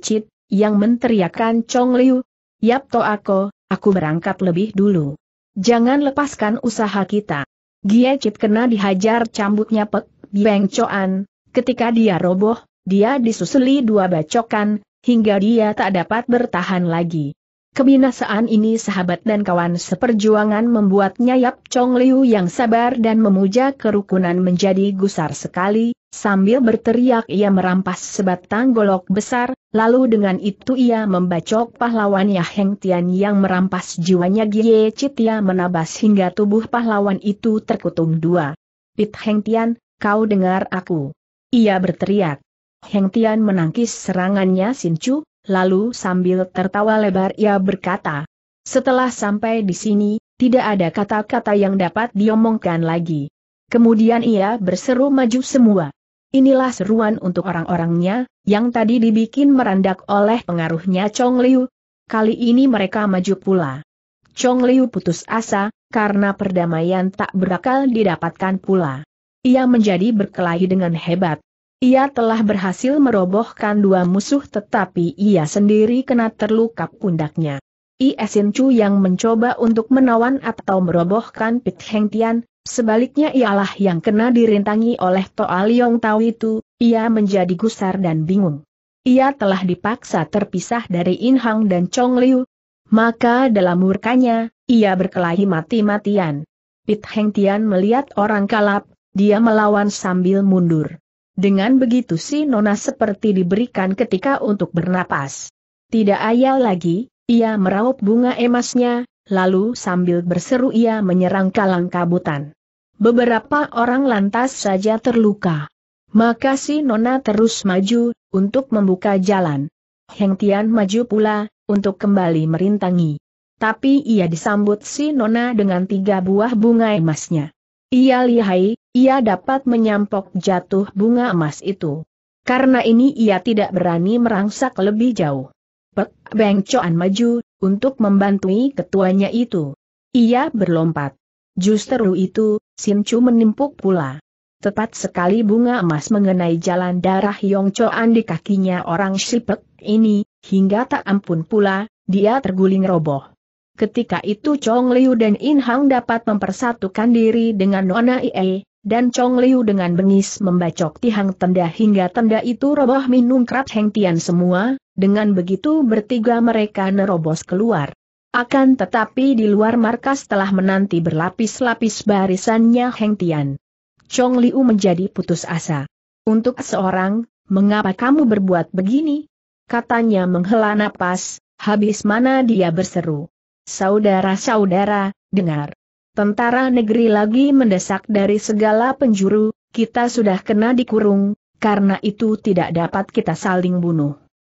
yang meneriakkan Chong Liu. Yap to aku, aku berangkat lebih dulu. Jangan lepaskan usaha kita. Gie kena dihajar cambuknya Pek Beng Choan. Ketika dia roboh, dia disusuli dua bacokan, hingga dia tak dapat bertahan lagi. Kebinasaan ini sahabat dan kawan seperjuangan membuat nyayap Chong Liu yang sabar dan memuja kerukunan menjadi gusar sekali, sambil berteriak ia merampas sebatang golok besar, lalu dengan itu ia membacok pahlawan Heng Tian yang merampas jiwanya Gie Citia menabas hingga tubuh pahlawan itu terkutung dua. Pit Heng Tian, kau dengar aku. Ia berteriak. Heng Tian menangkis serangannya Sin Chu, lalu sambil tertawa lebar ia berkata, setelah sampai di sini, tidak ada kata-kata yang dapat diomongkan lagi. Kemudian ia berseru maju semua. Inilah seruan untuk orang-orangnya, yang tadi dibikin merandak oleh pengaruhnya Chong Liu. Kali ini mereka maju pula. Chong Liu putus asa, karena perdamaian tak berakal didapatkan pula. Ia menjadi berkelahi dengan hebat, ia telah berhasil merobohkan dua musuh tetapi ia sendiri kena terluka pundaknya. Iesin Chu yang mencoba untuk menawan atau merobohkan Pit Heng Tian, sebaliknya ialah yang kena dirintangi oleh Toa Liong Tau itu, ia menjadi gusar dan bingung. Ia telah dipaksa terpisah dari In Hang dan Chong Liu. Maka dalam murkanya, ia berkelahi mati-matian. Pit Heng Tian melihat orang kalap, dia melawan sambil mundur. Dengan begitu si Nona seperti diberikan ketika untuk bernapas. Tidak ayal lagi, ia meraup bunga emasnya, lalu sambil berseru ia menyerang kalang kabutan. Beberapa orang lantas saja terluka. Maka si Nona terus maju, untuk membuka jalan. Heng Tian maju pula, untuk kembali merintangi. Tapi ia disambut si Nona dengan tiga buah bunga emasnya. Ia lihai, ia dapat menyampok jatuh bunga emas itu. Karena ini ia tidak berani merangsak lebih jauh. Pek Beng maju, untuk membantui ketuanya itu. Ia berlompat. Justru itu, Sin Chu menimpuk pula. Tepat sekali bunga emas mengenai jalan darah Yong Choan di kakinya orang Shipek ini, hingga tak ampun pula, dia terguling roboh. Ketika itu Chong Liu dan In Hang dapat mempersatukan diri dengan Nona Ie, dan Chong Liu dengan bengis membacok tihang tenda hingga tenda itu roboh krat Heng Tian semua, dengan begitu bertiga mereka nerobos keluar. Akan tetapi di luar markas telah menanti berlapis-lapis barisannya Heng Tian. Chong Liu menjadi putus asa. Untuk seorang, mengapa kamu berbuat begini? Katanya menghela napas, habis mana dia berseru. Saudara-saudara, dengar. Tentara negeri lagi mendesak dari segala penjuru, kita sudah kena dikurung, karena itu tidak dapat kita saling bunuh.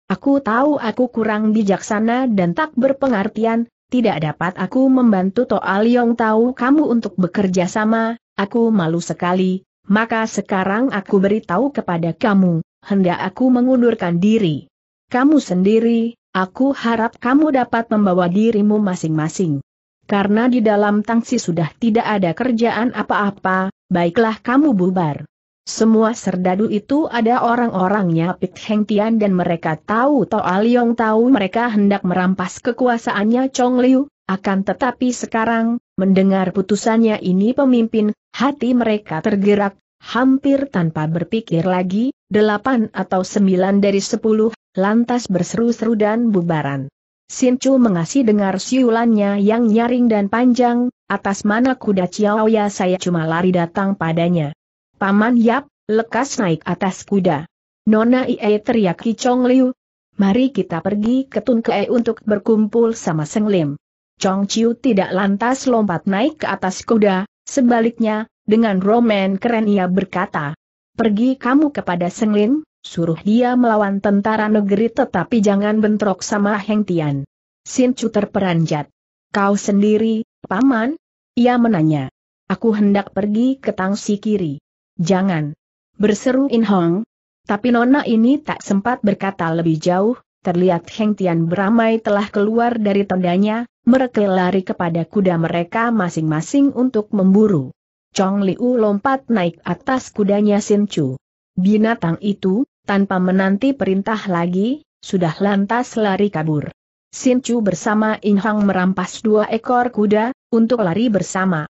Aku tahu aku kurang bijaksana dan tak berpengertian, tidak dapat aku membantu Toa Liong tahu kamu untuk bekerja sama, aku malu sekali, maka sekarang aku beritahu kepada kamu, hendak aku mengundurkan diri. Kamu sendiri, Aku harap kamu dapat membawa dirimu masing-masing. Karena di dalam tangsi sudah tidak ada kerjaan apa-apa, baiklah kamu bubar. Semua serdadu itu ada orang-orangnya Pik Heng Tian dan mereka tahu Toa Liong tahu mereka hendak merampas kekuasaannya Chong Liu, akan tetapi sekarang, mendengar putusannya ini pemimpin, hati mereka tergerak, hampir tanpa berpikir lagi, delapan atau sembilan dari sepuluh lantas berseru-seru dan bubaran. Chu mengasih dengar siulannya yang nyaring dan panjang, atas mana kuda ya saya cuma lari datang padanya. Paman Yap, lekas naik atas kuda. Nona Ie teriak Chong Liu. Mari kita pergi ke Tun Kee untuk berkumpul sama Seng Lim. Chong Chiu tidak lantas lompat naik ke atas kuda, sebaliknya, dengan roman keren ia berkata. Pergi kamu kepada Seng Lim, Suruh dia melawan tentara negeri tetapi jangan bentrok sama Heng Tian. Sin Chu terperanjat. Kau sendiri, Paman? Ia menanya. Aku hendak pergi ke tangsi kiri. Jangan. Berseru In Hong. Tapi nona ini tak sempat berkata lebih jauh, terlihat Heng Tian beramai telah keluar dari tendanya, mereka lari kepada kuda mereka masing-masing untuk memburu. Chong Liu lompat naik atas kudanya Sin Chu. Binatang itu, tanpa menanti perintah lagi, sudah lantas lari kabur. Sin Chu bersama In Hang merampas dua ekor kuda, untuk lari bersama.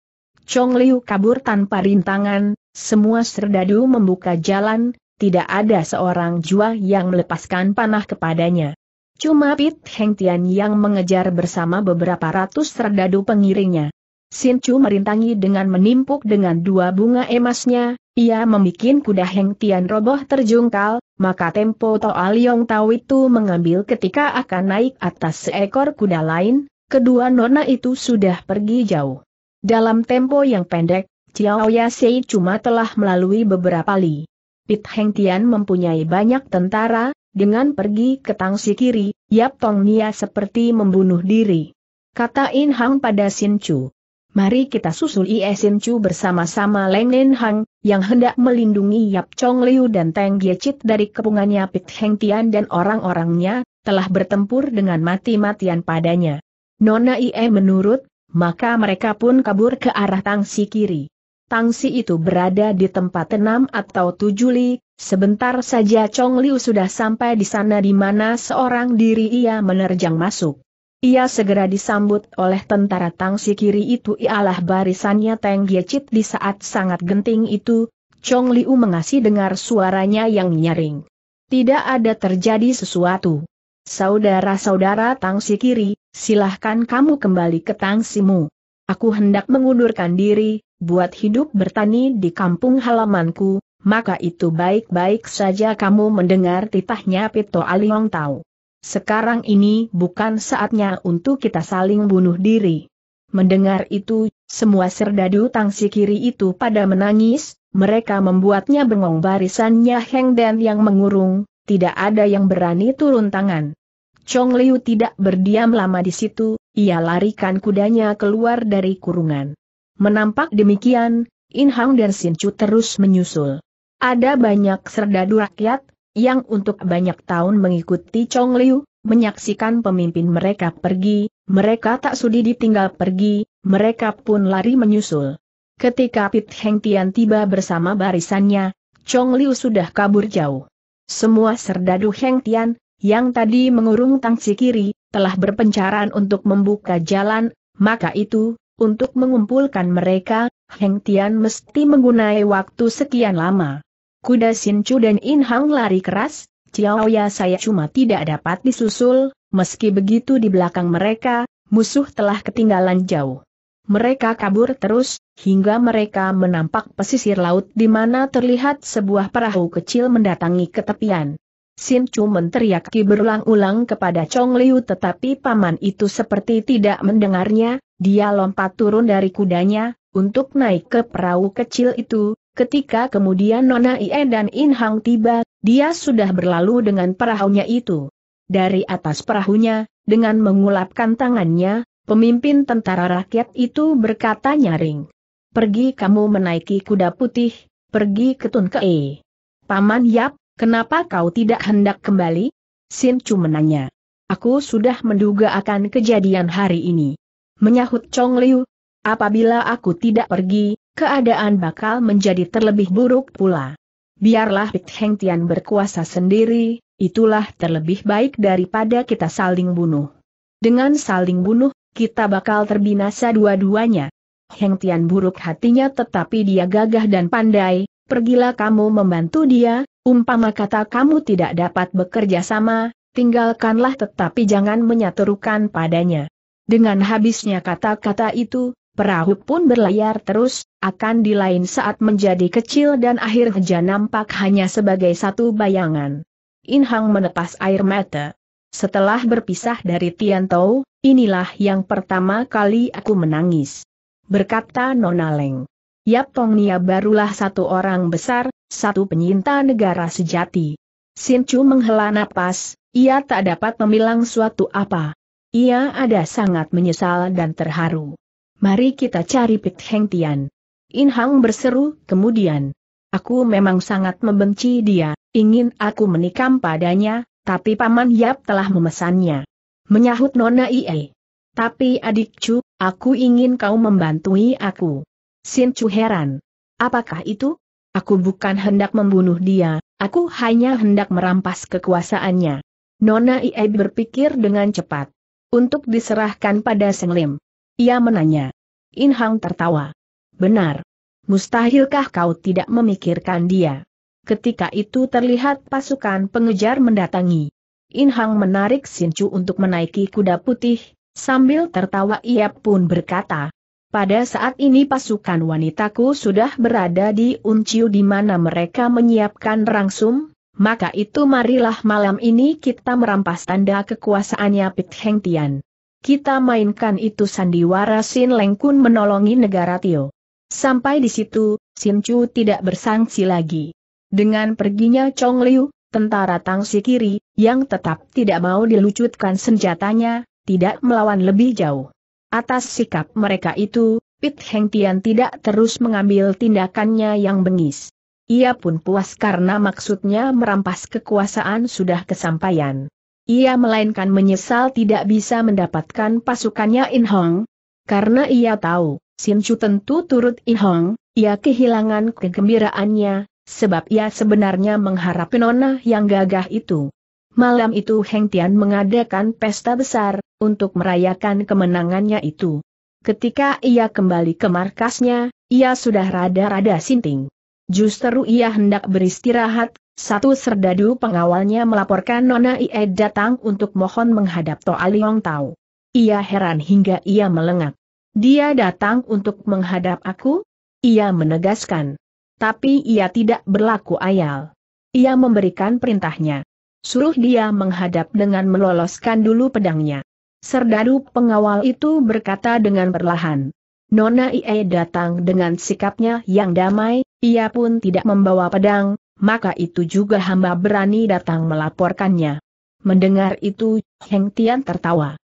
Chong Liu kabur tanpa rintangan, semua serdadu membuka jalan, tidak ada seorang jua yang melepaskan panah kepadanya. Cuma Pit Heng Tian yang mengejar bersama beberapa ratus serdadu pengiringnya. Sin Chu merintangi dengan menimpuk dengan dua bunga emasnya, ia membuat kuda Heng Tian roboh terjungkal, maka Tempo Toa Liong Tau itu mengambil ketika akan naik atas seekor kuda lain, kedua nona itu sudah pergi jauh. Dalam tempo yang pendek, Chiao ya Sei cuma telah melalui beberapa li. Pit Heng Tian mempunyai banyak tentara, dengan pergi ke tangsi kiri, Yap Tong Nia seperti membunuh diri. Kata In Hang pada Sin Chu. Mari kita susul Iesin Chu bersama-sama Leng Nen Hang, yang hendak melindungi Yap Chong Liu dan Teng Chit dari kepungannya Pit Heng Tian dan orang-orangnya, telah bertempur dengan mati-matian padanya. Nona Ie menurut, maka mereka pun kabur ke arah Tangsi kiri. Tangsi itu berada di tempat enam atau tujuh li, sebentar saja Chong Liu sudah sampai di sana di mana seorang diri ia menerjang masuk. Ia segera disambut oleh tentara tangsi kiri itu ialah barisannya Teng Giecit di saat sangat genting itu, Chong Liu mengasih dengar suaranya yang nyaring. Tidak ada terjadi sesuatu. Saudara-saudara tangsi kiri, silahkan kamu kembali ke tangsimu. Aku hendak mengundurkan diri, buat hidup bertani di kampung halamanku, maka itu baik-baik saja kamu mendengar titahnya Pito Aliong tahu. Sekarang ini bukan saatnya untuk kita saling bunuh diri. Mendengar itu, semua serdadu tangsi kiri itu pada menangis, mereka membuatnya bengong barisannya Heng Dan yang mengurung, tidak ada yang berani turun tangan. Chong Liu tidak berdiam lama di situ, ia larikan kudanya keluar dari kurungan. Menampak demikian, In Hang dan Sin Chu terus menyusul. Ada banyak serdadu rakyat, yang untuk banyak tahun mengikuti Chong Liu, menyaksikan pemimpin mereka pergi, mereka tak sudi ditinggal pergi, mereka pun lari menyusul. Ketika Pit Heng Tian tiba bersama barisannya, Chong Liu sudah kabur jauh. Semua serdadu Heng Tian, yang tadi mengurung tangsi kiri, telah berpencaran untuk membuka jalan, maka itu, untuk mengumpulkan mereka, Heng Tian mesti menggunai waktu sekian lama. Kuda Sinchu dan Inhang lari keras, Ciao ya saya cuma tidak dapat disusul, meski begitu di belakang mereka, musuh telah ketinggalan jauh. Mereka kabur terus, hingga mereka menampak pesisir laut di mana terlihat sebuah perahu kecil mendatangi ketepian. Sin Chu berulang-ulang kepada Chong Liu tetapi paman itu seperti tidak mendengarnya, dia lompat turun dari kudanya, untuk naik ke perahu kecil itu, Ketika kemudian Nona Ie dan In Hang tiba, dia sudah berlalu dengan perahunya itu. Dari atas perahunya, dengan mengulapkan tangannya, pemimpin tentara rakyat itu berkata nyaring. Pergi kamu menaiki kuda putih, pergi ke Tun Kee. Paman Yap, kenapa kau tidak hendak kembali? Sin Chu menanya. Aku sudah menduga akan kejadian hari ini. Menyahut Chong Liu, apabila aku tidak pergi, keadaan bakal menjadi terlebih buruk pula. Biarlah Pit Heng Tian berkuasa sendiri, itulah terlebih baik daripada kita saling bunuh. Dengan saling bunuh, kita bakal terbinasa dua-duanya. Heng Tian buruk hatinya tetapi dia gagah dan pandai, pergilah kamu membantu dia, umpama kata kamu tidak dapat bekerja sama, tinggalkanlah tetapi jangan menyeterukan padanya. Dengan habisnya kata-kata itu, Perahu pun berlayar terus, akan di lain saat menjadi kecil dan akhirnya nampak hanya sebagai satu bayangan. Inhang menepas air mata. Setelah berpisah dari Tian Tiantou, inilah yang pertama kali aku menangis. Berkata Nona Leng. Yap Nia barulah satu orang besar, satu penyinta negara sejati. Chu menghela napas, ia tak dapat memilang suatu apa. Ia ada sangat menyesal dan terharu. Mari kita cari Pit Heng Tian. In Hang berseru, kemudian. Aku memang sangat membenci dia, ingin aku menikam padanya, tapi Paman Yap telah memesannya. Menyahut Nona Ie. Tapi adik Chu, aku ingin kau membantui aku. Sin Chu heran. Apakah itu? Aku bukan hendak membunuh dia, aku hanya hendak merampas kekuasaannya. Nona Ie berpikir dengan cepat. Untuk diserahkan pada Seng Lim. Ia menanya. In Hang tertawa. Benar. Mustahilkah kau tidak memikirkan dia? Ketika itu terlihat pasukan pengejar mendatangi. In Hang menarik Sin Chu untuk menaiki kuda putih, sambil tertawa ia pun berkata, pada saat ini pasukan wanitaku sudah berada di Unciu di mana mereka menyiapkan rangsum, maka itu marilah malam ini kita merampas tanda kekuasaannya Pit Heng Tian. Kita mainkan itu sandiwara Sin Leng menolongi negara Tio. Sampai di situ, Sin Chu tidak bersangsi lagi. Dengan perginya Chong Liu, tentara Tangsi Kiri, yang tetap tidak mau dilucutkan senjatanya, tidak melawan lebih jauh. Atas sikap mereka itu, Pit Heng Tian tidak terus mengambil tindakannya yang bengis. Ia pun puas karena maksudnya merampas kekuasaan sudah kesampaian. Ia melainkan menyesal tidak bisa mendapatkan pasukannya In Hong. Karena ia tahu, Sin Chu tentu turut In Hong, ia kehilangan kegembiraannya, sebab ia sebenarnya mengharap nona yang gagah itu. Malam itu Heng Tian mengadakan pesta besar, untuk merayakan kemenangannya itu. Ketika ia kembali ke markasnya, ia sudah rada-rada sinting. Justru ia hendak beristirahat, satu serdadu pengawalnya melaporkan Nona Ie datang untuk mohon menghadap Toa Liong Tau. Ia heran hingga ia melengak. Dia datang untuk menghadap aku? Ia menegaskan. Tapi ia tidak berlaku ayal. Ia memberikan perintahnya. Suruh dia menghadap dengan meloloskan dulu pedangnya. Serdadu pengawal itu berkata dengan perlahan. Nona Ie datang dengan sikapnya yang damai, ia pun tidak membawa pedang, maka itu juga hamba berani datang melaporkannya. Mendengar itu, Heng Tian tertawa.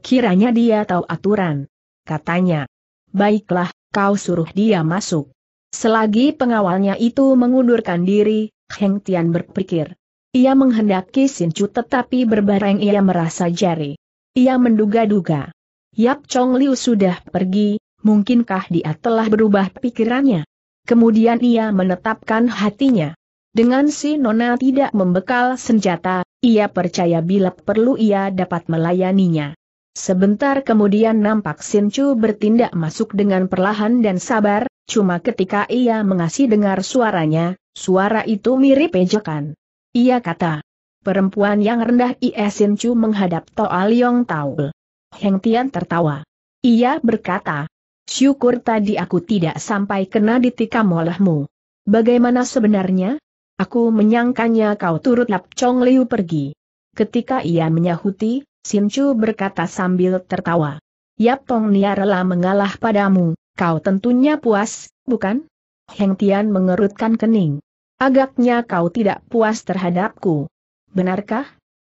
Kiranya dia tahu aturan. Katanya, baiklah, kau suruh dia masuk. Selagi pengawalnya itu mengundurkan diri, Heng Tian berpikir. Ia menghendaki Sin Chu tetapi berbareng ia merasa jari. Ia menduga-duga. Yap Chong Liu sudah pergi, mungkinkah dia telah berubah pikirannya? Kemudian ia menetapkan hatinya. Dengan si Nona tidak membekal senjata, ia percaya bila perlu ia dapat melayaninya. Sebentar kemudian nampak Chu bertindak masuk dengan perlahan dan sabar, cuma ketika ia mengasih dengar suaranya, suara itu mirip ejekan. Ia kata, perempuan yang rendah Ie Chu menghadap Toa Liong Taul. Heng Tian tertawa. Ia berkata, syukur tadi aku tidak sampai kena ditikam olehmu. Bagaimana sebenarnya? Aku menyangkanya kau turut Lap Chong Liu pergi. Ketika ia menyahuti, Sim Chu berkata sambil tertawa. Yap Tong Nia rela mengalah padamu, kau tentunya puas, bukan? Heng Tian mengerutkan kening. Agaknya kau tidak puas terhadapku. Benarkah?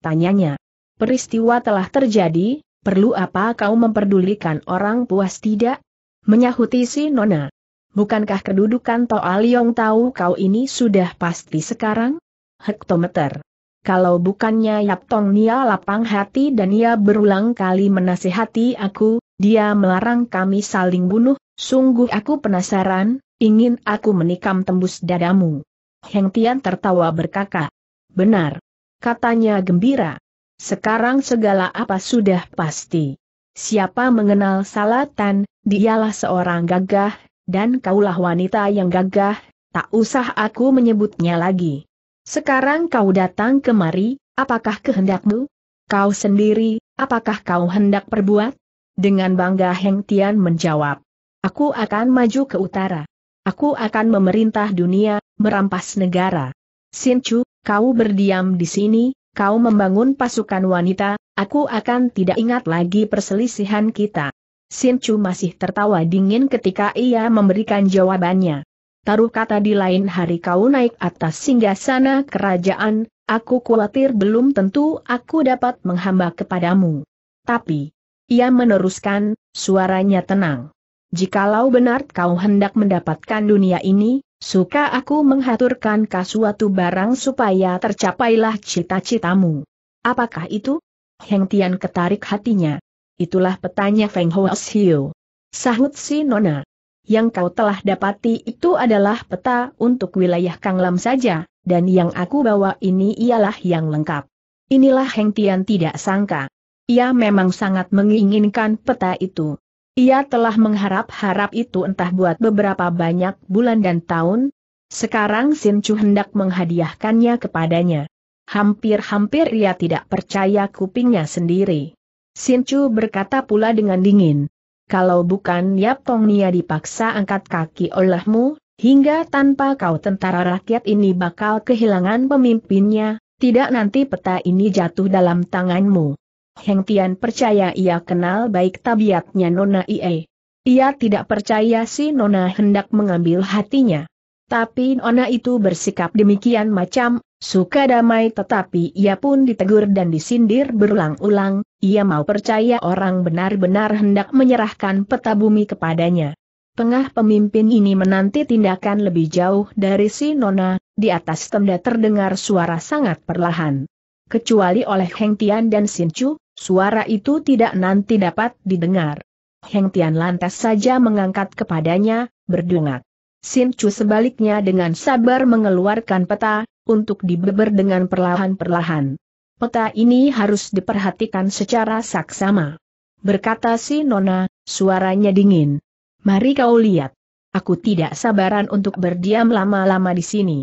Tanyanya. Peristiwa telah terjadi, perlu apa kau memperdulikan orang puas tidak? Menyahuti si Nona bukankah kedudukan Toa Liong tahu kau ini sudah pasti sekarang? Hektometer. Kalau bukannya Yap Tong Nia lapang hati dan ia berulang kali menasihati aku, dia melarang kami saling bunuh, sungguh aku penasaran, ingin aku menikam tembus dadamu. Heng Tian tertawa berkata. Benar. Katanya gembira. Sekarang segala apa sudah pasti. Siapa mengenal Salatan, dialah seorang gagah, dan kaulah wanita yang gagah, tak usah aku menyebutnya lagi. Sekarang kau datang kemari, apakah kehendakmu? Kau sendiri, apakah kau hendak perbuat? Dengan bangga Heng Tian menjawab. Aku akan maju ke utara. Aku akan memerintah dunia, merampas negara. Chu, kau berdiam di sini, kau membangun pasukan wanita, aku akan tidak ingat lagi perselisihan kita. Sin Chu masih tertawa dingin ketika ia memberikan jawabannya. Taruh kata di lain hari kau naik atas singgasana kerajaan, aku khawatir belum tentu aku dapat menghamba kepadamu. Tapi, ia meneruskan, suaranya tenang. Jikalau benar kau hendak mendapatkan dunia ini, suka aku menghaturkan kau suatu barang supaya tercapailah cita-citamu. Apakah itu? Heng Tian ketarik hatinya itulah petanya Feng Hoasiu. Sahut si Nona. Yang kau telah dapati itu adalah peta untuk wilayah Kanglam saja, dan yang aku bawa ini ialah yang lengkap. Inilah Heng Tian tidak sangka. Ia memang sangat menginginkan peta itu. Ia telah mengharap-harap itu entah buat beberapa banyak bulan dan tahun. Sekarang Sin Chu hendak menghadiahkannya kepadanya. Hampir-hampir ia tidak percaya kupingnya sendiri. Sin Chu berkata pula dengan dingin. Kalau bukan Yap Tong Nia dipaksa angkat kaki olehmu, hingga tanpa kau tentara rakyat ini bakal kehilangan pemimpinnya, tidak nanti peta ini jatuh dalam tanganmu. Heng Tian percaya ia kenal baik tabiatnya Nona Ie. Ia tidak percaya si Nona hendak mengambil hatinya. Tapi Nona itu bersikap demikian macam, suka damai tetapi ia pun ditegur dan disindir berulang-ulang, ia mau percaya orang benar-benar hendak menyerahkan peta bumi kepadanya. Tengah pemimpin ini menanti tindakan lebih jauh dari si Nona, di atas tenda terdengar suara sangat perlahan. Kecuali oleh Heng Tian dan Sin Chu, suara itu tidak nanti dapat didengar. Heng Tian lantas saja mengangkat kepadanya, berdungak. Sin Chu sebaliknya dengan sabar mengeluarkan peta, untuk dibeber dengan perlahan-perlahan. Peta ini harus diperhatikan secara saksama. Berkata si Nona, suaranya dingin. Mari kau lihat. Aku tidak sabaran untuk berdiam lama-lama di sini.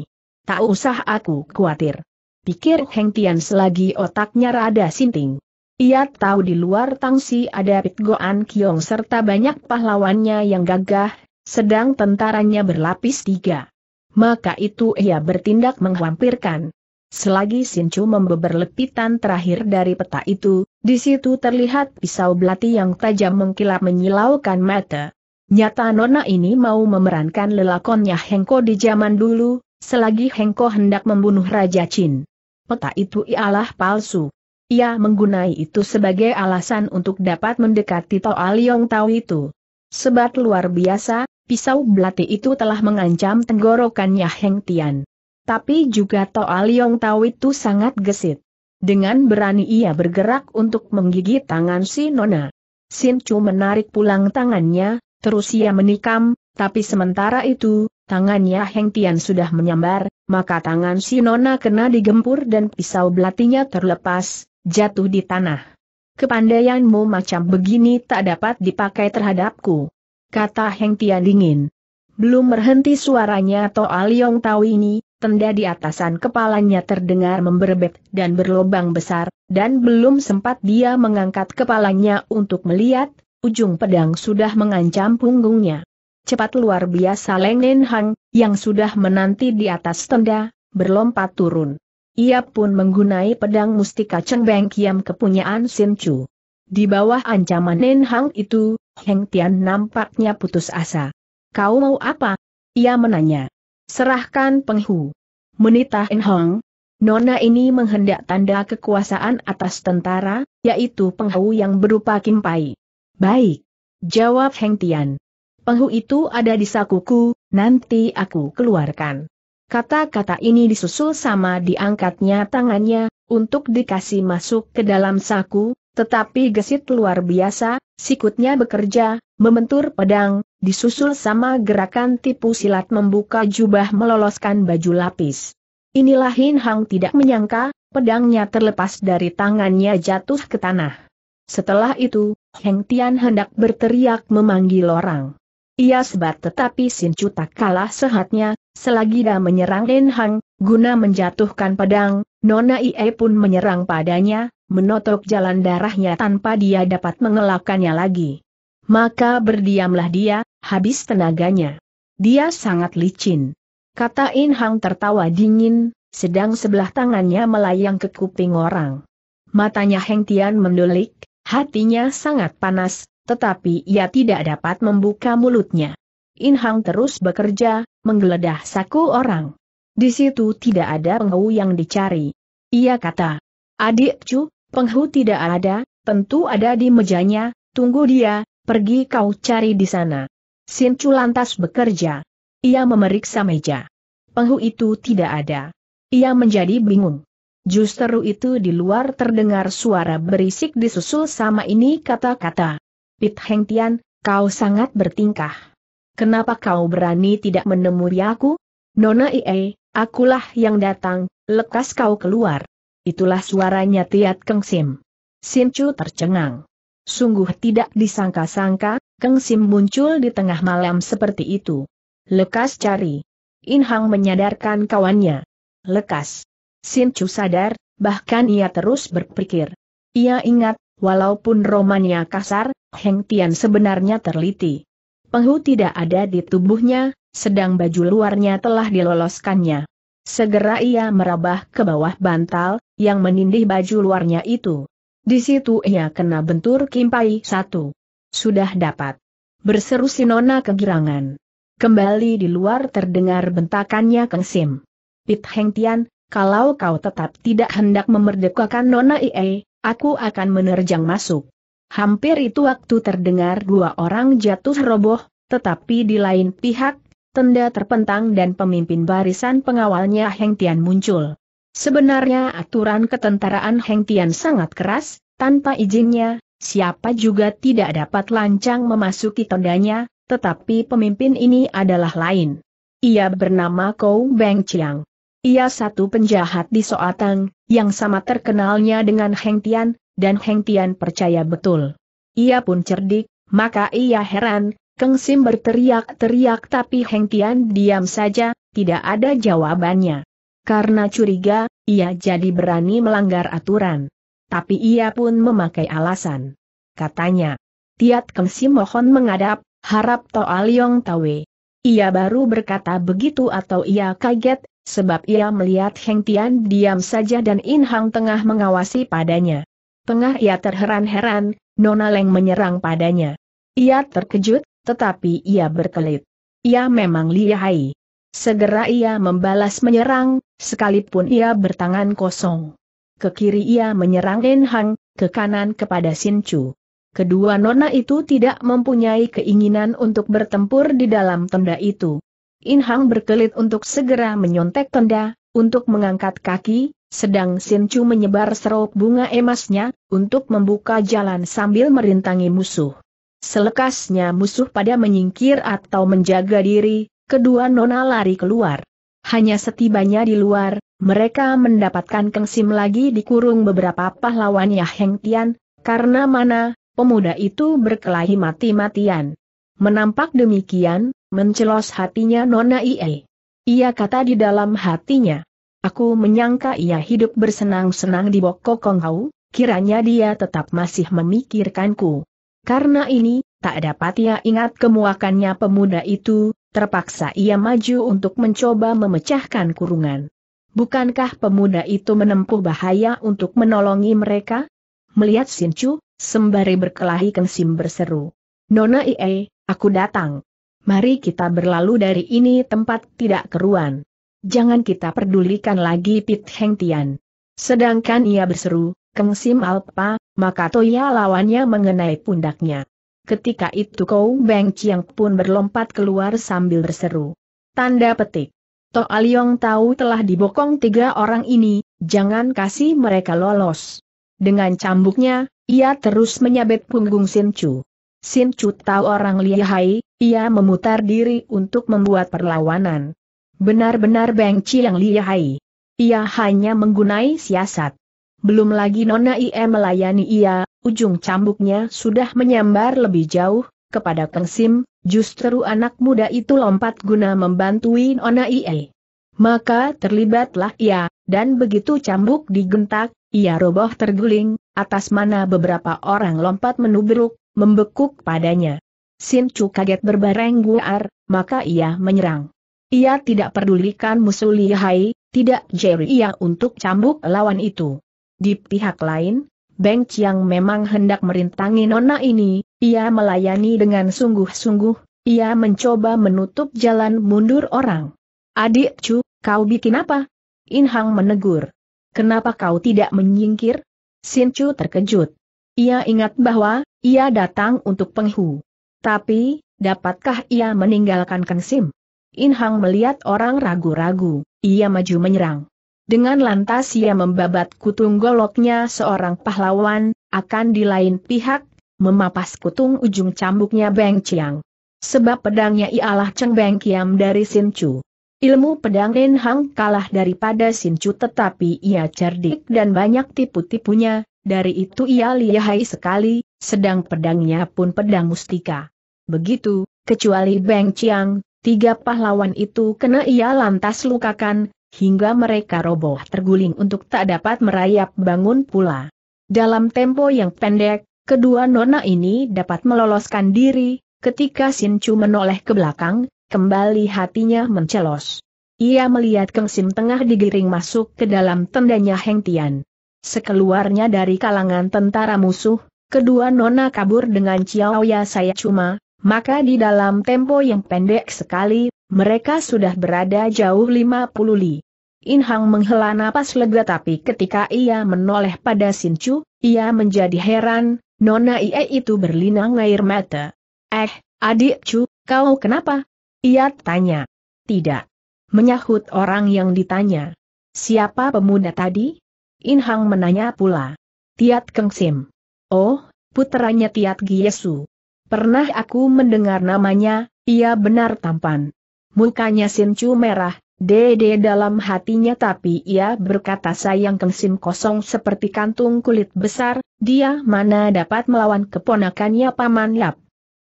Tak usah aku khawatir. Pikir Heng Tian selagi otaknya rada sinting. Ia tahu di luar Tangsi ada Pit Goan Kiong serta banyak pahlawannya yang gagah, sedang tentaranya berlapis tiga. Maka itu ia bertindak menghampirkan. Selagi Sinchu membeber lepitan terakhir dari peta itu, di situ terlihat pisau belati yang tajam mengkilap menyilaukan mata. Nyata Nona ini mau memerankan lelakonnya Hengko di zaman dulu, selagi Hengko hendak membunuh Raja Chin. Peta itu ialah palsu. Ia menggunai itu sebagai alasan untuk dapat mendekati Toa Liong Tau itu. Sebat luar biasa, pisau belati itu telah mengancam tenggorokannya Heng Tian. Tapi juga Toa Liong Tau itu sangat gesit. Dengan berani ia bergerak untuk menggigit tangan si Nona. Sin Chu menarik pulang tangannya, terus ia menikam, tapi sementara itu, tangannya Heng Tian sudah menyambar, maka tangan si Nona kena digempur dan pisau belatinya terlepas, jatuh di tanah. Kepandaianmu macam begini tak dapat dipakai terhadapku kata Heng Tian dingin. Belum berhenti suaranya Toa Liong Tau ini, tenda di atasan kepalanya terdengar memberebet dan berlobang besar, dan belum sempat dia mengangkat kepalanya untuk melihat, ujung pedang sudah mengancam punggungnya. Cepat luar biasa Leng Nen Hang, yang sudah menanti di atas tenda, berlompat turun. Ia pun menggunai pedang mustika Cheng Kiam kepunyaan Sin Chu. Di bawah ancaman Nen Hang itu, Heng Tian nampaknya putus asa. Kau mau apa? Ia menanya. Serahkan penghu. Menitah In Hong. Nona ini menghendak tanda kekuasaan atas tentara, yaitu penghu yang berupa kimpai. Baik. Jawab Heng Tian. Penghu itu ada di sakuku, nanti aku keluarkan. Kata-kata ini disusul sama diangkatnya tangannya, untuk dikasih masuk ke dalam saku, tetapi gesit luar biasa, Sikutnya bekerja, mementur pedang, disusul sama gerakan tipu silat membuka jubah meloloskan baju lapis. Inilah Hin Hang tidak menyangka, pedangnya terlepas dari tangannya jatuh ke tanah. Setelah itu, Heng Tian hendak berteriak memanggil orang. Ia sebat tetapi Sin Cu tak kalah sehatnya, Selagi dia menyerang Den Hang, guna menjatuhkan pedang, Nona Ie pun menyerang padanya, menotok jalan darahnya tanpa dia dapat mengelakkannya lagi. Maka berdiamlah dia, habis tenaganya. Dia sangat licin. Kata In Hang tertawa dingin, sedang sebelah tangannya melayang ke kuping orang. Matanya Heng Tian mendulik, hatinya sangat panas, tetapi ia tidak dapat membuka mulutnya. In Hang terus bekerja, menggeledah saku orang. Di situ tidak ada penghu yang dicari. Ia kata, adik cu, penghu tidak ada, tentu ada di mejanya, tunggu dia, pergi kau cari di sana. Sin Chu lantas bekerja. Ia memeriksa meja. Penghu itu tidak ada. Ia menjadi bingung. Justru itu di luar terdengar suara berisik disusul sama ini kata-kata. Pit Heng Tian, kau sangat bertingkah. Kenapa kau berani tidak menemui aku? Nona Ie, akulah yang datang, lekas kau keluar. Itulah suaranya Tiat Keng Sim. Sin Chu tercengang. Sungguh tidak disangka-sangka, Keng Sim muncul di tengah malam seperti itu. Lekas cari. In Hang menyadarkan kawannya. Lekas. Sin Chu sadar, bahkan ia terus berpikir. Ia ingat, walaupun romannya kasar, Heng Tian sebenarnya terliti. Penghu tidak ada di tubuhnya, sedang baju luarnya telah diloloskannya. Segera ia merabah ke bawah bantal, yang menindih baju luarnya itu. Di situ ia kena bentur kimpai satu. Sudah dapat. Berseru si Nona kegirangan. Kembali di luar terdengar bentakannya Kengsim. Pit Heng Tian, kalau kau tetap tidak hendak memerdekakan Nona Ie, aku akan menerjang masuk. Hampir itu waktu terdengar dua orang jatuh roboh, tetapi di lain pihak, tenda terpentang dan pemimpin barisan pengawalnya Heng Tian muncul. Sebenarnya aturan ketentaraan Heng Tian sangat keras, tanpa izinnya, siapa juga tidak dapat lancang memasuki tendanya, tetapi pemimpin ini adalah lain. Ia bernama Kou Beng Chiang. Ia satu penjahat di Soatang, yang sama terkenalnya dengan Heng Tian, dan Heng Tian percaya betul. Ia pun cerdik, maka ia heran, Keng Sim berteriak-teriak tapi Heng Tian diam saja, tidak ada jawabannya. Karena curiga, ia jadi berani melanggar aturan. Tapi ia pun memakai alasan. Katanya, Tiat Keng Sim mohon mengadap, harap Toa Liong Tawe. Ia baru berkata begitu atau ia kaget, sebab ia melihat Heng Tian diam saja dan Inhang tengah mengawasi padanya. Tengah ia terheran-heran, Nona Leng menyerang padanya. Ia terkejut, tetapi ia berkelit. Ia memang lihai. Segera ia membalas menyerang, sekalipun ia bertangan kosong. Ke kiri ia menyerang En Hang, ke kanan kepada Sin Chu. Kedua nona itu tidak mempunyai keinginan untuk bertempur di dalam tenda itu. In berkelit untuk segera menyontek tenda, untuk mengangkat kaki, sedang Chu menyebar serok bunga emasnya, untuk membuka jalan sambil merintangi musuh. Selekasnya musuh pada menyingkir atau menjaga diri, kedua nona lari keluar. Hanya setibanya di luar, mereka mendapatkan kengsim lagi dikurung beberapa pahlawan Yah Tian, karena mana, pemuda itu berkelahi mati-matian. Menampak demikian, mencelos hatinya Nona Ie. Ia kata di dalam hatinya. Aku menyangka ia hidup bersenang-senang di Boko Konghau, kiranya dia tetap masih memikirkanku. Karena ini, tak dapat ia ingat kemuakannya pemuda itu, terpaksa ia maju untuk mencoba memecahkan kurungan. Bukankah pemuda itu menempuh bahaya untuk menolongi mereka? Melihat Sinchu, sembari berkelahi Kengsim berseru. Nona Ie, aku datang mari kita berlalu dari ini tempat tidak keruan. Jangan kita pedulikan lagi Pit Heng Tian. Sedangkan ia berseru, Keng Sim Alpa, maka Toya lawannya mengenai pundaknya. Ketika itu Kou Beng Chiang pun berlompat keluar sambil berseru. Tanda petik. To Aliong tahu telah dibokong tiga orang ini, jangan kasih mereka lolos. Dengan cambuknya, ia terus menyabet punggung Sin Chu. Sin Chu tahu orang lihai, ia memutar diri untuk membuat perlawanan. Benar-benar Beng Chi yang lihai. Ia hanya menggunai siasat. Belum lagi Nona Ie melayani ia, ujung cambuknya sudah menyambar lebih jauh, kepada Kang Sim, justru anak muda itu lompat guna membantui Nona Ie. Maka terlibatlah ia, dan begitu cambuk digentak, ia roboh terguling, atas mana beberapa orang lompat menubruk, membekuk padanya. Sin Chu kaget berbareng guar, maka ia menyerang. Ia tidak pedulikan musuh lihai, tidak jeri ia untuk cambuk lawan itu. Di pihak lain, Beng Chiang memang hendak merintangi nona ini, ia melayani dengan sungguh-sungguh, ia mencoba menutup jalan mundur orang. Adik Chu, kau bikin apa? In Hang menegur. Kenapa kau tidak menyingkir? Sin Chu terkejut. Ia ingat bahwa, ia datang untuk penghu. Tapi, dapatkah ia meninggalkan kensim? Inhang melihat orang ragu-ragu, ia maju menyerang. Dengan lantas ia membabat kutung goloknya seorang pahlawan, akan di lain pihak, memapas kutung ujung cambuknya Beng Chiang. Sebab pedangnya ialah Cheng Beng Kiam dari Sin Chu. Ilmu pedang Inhang kalah daripada Sin Chu tetapi ia cerdik dan banyak tipu-tipunya, dari itu ia lihai sekali, sedang pedangnya pun pedang mustika. Begitu, kecuali Beng Chiang, tiga pahlawan itu kena ia lantas lukakan, hingga mereka roboh terguling untuk tak dapat merayap bangun pula. Dalam tempo yang pendek, kedua nona ini dapat meloloskan diri, ketika Sin Chu menoleh ke belakang, kembali hatinya mencelos. Ia melihat Keng Sim tengah digiring masuk ke dalam tendanya Heng Tian. Sekeluarnya dari kalangan tentara musuh, kedua nona kabur dengan Ciao Ya saya cuma, maka di dalam tempo yang pendek sekali, mereka sudah berada jauh 50 li. In Hang menghela napas lega tapi ketika ia menoleh pada Sin Chu, ia menjadi heran, Nona Ie itu berlinang air mata. Eh, adik Chu, kau kenapa? Ia tanya. Tidak. Menyahut orang yang ditanya. Siapa pemuda tadi? In Hang menanya pula. Tiat Keng Sim. Oh, putranya Tiat Giesu. Pernah aku mendengar namanya, ia benar tampan. Mukanya Sim Chu merah, dede dalam hatinya tapi ia berkata sayang Keng Sim kosong seperti kantung kulit besar, dia mana dapat melawan keponakannya Paman Lap.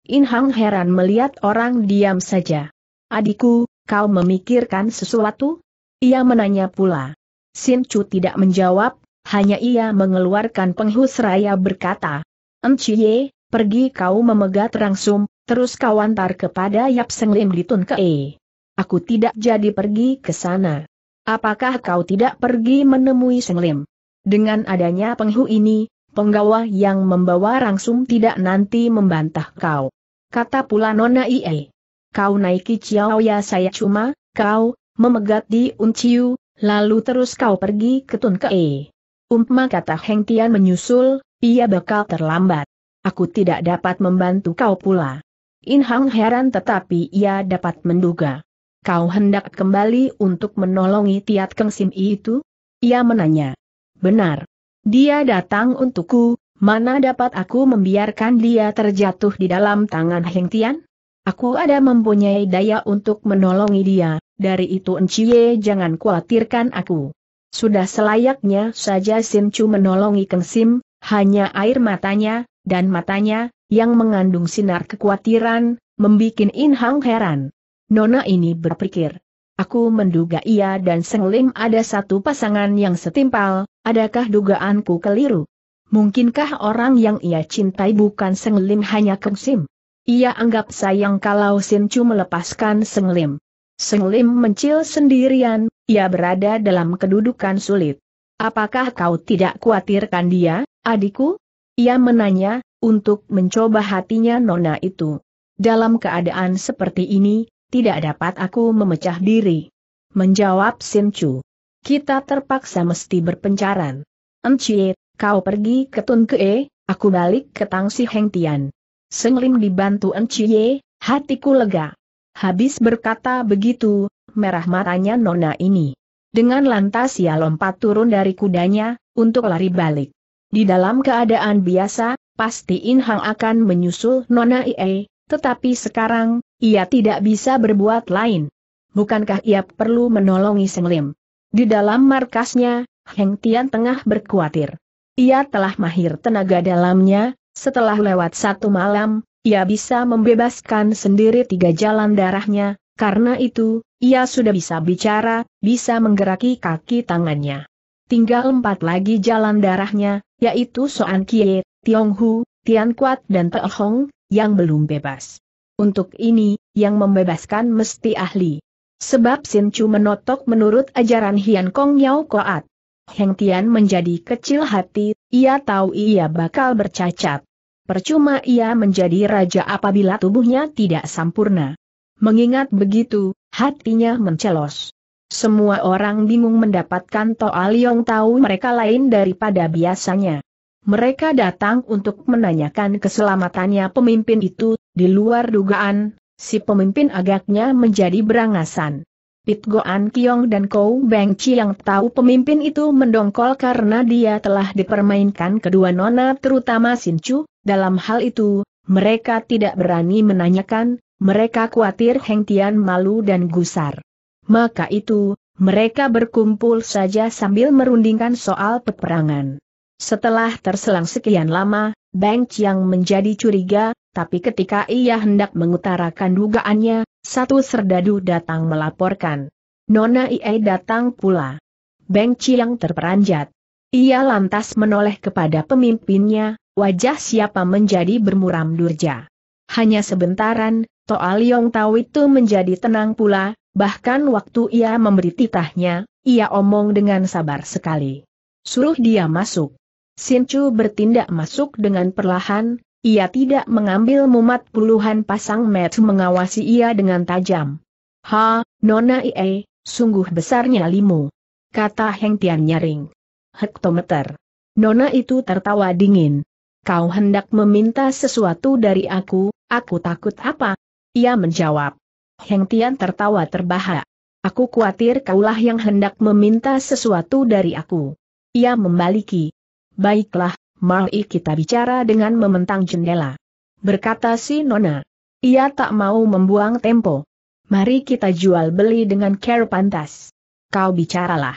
In Hang heran melihat orang diam saja. Adikku, kau memikirkan sesuatu? Ia menanya pula. Sin Chu tidak menjawab, hanya ia mengeluarkan penghus raya berkata, Enciye, pergi kau memegat rangsum, terus kau antar kepada Yap Seng Lim di Ke. -e. Aku tidak jadi pergi ke sana. Apakah kau tidak pergi menemui Seng Lim? Dengan adanya penghu ini, penggawa yang membawa rangsum tidak nanti membantah kau. Kata pula Nona Ie. Kau naiki Ciao ya saya cuma, kau, memegat di Unciu, Lalu terus kau pergi ke Tun Kee. Umpama kata Heng Tian menyusul, ia bakal terlambat. Aku tidak dapat membantu kau pula. In Hang heran tetapi ia dapat menduga. Kau hendak kembali untuk menolongi Tiat Keng Sim itu? Ia menanya. Benar. Dia datang untukku, mana dapat aku membiarkan dia terjatuh di dalam tangan Heng Tian? Aku ada mempunyai daya untuk menolongi dia, dari itu Enciye jangan khawatirkan aku. Sudah selayaknya saja Sin Chu menolongi Keng Sim, hanya air matanya, dan matanya, yang mengandung sinar kekhawatiran, membuat In Hang heran. Nona ini berpikir. Aku menduga ia dan Seng Lim ada satu pasangan yang setimpal, adakah dugaanku keliru? Mungkinkah orang yang ia cintai bukan Seng Lim hanya Keng Sim? Ia anggap sayang kalau Sin Chu melepaskan Seng Lim. Senglim Lim mencil sendirian, ia berada dalam kedudukan sulit. Apakah kau tidak khawatirkan dia, adikku? Ia menanya, untuk mencoba hatinya nona itu. Dalam keadaan seperti ini, tidak dapat aku memecah diri. Menjawab Sim Chu. Kita terpaksa mesti berpencaran. Encie, kau pergi ke Tun Kee, aku balik ke Tang Si Heng Tian. Seng Lim dibantu Encie, hatiku lega. Habis berkata begitu, merah matanya nona ini. Dengan lantas ia lompat turun dari kudanya, untuk lari balik. Di dalam keadaan biasa, pasti Inhang akan menyusul nona Ie, tetapi sekarang, ia tidak bisa berbuat lain. Bukankah ia perlu menolongi Seng Lim? Di dalam markasnya, Heng Tian tengah berkuatir. Ia telah mahir tenaga dalamnya, setelah lewat satu malam, ia bisa membebaskan sendiri tiga jalan darahnya, karena itu, ia sudah bisa bicara, bisa menggeraki kaki tangannya. Tinggal empat lagi jalan darahnya, yaitu Soan Kie, Tiong Hu, Tian Kuat dan Teo Hong, yang belum bebas. Untuk ini, yang membebaskan mesti ahli. Sebab Sin Chu menotok menurut ajaran Hian Kong Yao Koat. Heng Tian menjadi kecil hati, ia tahu ia bakal bercacat. Percuma ia menjadi raja apabila tubuhnya tidak sempurna. Mengingat begitu, hatinya mencelos. Semua orang bingung mendapatkan Toa Liong tahu mereka lain daripada biasanya. Mereka datang untuk menanyakan keselamatannya pemimpin itu, di luar dugaan, si pemimpin agaknya menjadi berangasan. Pit Goan Kiong dan Kou Beng Chi yang tahu pemimpin itu mendongkol karena dia telah dipermainkan kedua nona terutama Sin Chu, dalam hal itu, mereka tidak berani menanyakan, mereka khawatir Heng Tian malu dan gusar. Maka itu, mereka berkumpul saja sambil merundingkan soal peperangan. Setelah terselang sekian lama, Bang Chiang menjadi curiga, tapi ketika ia hendak mengutarakan dugaannya, satu serdadu datang melaporkan. Nona Ie datang pula. Bang Chiang terperanjat. Ia lantas menoleh kepada pemimpinnya, Wajah siapa menjadi bermuram durja. Hanya sebentaran, Toa Liong Tau itu menjadi tenang pula, bahkan waktu ia memberi titahnya, ia omong dengan sabar sekali. Suruh dia masuk. Chu bertindak masuk dengan perlahan, ia tidak mengambil mumat puluhan pasang met mengawasi ia dengan tajam. Ha, Nona Ie, sungguh besarnya limu. Kata Heng Tian nyaring. Hektometer. Nona itu tertawa dingin kau hendak meminta sesuatu dari aku, aku takut apa? Ia menjawab. Heng Tian tertawa terbahak. Aku khawatir kaulah yang hendak meminta sesuatu dari aku. Ia membaliki. Baiklah, mari kita bicara dengan mementang jendela. Berkata si Nona. Ia tak mau membuang tempo. Mari kita jual beli dengan care pantas. Kau bicaralah.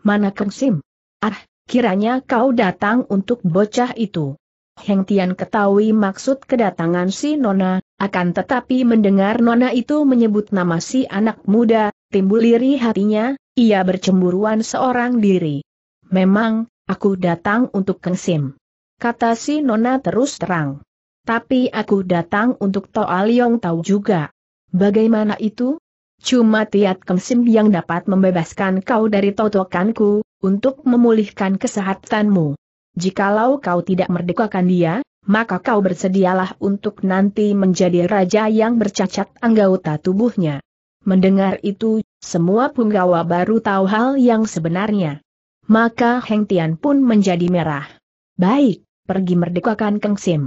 Mana kengsim? Ah, kiranya kau datang untuk bocah itu. Heng Tian ketahui maksud kedatangan si Nona, akan tetapi mendengar Nona itu menyebut nama si anak muda, timbul iri hatinya, ia bercemburuan seorang diri. Memang, aku datang untuk Keng Kata si Nona terus terang. Tapi aku datang untuk Toa Liong tahu juga. Bagaimana itu? Cuma Tiat Keng yang dapat membebaskan kau dari totokanku, untuk memulihkan kesehatanmu. Jikalau kau tidak merdekakan dia, maka kau bersedialah untuk nanti menjadi raja yang bercacat anggota tubuhnya. Mendengar itu, semua punggawa baru tahu hal yang sebenarnya. Maka Heng Tian pun menjadi merah. Baik, pergi merdekakan Keng Sim.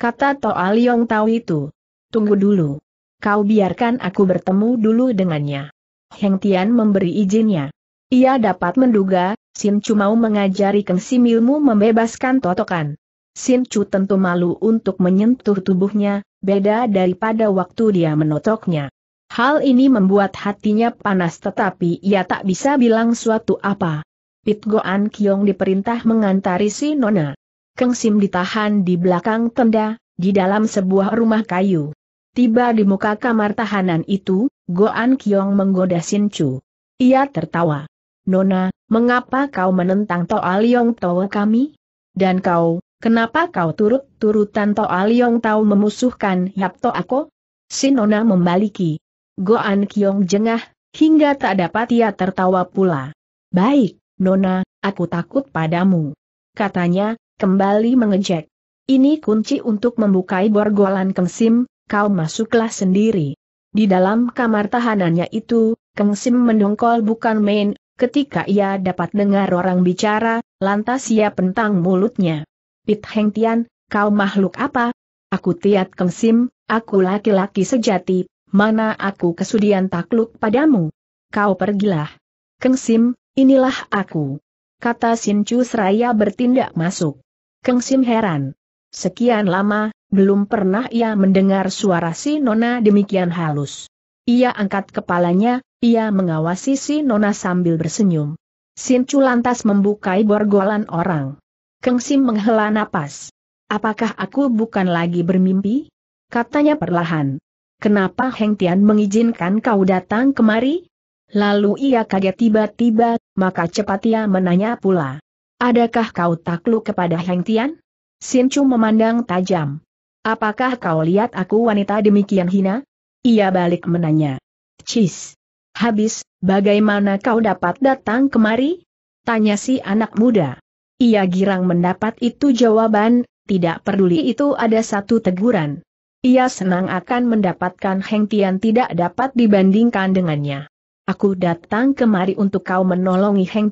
Kata Toa Liong tahu itu. Tunggu dulu. Kau biarkan aku bertemu dulu dengannya. Heng Tian memberi izinnya. Ia dapat menduga, Sin Chu mau mengajari Kang Similmu membebaskan totokan. Sin Chu tentu malu untuk menyentuh tubuhnya, beda daripada waktu dia menotoknya. Hal ini membuat hatinya panas tetapi ia tak bisa bilang suatu apa. Pit Goan Kiong diperintah mengantari si Nona. Kang Sim ditahan di belakang tenda, di dalam sebuah rumah kayu. Tiba di muka kamar tahanan itu, Goan Kiong menggoda Sin Chu. Ia tertawa. Nona, mengapa kau menentang Toa Liong Toa kami? Dan kau, kenapa kau turut-turutan Toa Liong Tau memusuhkan Yap Toa Ko? Sinona membaliki. Goan Kiong jengah, hingga tak dapat ia tertawa pula. Baik, Nona, aku takut padamu. Katanya, kembali mengejek. Ini kunci untuk membukai borgolan Kengsim, kau masuklah sendiri. Di dalam kamar tahanannya itu, Kengsim mendongkol bukan main, Ketika ia dapat dengar orang bicara, lantas ia pentang mulutnya. Pit Heng Tian, kau makhluk apa? Aku Tiat Keng Sim, aku laki-laki sejati, mana aku kesudian takluk padamu? Kau pergilah. Keng Sim, inilah aku. Kata Sin Chu seraya bertindak masuk. Keng Sim heran. Sekian lama, belum pernah ia mendengar suara si Nona demikian halus. Ia angkat kepalanya, ia mengawasi si Nona sambil bersenyum. Sincu lantas membukai borgolan orang. Keng Sim menghela napas. Apakah aku bukan lagi bermimpi? Katanya perlahan. Kenapa Heng Tian mengizinkan kau datang kemari? Lalu ia kaget tiba-tiba, maka cepat ia menanya pula. Adakah kau takluk kepada Heng Tian? Sincu memandang tajam. Apakah kau lihat aku wanita demikian hina? Ia balik menanya. Cis. Habis, bagaimana kau dapat datang kemari? Tanya si anak muda. Ia girang mendapat itu jawaban, tidak peduli itu ada satu teguran. Ia senang akan mendapatkan Heng tidak dapat dibandingkan dengannya. Aku datang kemari untuk kau menolongi Heng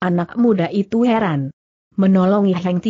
Anak muda itu heran. Menolongi Heng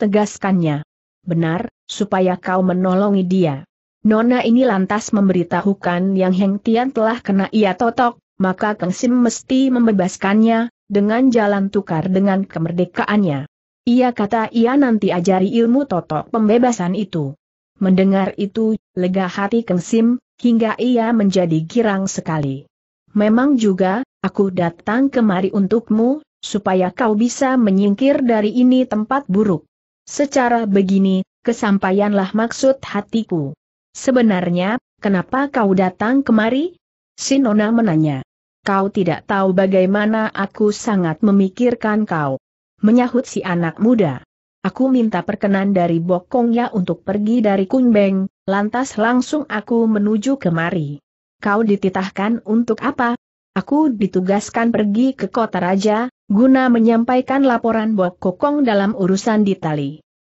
Tegaskannya. Benar, supaya kau menolongi dia. Nona ini lantas memberitahukan yang Heng Tian telah kena ia totok, maka Kang Sim mesti membebaskannya, dengan jalan tukar dengan kemerdekaannya. Ia kata ia nanti ajari ilmu totok pembebasan itu. Mendengar itu, lega hati Kang Sim, hingga ia menjadi girang sekali. Memang juga, aku datang kemari untukmu, supaya kau bisa menyingkir dari ini tempat buruk. Secara begini, kesampaianlah maksud hatiku. Sebenarnya, kenapa kau datang kemari? Sinona menanya. Kau tidak tahu bagaimana aku sangat memikirkan kau. Menyahut si anak muda. Aku minta perkenan dari Bokongnya untuk pergi dari Kunbeng, lantas langsung aku menuju kemari. Kau dititahkan untuk apa? Aku ditugaskan pergi ke kota raja, guna menyampaikan laporan Bokokong dalam urusan di Tali.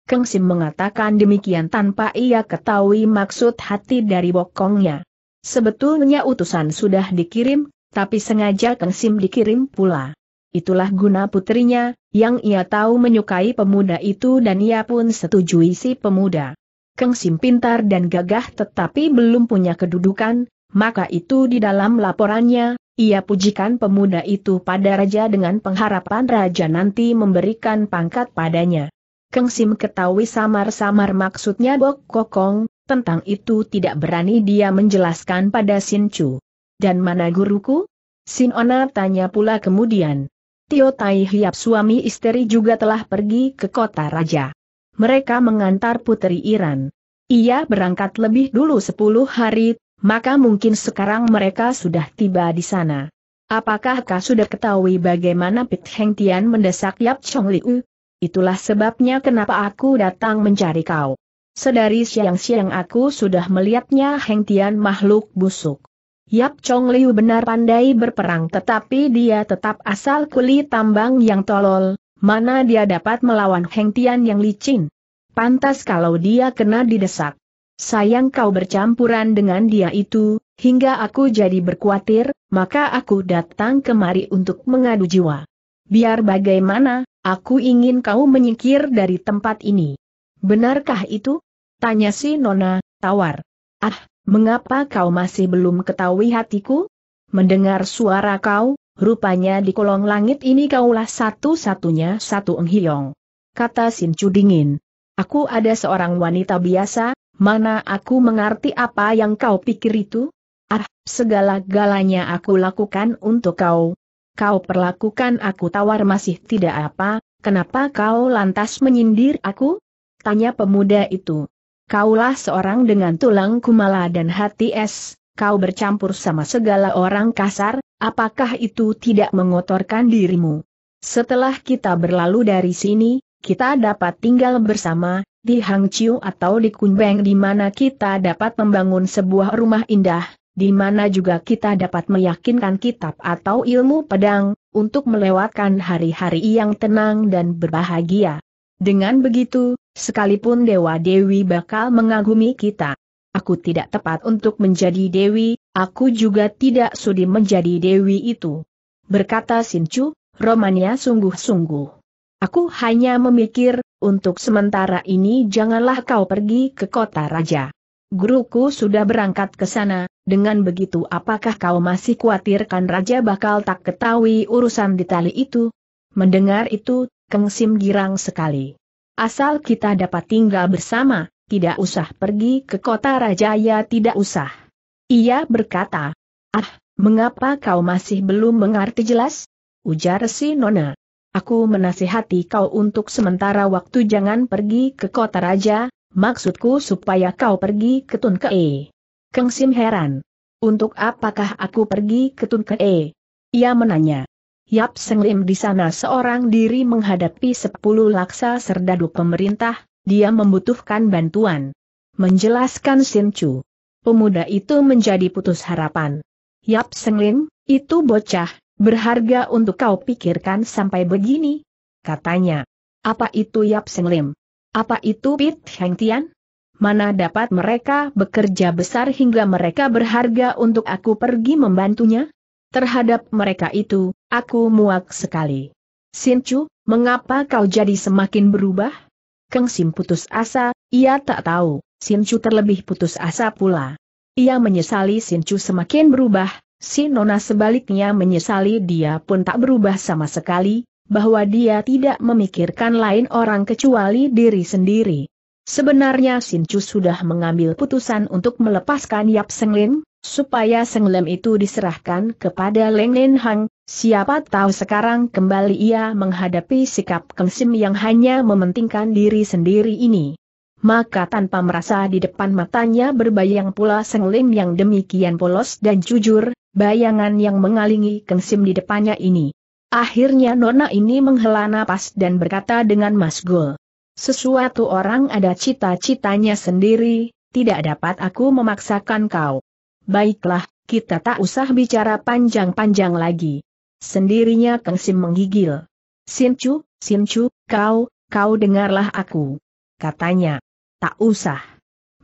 Keng Sim mengatakan demikian tanpa ia ketahui maksud hati dari bokongnya. Sebetulnya utusan sudah dikirim, tapi sengaja Keng Sim dikirim pula. Itulah guna putrinya, yang ia tahu menyukai pemuda itu dan ia pun setujui si pemuda. Keng Sim pintar dan gagah tetapi belum punya kedudukan, maka itu di dalam laporannya, ia pujikan pemuda itu pada raja dengan pengharapan raja nanti memberikan pangkat padanya. Keng Sim ketahui samar-samar maksudnya Bok Kokong, tentang itu tidak berani dia menjelaskan pada Sin Chu. Dan mana guruku? Sin Ona tanya pula kemudian. Tio Tai Hiap suami istri juga telah pergi ke kota raja. Mereka mengantar putri Iran. Ia berangkat lebih dulu sepuluh hari, maka mungkin sekarang mereka sudah tiba di sana. Apakah kau sudah ketahui bagaimana Pit Heng Tian mendesak Yap Chong Liu? Itulah sebabnya kenapa aku datang mencari kau. Sedari siang-siang aku sudah melihatnya Heng makhluk busuk. Yap Chong Liu benar pandai berperang tetapi dia tetap asal kulit tambang yang tolol, mana dia dapat melawan Heng yang licin. Pantas kalau dia kena didesak. Sayang kau bercampuran dengan dia itu, hingga aku jadi berkuatir, maka aku datang kemari untuk mengadu jiwa. Biar bagaimana, Aku ingin kau menyingkir dari tempat ini. Benarkah itu? Tanya si Nona, tawar. Ah, mengapa kau masih belum ketahui hatiku? Mendengar suara kau, rupanya di kolong langit ini kaulah satu-satunya satu enghiong. Kata sin Chu dingin. Aku ada seorang wanita biasa, mana aku mengerti apa yang kau pikir itu? Ah, segala galanya aku lakukan untuk kau, kau perlakukan aku tawar masih tidak apa, kenapa kau lantas menyindir aku? Tanya pemuda itu. Kaulah seorang dengan tulang kumala dan hati es, kau bercampur sama segala orang kasar, apakah itu tidak mengotorkan dirimu? Setelah kita berlalu dari sini, kita dapat tinggal bersama, di Hangzhou atau di Kunbeng di mana kita dapat membangun sebuah rumah indah, di mana juga kita dapat meyakinkan kitab atau ilmu pedang, untuk melewatkan hari-hari yang tenang dan berbahagia. Dengan begitu, sekalipun Dewa Dewi bakal mengagumi kita. Aku tidak tepat untuk menjadi Dewi, aku juga tidak sudi menjadi Dewi itu. Berkata Sinchu, romannya sungguh-sungguh. Aku hanya memikir, untuk sementara ini janganlah kau pergi ke kota raja guruku sudah berangkat ke sana, dengan begitu apakah kau masih khawatirkan raja bakal tak ketahui urusan di tali itu? Mendengar itu, Keng Sim girang sekali. Asal kita dapat tinggal bersama, tidak usah pergi ke kota raja ya tidak usah. Ia berkata, ah, mengapa kau masih belum mengerti jelas? Ujar si Nona. Aku menasihati kau untuk sementara waktu jangan pergi ke kota raja, Maksudku supaya kau pergi ke Tun Kee. Keng Sim heran. Untuk apakah aku pergi ke Tun Kee? Ia menanya. Yap Seng Lim di sana seorang diri menghadapi sepuluh laksa serdadu pemerintah, dia membutuhkan bantuan. Menjelaskan Sin Chu. Pemuda itu menjadi putus harapan. Yap Seng Lim, itu bocah, berharga untuk kau pikirkan sampai begini? Katanya. Apa itu Yap Seng Lim? Apa itu Pit Heng Tian? Mana dapat mereka bekerja besar hingga mereka berharga untuk aku pergi membantunya? Terhadap mereka itu, aku muak sekali. Sin Chu, mengapa kau jadi semakin berubah? Keng Sim putus asa, ia tak tahu, Sin Chu terlebih putus asa pula. Ia menyesali Sin Chu semakin berubah, si Nona sebaliknya menyesali dia pun tak berubah sama sekali, bahwa dia tidak memikirkan lain orang kecuali diri sendiri. Sebenarnya Sin Chu sudah mengambil putusan untuk melepaskan Yap Seng Lin, supaya Seng Lem itu diserahkan kepada Leng Lin Hang, siapa tahu sekarang kembali ia menghadapi sikap Keng Sim yang hanya mementingkan diri sendiri ini. Maka tanpa merasa di depan matanya berbayang pula Seng Lim yang demikian polos dan jujur, bayangan yang mengalingi Keng Sim di depannya ini. Akhirnya Nona ini menghela napas dan berkata dengan masgul. Sesuatu orang ada cita-citanya sendiri, tidak dapat aku memaksakan kau. Baiklah, kita tak usah bicara panjang-panjang lagi. Sendirinya Kang Sim menggigil. Sinchu, Sinchu, kau, kau dengarlah aku. Katanya. Tak usah.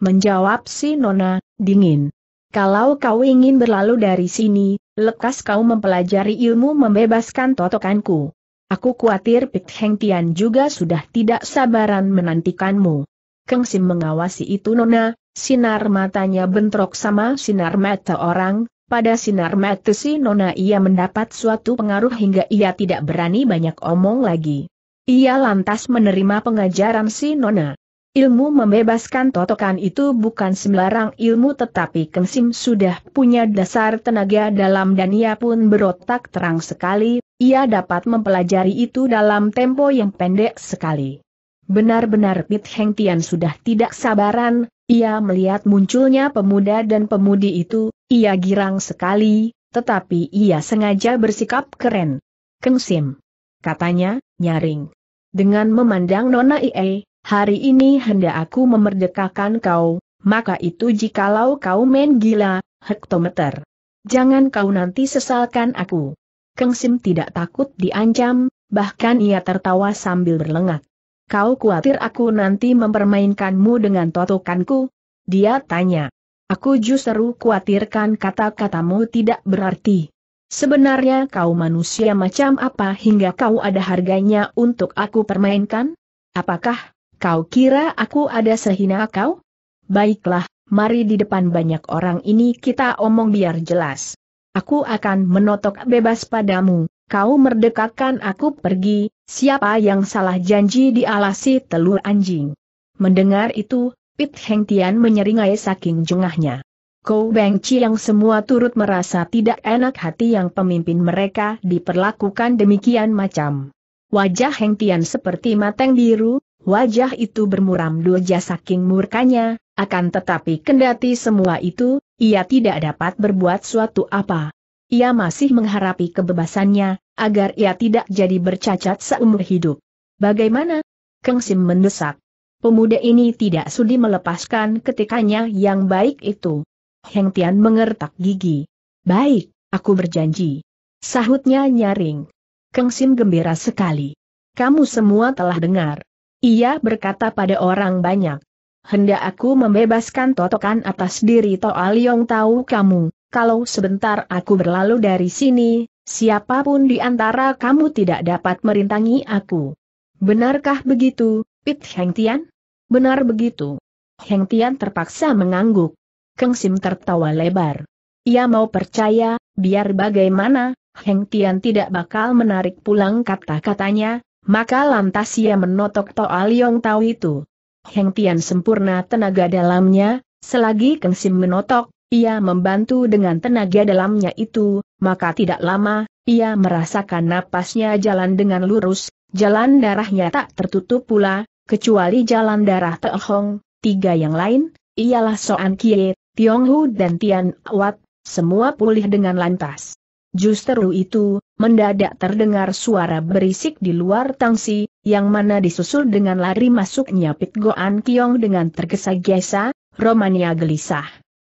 Menjawab si Nona, dingin. Kalau kau ingin berlalu dari sini, Lekas kau mempelajari ilmu membebaskan totokanku. Aku khawatir Pik Heng Tian juga sudah tidak sabaran menantikanmu. Keng Sim mengawasi itu nona, sinar matanya bentrok sama sinar mata orang, pada sinar mata si nona ia mendapat suatu pengaruh hingga ia tidak berani banyak omong lagi. Ia lantas menerima pengajaran si nona. Ilmu membebaskan totokan itu bukan sembarang ilmu tetapi Kemsim sudah punya dasar tenaga dalam dan ia pun berotak terang sekali, ia dapat mempelajari itu dalam tempo yang pendek sekali. Benar-benar Pit Heng Tian sudah tidak sabaran, ia melihat munculnya pemuda dan pemudi itu, ia girang sekali, tetapi ia sengaja bersikap keren. Kemsim. Katanya, nyaring. Dengan memandang Nona Ie, hari ini hendak aku memerdekakan kau, maka itu jikalau kau main gila, hektometer. Jangan kau nanti sesalkan aku. Keng Sim tidak takut diancam, bahkan ia tertawa sambil berlengak. Kau khawatir aku nanti mempermainkanmu dengan totokanku? Dia tanya. Aku justru khawatirkan kata-katamu tidak berarti. Sebenarnya kau manusia macam apa hingga kau ada harganya untuk aku permainkan? Apakah Kau kira aku ada sehina kau? Baiklah, mari di depan banyak orang ini kita omong biar jelas. Aku akan menotok bebas padamu, kau merdekakan aku pergi, siapa yang salah janji di alasi telur anjing. Mendengar itu, Pit Heng Tian menyeringai saking jengahnya. Kau Beng Chi yang semua turut merasa tidak enak hati yang pemimpin mereka diperlakukan demikian macam. Wajah Heng Tian seperti mateng biru, Wajah itu bermuram doja saking murkanya, akan tetapi kendati semua itu, ia tidak dapat berbuat suatu apa. Ia masih mengharapi kebebasannya, agar ia tidak jadi bercacat seumur hidup. Bagaimana? Keng Sim mendesak. Pemuda ini tidak sudi melepaskan ketikanya yang baik itu. Heng Tian mengertak gigi. Baik, aku berjanji. Sahutnya nyaring. Keng Sim gembira sekali. Kamu semua telah dengar. Ia berkata pada orang banyak. Hendak aku membebaskan totokan atas diri Toa Liong tahu kamu, kalau sebentar aku berlalu dari sini, siapapun di antara kamu tidak dapat merintangi aku. Benarkah begitu, Pit Heng Tian? Benar begitu. Heng Tian terpaksa mengangguk. Keng Sim tertawa lebar. Ia mau percaya, biar bagaimana, Heng Tian tidak bakal menarik pulang kata-katanya, maka lantas ia menotok Toa Liong Tau itu. Heng Tian sempurna tenaga dalamnya, selagi Keng Sim menotok, ia membantu dengan tenaga dalamnya itu, maka tidak lama, ia merasakan napasnya jalan dengan lurus, jalan darahnya tak tertutup pula, kecuali jalan darah Hong, tiga yang lain, ialah Soan Kie, Tiong Hu dan Tian Awat, semua pulih dengan lantas. Justru itu, mendadak terdengar suara berisik di luar tangsi, yang mana disusul dengan lari masuknya Pit Goan Kiong dengan tergesa-gesa, Romania gelisah.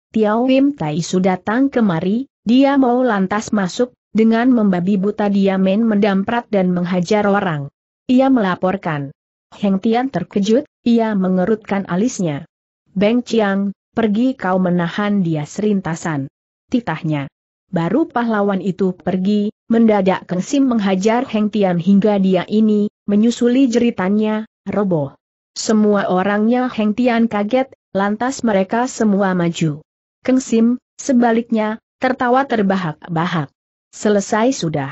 Tiao Wim Tai sudah datang kemari, dia mau lantas masuk, dengan membabi buta dia main mendamprat dan menghajar orang. Ia melaporkan. Heng Tian terkejut, ia mengerutkan alisnya. Beng Chiang, pergi kau menahan dia serintasan. Titahnya. Baru pahlawan itu pergi, mendadak kensim menghajar Heng Tian hingga dia ini, menyusuli jeritannya, roboh. Semua orangnya Heng Tian kaget, lantas mereka semua maju. Keng Sim, sebaliknya, tertawa terbahak-bahak. Selesai sudah.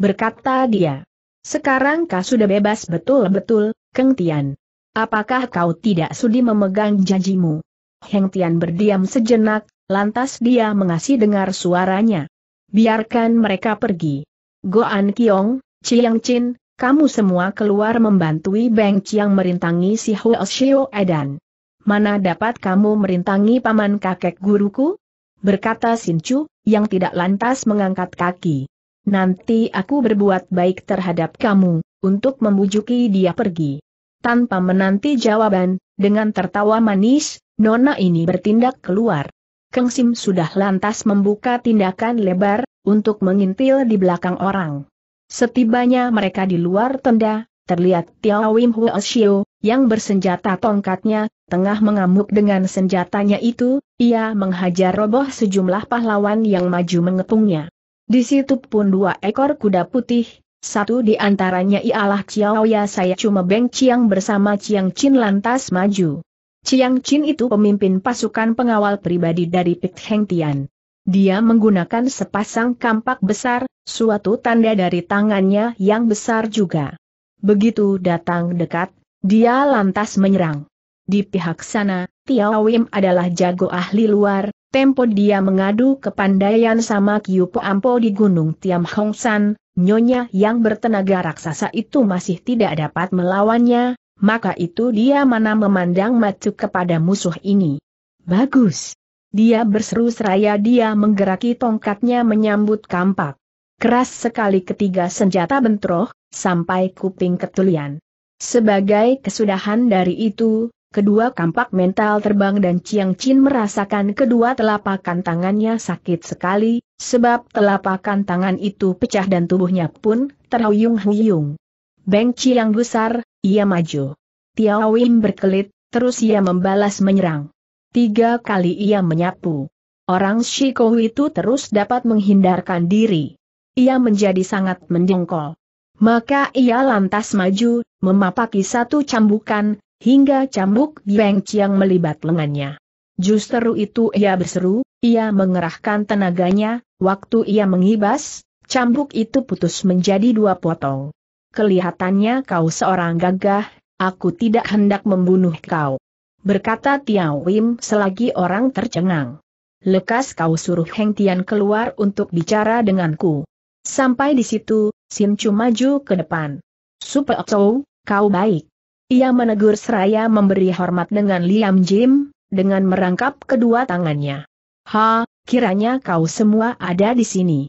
Berkata dia. Sekarang kau sudah bebas betul-betul, Keng Tian. Apakah kau tidak sudi memegang janjimu? Heng Tian berdiam sejenak, Lantas dia mengasih dengar suaranya. Biarkan mereka pergi. Goan Kiong, Chiang Chin, kamu semua keluar membantui Beng Chiang merintangi si Huo Shio Edan. Mana dapat kamu merintangi paman kakek guruku? Berkata Sin Chu yang tidak lantas mengangkat kaki. Nanti aku berbuat baik terhadap kamu, untuk membujuki dia pergi. Tanpa menanti jawaban, dengan tertawa manis, Nona ini bertindak keluar. Keng Sim sudah lantas membuka tindakan lebar, untuk mengintil di belakang orang. Setibanya mereka di luar tenda, terlihat Tiao Wim Huo Xiu, yang bersenjata tongkatnya, tengah mengamuk dengan senjatanya itu, ia menghajar roboh sejumlah pahlawan yang maju mengepungnya. Di situ pun dua ekor kuda putih, satu di antaranya ialah Chiao Ya saya cuma Beng Chiang bersama Chiang Chin lantas maju. Chiang Chin itu pemimpin pasukan pengawal pribadi dari Pik Heng Tian. Dia menggunakan sepasang kampak besar, suatu tanda dari tangannya yang besar juga. Begitu datang dekat, dia lantas menyerang. Di pihak sana, Tiao Wim adalah jago ahli luar, tempo dia mengadu kepandaian sama Kiu Po Ampo di Gunung Tiam Hong San, nyonya yang bertenaga raksasa itu masih tidak dapat melawannya, maka itu dia mana memandang macu kepada musuh ini. Bagus. Dia berseru seraya dia menggeraki tongkatnya menyambut kampak. Keras sekali ketiga senjata bentroh, sampai kuping ketulian. Sebagai kesudahan dari itu, kedua kampak mental terbang dan Chiang Chin merasakan kedua telapakan tangannya sakit sekali, sebab telapakan tangan itu pecah dan tubuhnya pun terhuyung-huyung. Beng yang gusar, ia maju. Tiao Wim berkelit, terus ia membalas menyerang. Tiga kali ia menyapu. Orang Shikou itu terus dapat menghindarkan diri. Ia menjadi sangat mendengkol. Maka ia lantas maju, memapaki satu cambukan, hingga cambuk Beng yang melibat lengannya. Justru itu ia berseru, ia mengerahkan tenaganya, waktu ia mengibas, cambuk itu putus menjadi dua potong kelihatannya kau seorang gagah, aku tidak hendak membunuh kau. Berkata Tiao Wim selagi orang tercengang. Lekas kau suruh Heng Tian keluar untuk bicara denganku. Sampai di situ, Sim Chu maju ke depan. Super Chou, kau baik. Ia menegur seraya memberi hormat dengan Liam Jim, dengan merangkap kedua tangannya. Ha, kiranya kau semua ada di sini.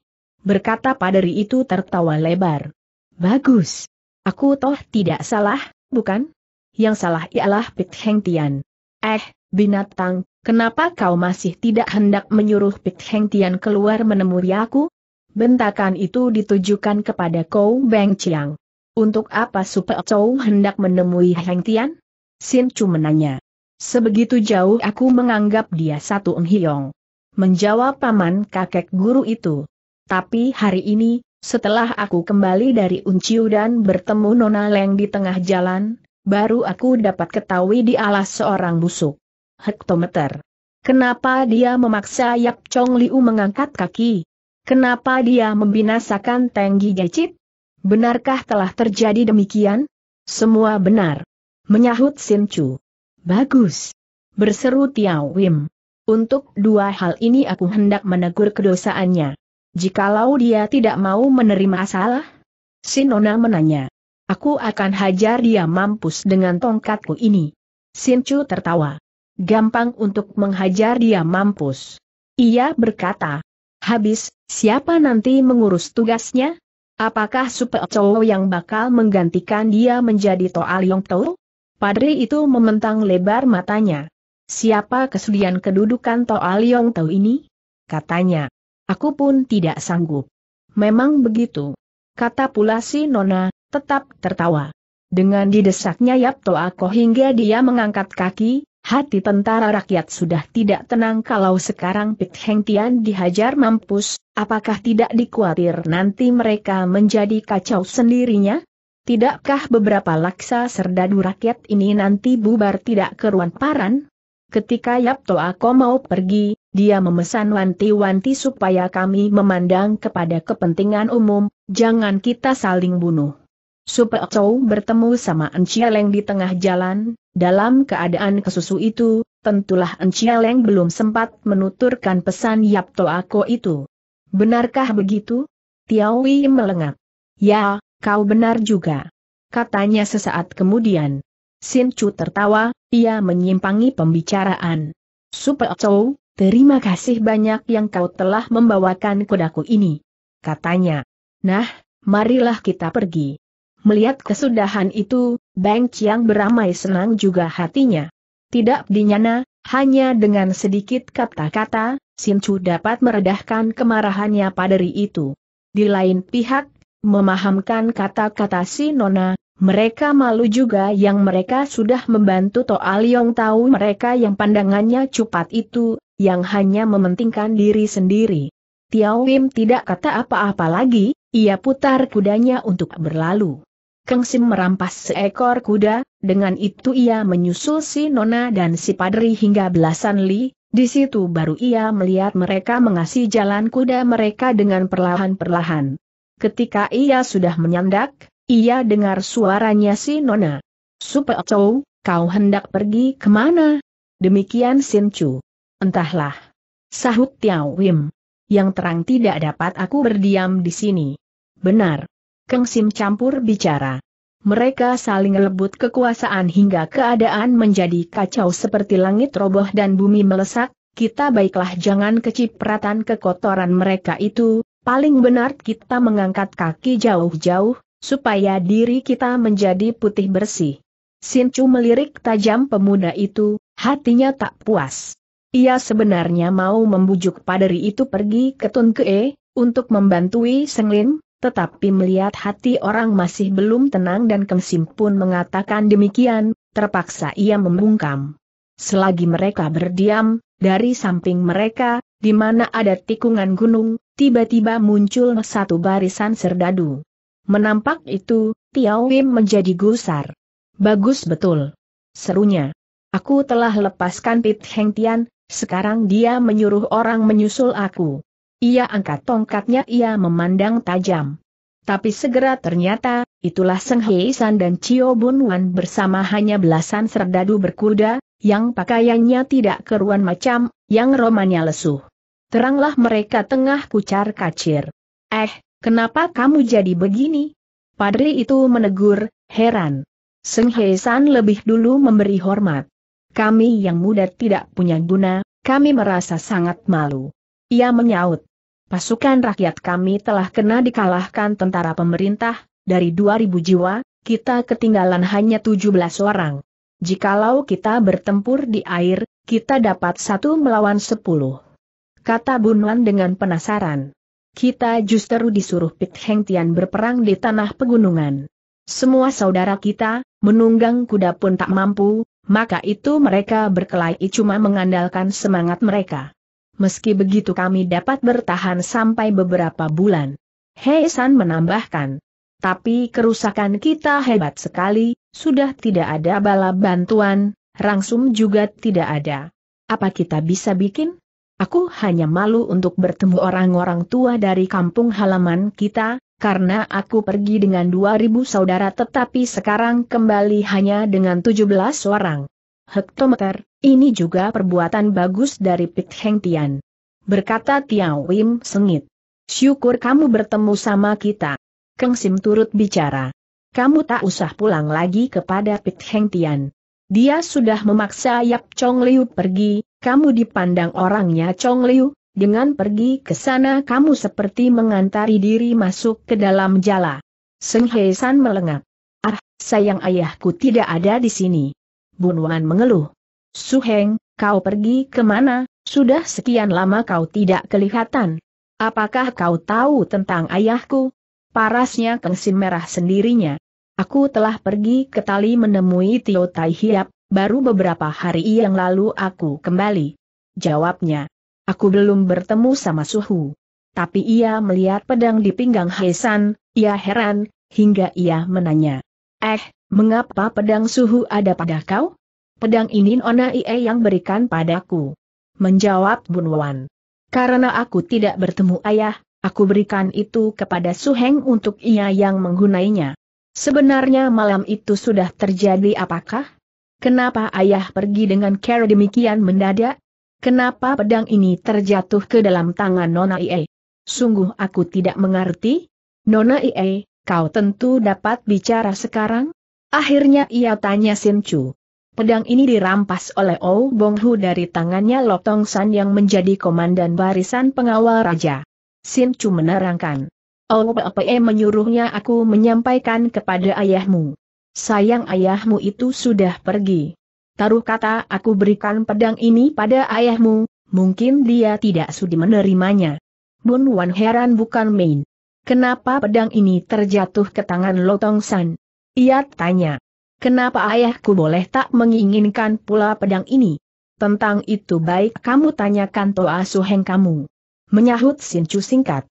Berkata paderi itu tertawa lebar. Bagus. Aku toh tidak salah, bukan? Yang salah ialah Pit Heng Tian. Eh, binatang, kenapa kau masih tidak hendak menyuruh Pit Heng Tian keluar menemui aku? Bentakan itu ditujukan kepada Kou Beng Chiang. Untuk apa Super kau hendak menemui Heng Tian? Sin Chu menanya. Sebegitu jauh aku menganggap dia satu Eng Menjawab paman kakek guru itu. Tapi hari ini, setelah aku kembali dari Unciu dan bertemu Nona Leng di tengah jalan, baru aku dapat ketahui di alas seorang busuk. Hektometer. Kenapa dia memaksa Yap Chong Liu mengangkat kaki? Kenapa dia membinasakan Tenggi Gecit? Benarkah telah terjadi demikian? Semua benar. Menyahut Sin Chu. Bagus. Berseru Tiao Wim. Untuk dua hal ini aku hendak menegur kedosaannya. Jikalau dia tidak mau menerima salah? Sinona menanya. Aku akan hajar dia mampus dengan tongkatku ini. Sinchu tertawa. Gampang untuk menghajar dia mampus. Ia berkata. Habis, siapa nanti mengurus tugasnya? Apakah Super cowok yang bakal menggantikan dia menjadi Toa Liong Tau? Padre itu mementang lebar matanya. Siapa kesudian kedudukan Toa Liong Tau ini? Katanya. Aku pun tidak sanggup. Memang begitu. Kata pula si Nona, tetap tertawa. Dengan didesaknya Yap Ko hingga dia mengangkat kaki, hati tentara rakyat sudah tidak tenang kalau sekarang Pit Heng Tian dihajar mampus, apakah tidak dikhawatir nanti mereka menjadi kacau sendirinya? Tidakkah beberapa laksa serdadu rakyat ini nanti bubar tidak keruan paran? Ketika Toa Ko mau pergi, dia memesan wanti-wanti supaya kami memandang kepada kepentingan umum, jangan kita saling bunuh. Supek Chow bertemu sama Encieleng di tengah jalan, dalam keadaan kesusu itu, tentulah Encieleng belum sempat menuturkan pesan Yap Toako itu. Benarkah begitu? Tiawi melengak. Ya, kau benar juga. Katanya sesaat kemudian. Sin Chu tertawa, ia menyimpangi pembicaraan. Supek Chow, Terima kasih banyak yang kau telah membawakan kudaku ini. Katanya. Nah, marilah kita pergi. Melihat kesudahan itu, Bang Chiang beramai senang juga hatinya. Tidak dinyana, hanya dengan sedikit kata-kata, Sin Chu dapat meredahkan kemarahannya padari itu. Di lain pihak, memahamkan kata-kata si Nona, mereka malu juga yang mereka sudah membantu Toa Liong tahu mereka yang pandangannya cupat itu, yang hanya mementingkan diri sendiri. Tiao Wim tidak kata apa-apa lagi, ia putar kudanya untuk berlalu. Kang Sim merampas seekor kuda, dengan itu ia menyusul si Nona dan si Padri hingga belasan li, di situ baru ia melihat mereka mengasih jalan kuda mereka dengan perlahan-perlahan. Ketika ia sudah menyandak, ia dengar suaranya si Nona. Supel kau hendak pergi kemana? Demikian Sin Chu. Entahlah. Sahut Tiao Wim. Yang terang tidak dapat aku berdiam di sini. Benar. Keng Sim campur bicara. Mereka saling ngelebut kekuasaan hingga keadaan menjadi kacau seperti langit roboh dan bumi melesak, kita baiklah jangan kecipratan kekotoran mereka itu, paling benar kita mengangkat kaki jauh-jauh, supaya diri kita menjadi putih bersih. Chu melirik tajam pemuda itu, hatinya tak puas. Ia sebenarnya mau membujuk Padri itu pergi ke Tun Kee untuk membantui Senglin, tetapi melihat hati orang masih belum tenang dan Kemsim pun mengatakan demikian, terpaksa ia membungkam. Selagi mereka berdiam, dari samping mereka, di mana ada tikungan gunung, tiba-tiba muncul satu barisan serdadu. Menampak itu, Tiao Wim menjadi gusar. Bagus betul. Serunya. Aku telah lepaskan Pit Heng Tian, sekarang dia menyuruh orang menyusul aku. Ia angkat tongkatnya ia memandang tajam. Tapi segera ternyata, itulah Seng Hei San dan Chio Bun Wan bersama hanya belasan serdadu berkuda, yang pakaiannya tidak keruan macam, yang romanya lesuh. Teranglah mereka tengah kucar kacir. Eh, kenapa kamu jadi begini? Padri itu menegur, heran. Seng Hei San lebih dulu memberi hormat kami yang muda tidak punya guna, kami merasa sangat malu. Ia menyaut. Pasukan rakyat kami telah kena dikalahkan tentara pemerintah, dari 2.000 jiwa, kita ketinggalan hanya 17 orang. Jikalau kita bertempur di air, kita dapat satu melawan sepuluh. Kata Bunwan dengan penasaran. Kita justru disuruh Pit Heng Tian berperang di tanah pegunungan. Semua saudara kita, menunggang kuda pun tak mampu, maka itu mereka berkelahi cuma mengandalkan semangat mereka. Meski begitu kami dapat bertahan sampai beberapa bulan. Hei San menambahkan. Tapi kerusakan kita hebat sekali, sudah tidak ada bala bantuan, rangsum juga tidak ada. Apa kita bisa bikin? Aku hanya malu untuk bertemu orang-orang tua dari kampung halaman kita, karena aku pergi dengan 2000 saudara tetapi sekarang kembali hanya dengan 17 orang. Hektometer, ini juga perbuatan bagus dari Pit Heng Tian. Berkata Tiao Wim sengit. Syukur kamu bertemu sama kita. Keng Sim turut bicara. Kamu tak usah pulang lagi kepada Pit Heng Tian. Dia sudah memaksa Yap Chong Liu pergi, kamu dipandang orangnya Chong Liu, dengan pergi ke sana kamu seperti mengantari diri masuk ke dalam jala. Seng Hei San melengak. Ah, sayang ayahku tidak ada di sini. Bun Wan mengeluh. Su Heng, kau pergi kemana? Sudah sekian lama kau tidak kelihatan. Apakah kau tahu tentang ayahku? Parasnya kengsi merah sendirinya. Aku telah pergi ke Tali menemui Tio Tai Hiap, baru beberapa hari yang lalu aku kembali. Jawabnya. Aku belum bertemu sama Suhu. Tapi ia melihat pedang di pinggang Hesan, ia heran, hingga ia menanya. Eh, mengapa pedang Suhu ada pada kau? Pedang ini Nona Ie yang berikan padaku. Menjawab Bunwan. Karena aku tidak bertemu ayah, aku berikan itu kepada Suheng untuk ia yang menggunainya. Sebenarnya malam itu sudah terjadi apakah? Kenapa ayah pergi dengan cara demikian mendadak? Kenapa pedang ini terjatuh ke dalam tangan Nona Ie? Sungguh aku tidak mengerti. Nona Ie, kau tentu dapat bicara sekarang? Akhirnya ia tanya Chu. Pedang ini dirampas oleh Ou Bong Hu dari tangannya Lotong San yang menjadi komandan barisan pengawal raja. Chu menerangkan. Ou Pe menyuruhnya aku menyampaikan kepada ayahmu. Sayang ayahmu itu sudah pergi. Taruh kata aku berikan pedang ini pada ayahmu, mungkin dia tidak sudi menerimanya. Bun Wan heran bukan main. Kenapa pedang ini terjatuh ke tangan Lotong San? Ia tanya. Kenapa ayahku boleh tak menginginkan pula pedang ini? Tentang itu baik kamu tanyakan Toa Suheng kamu. Menyahut Chu singkat.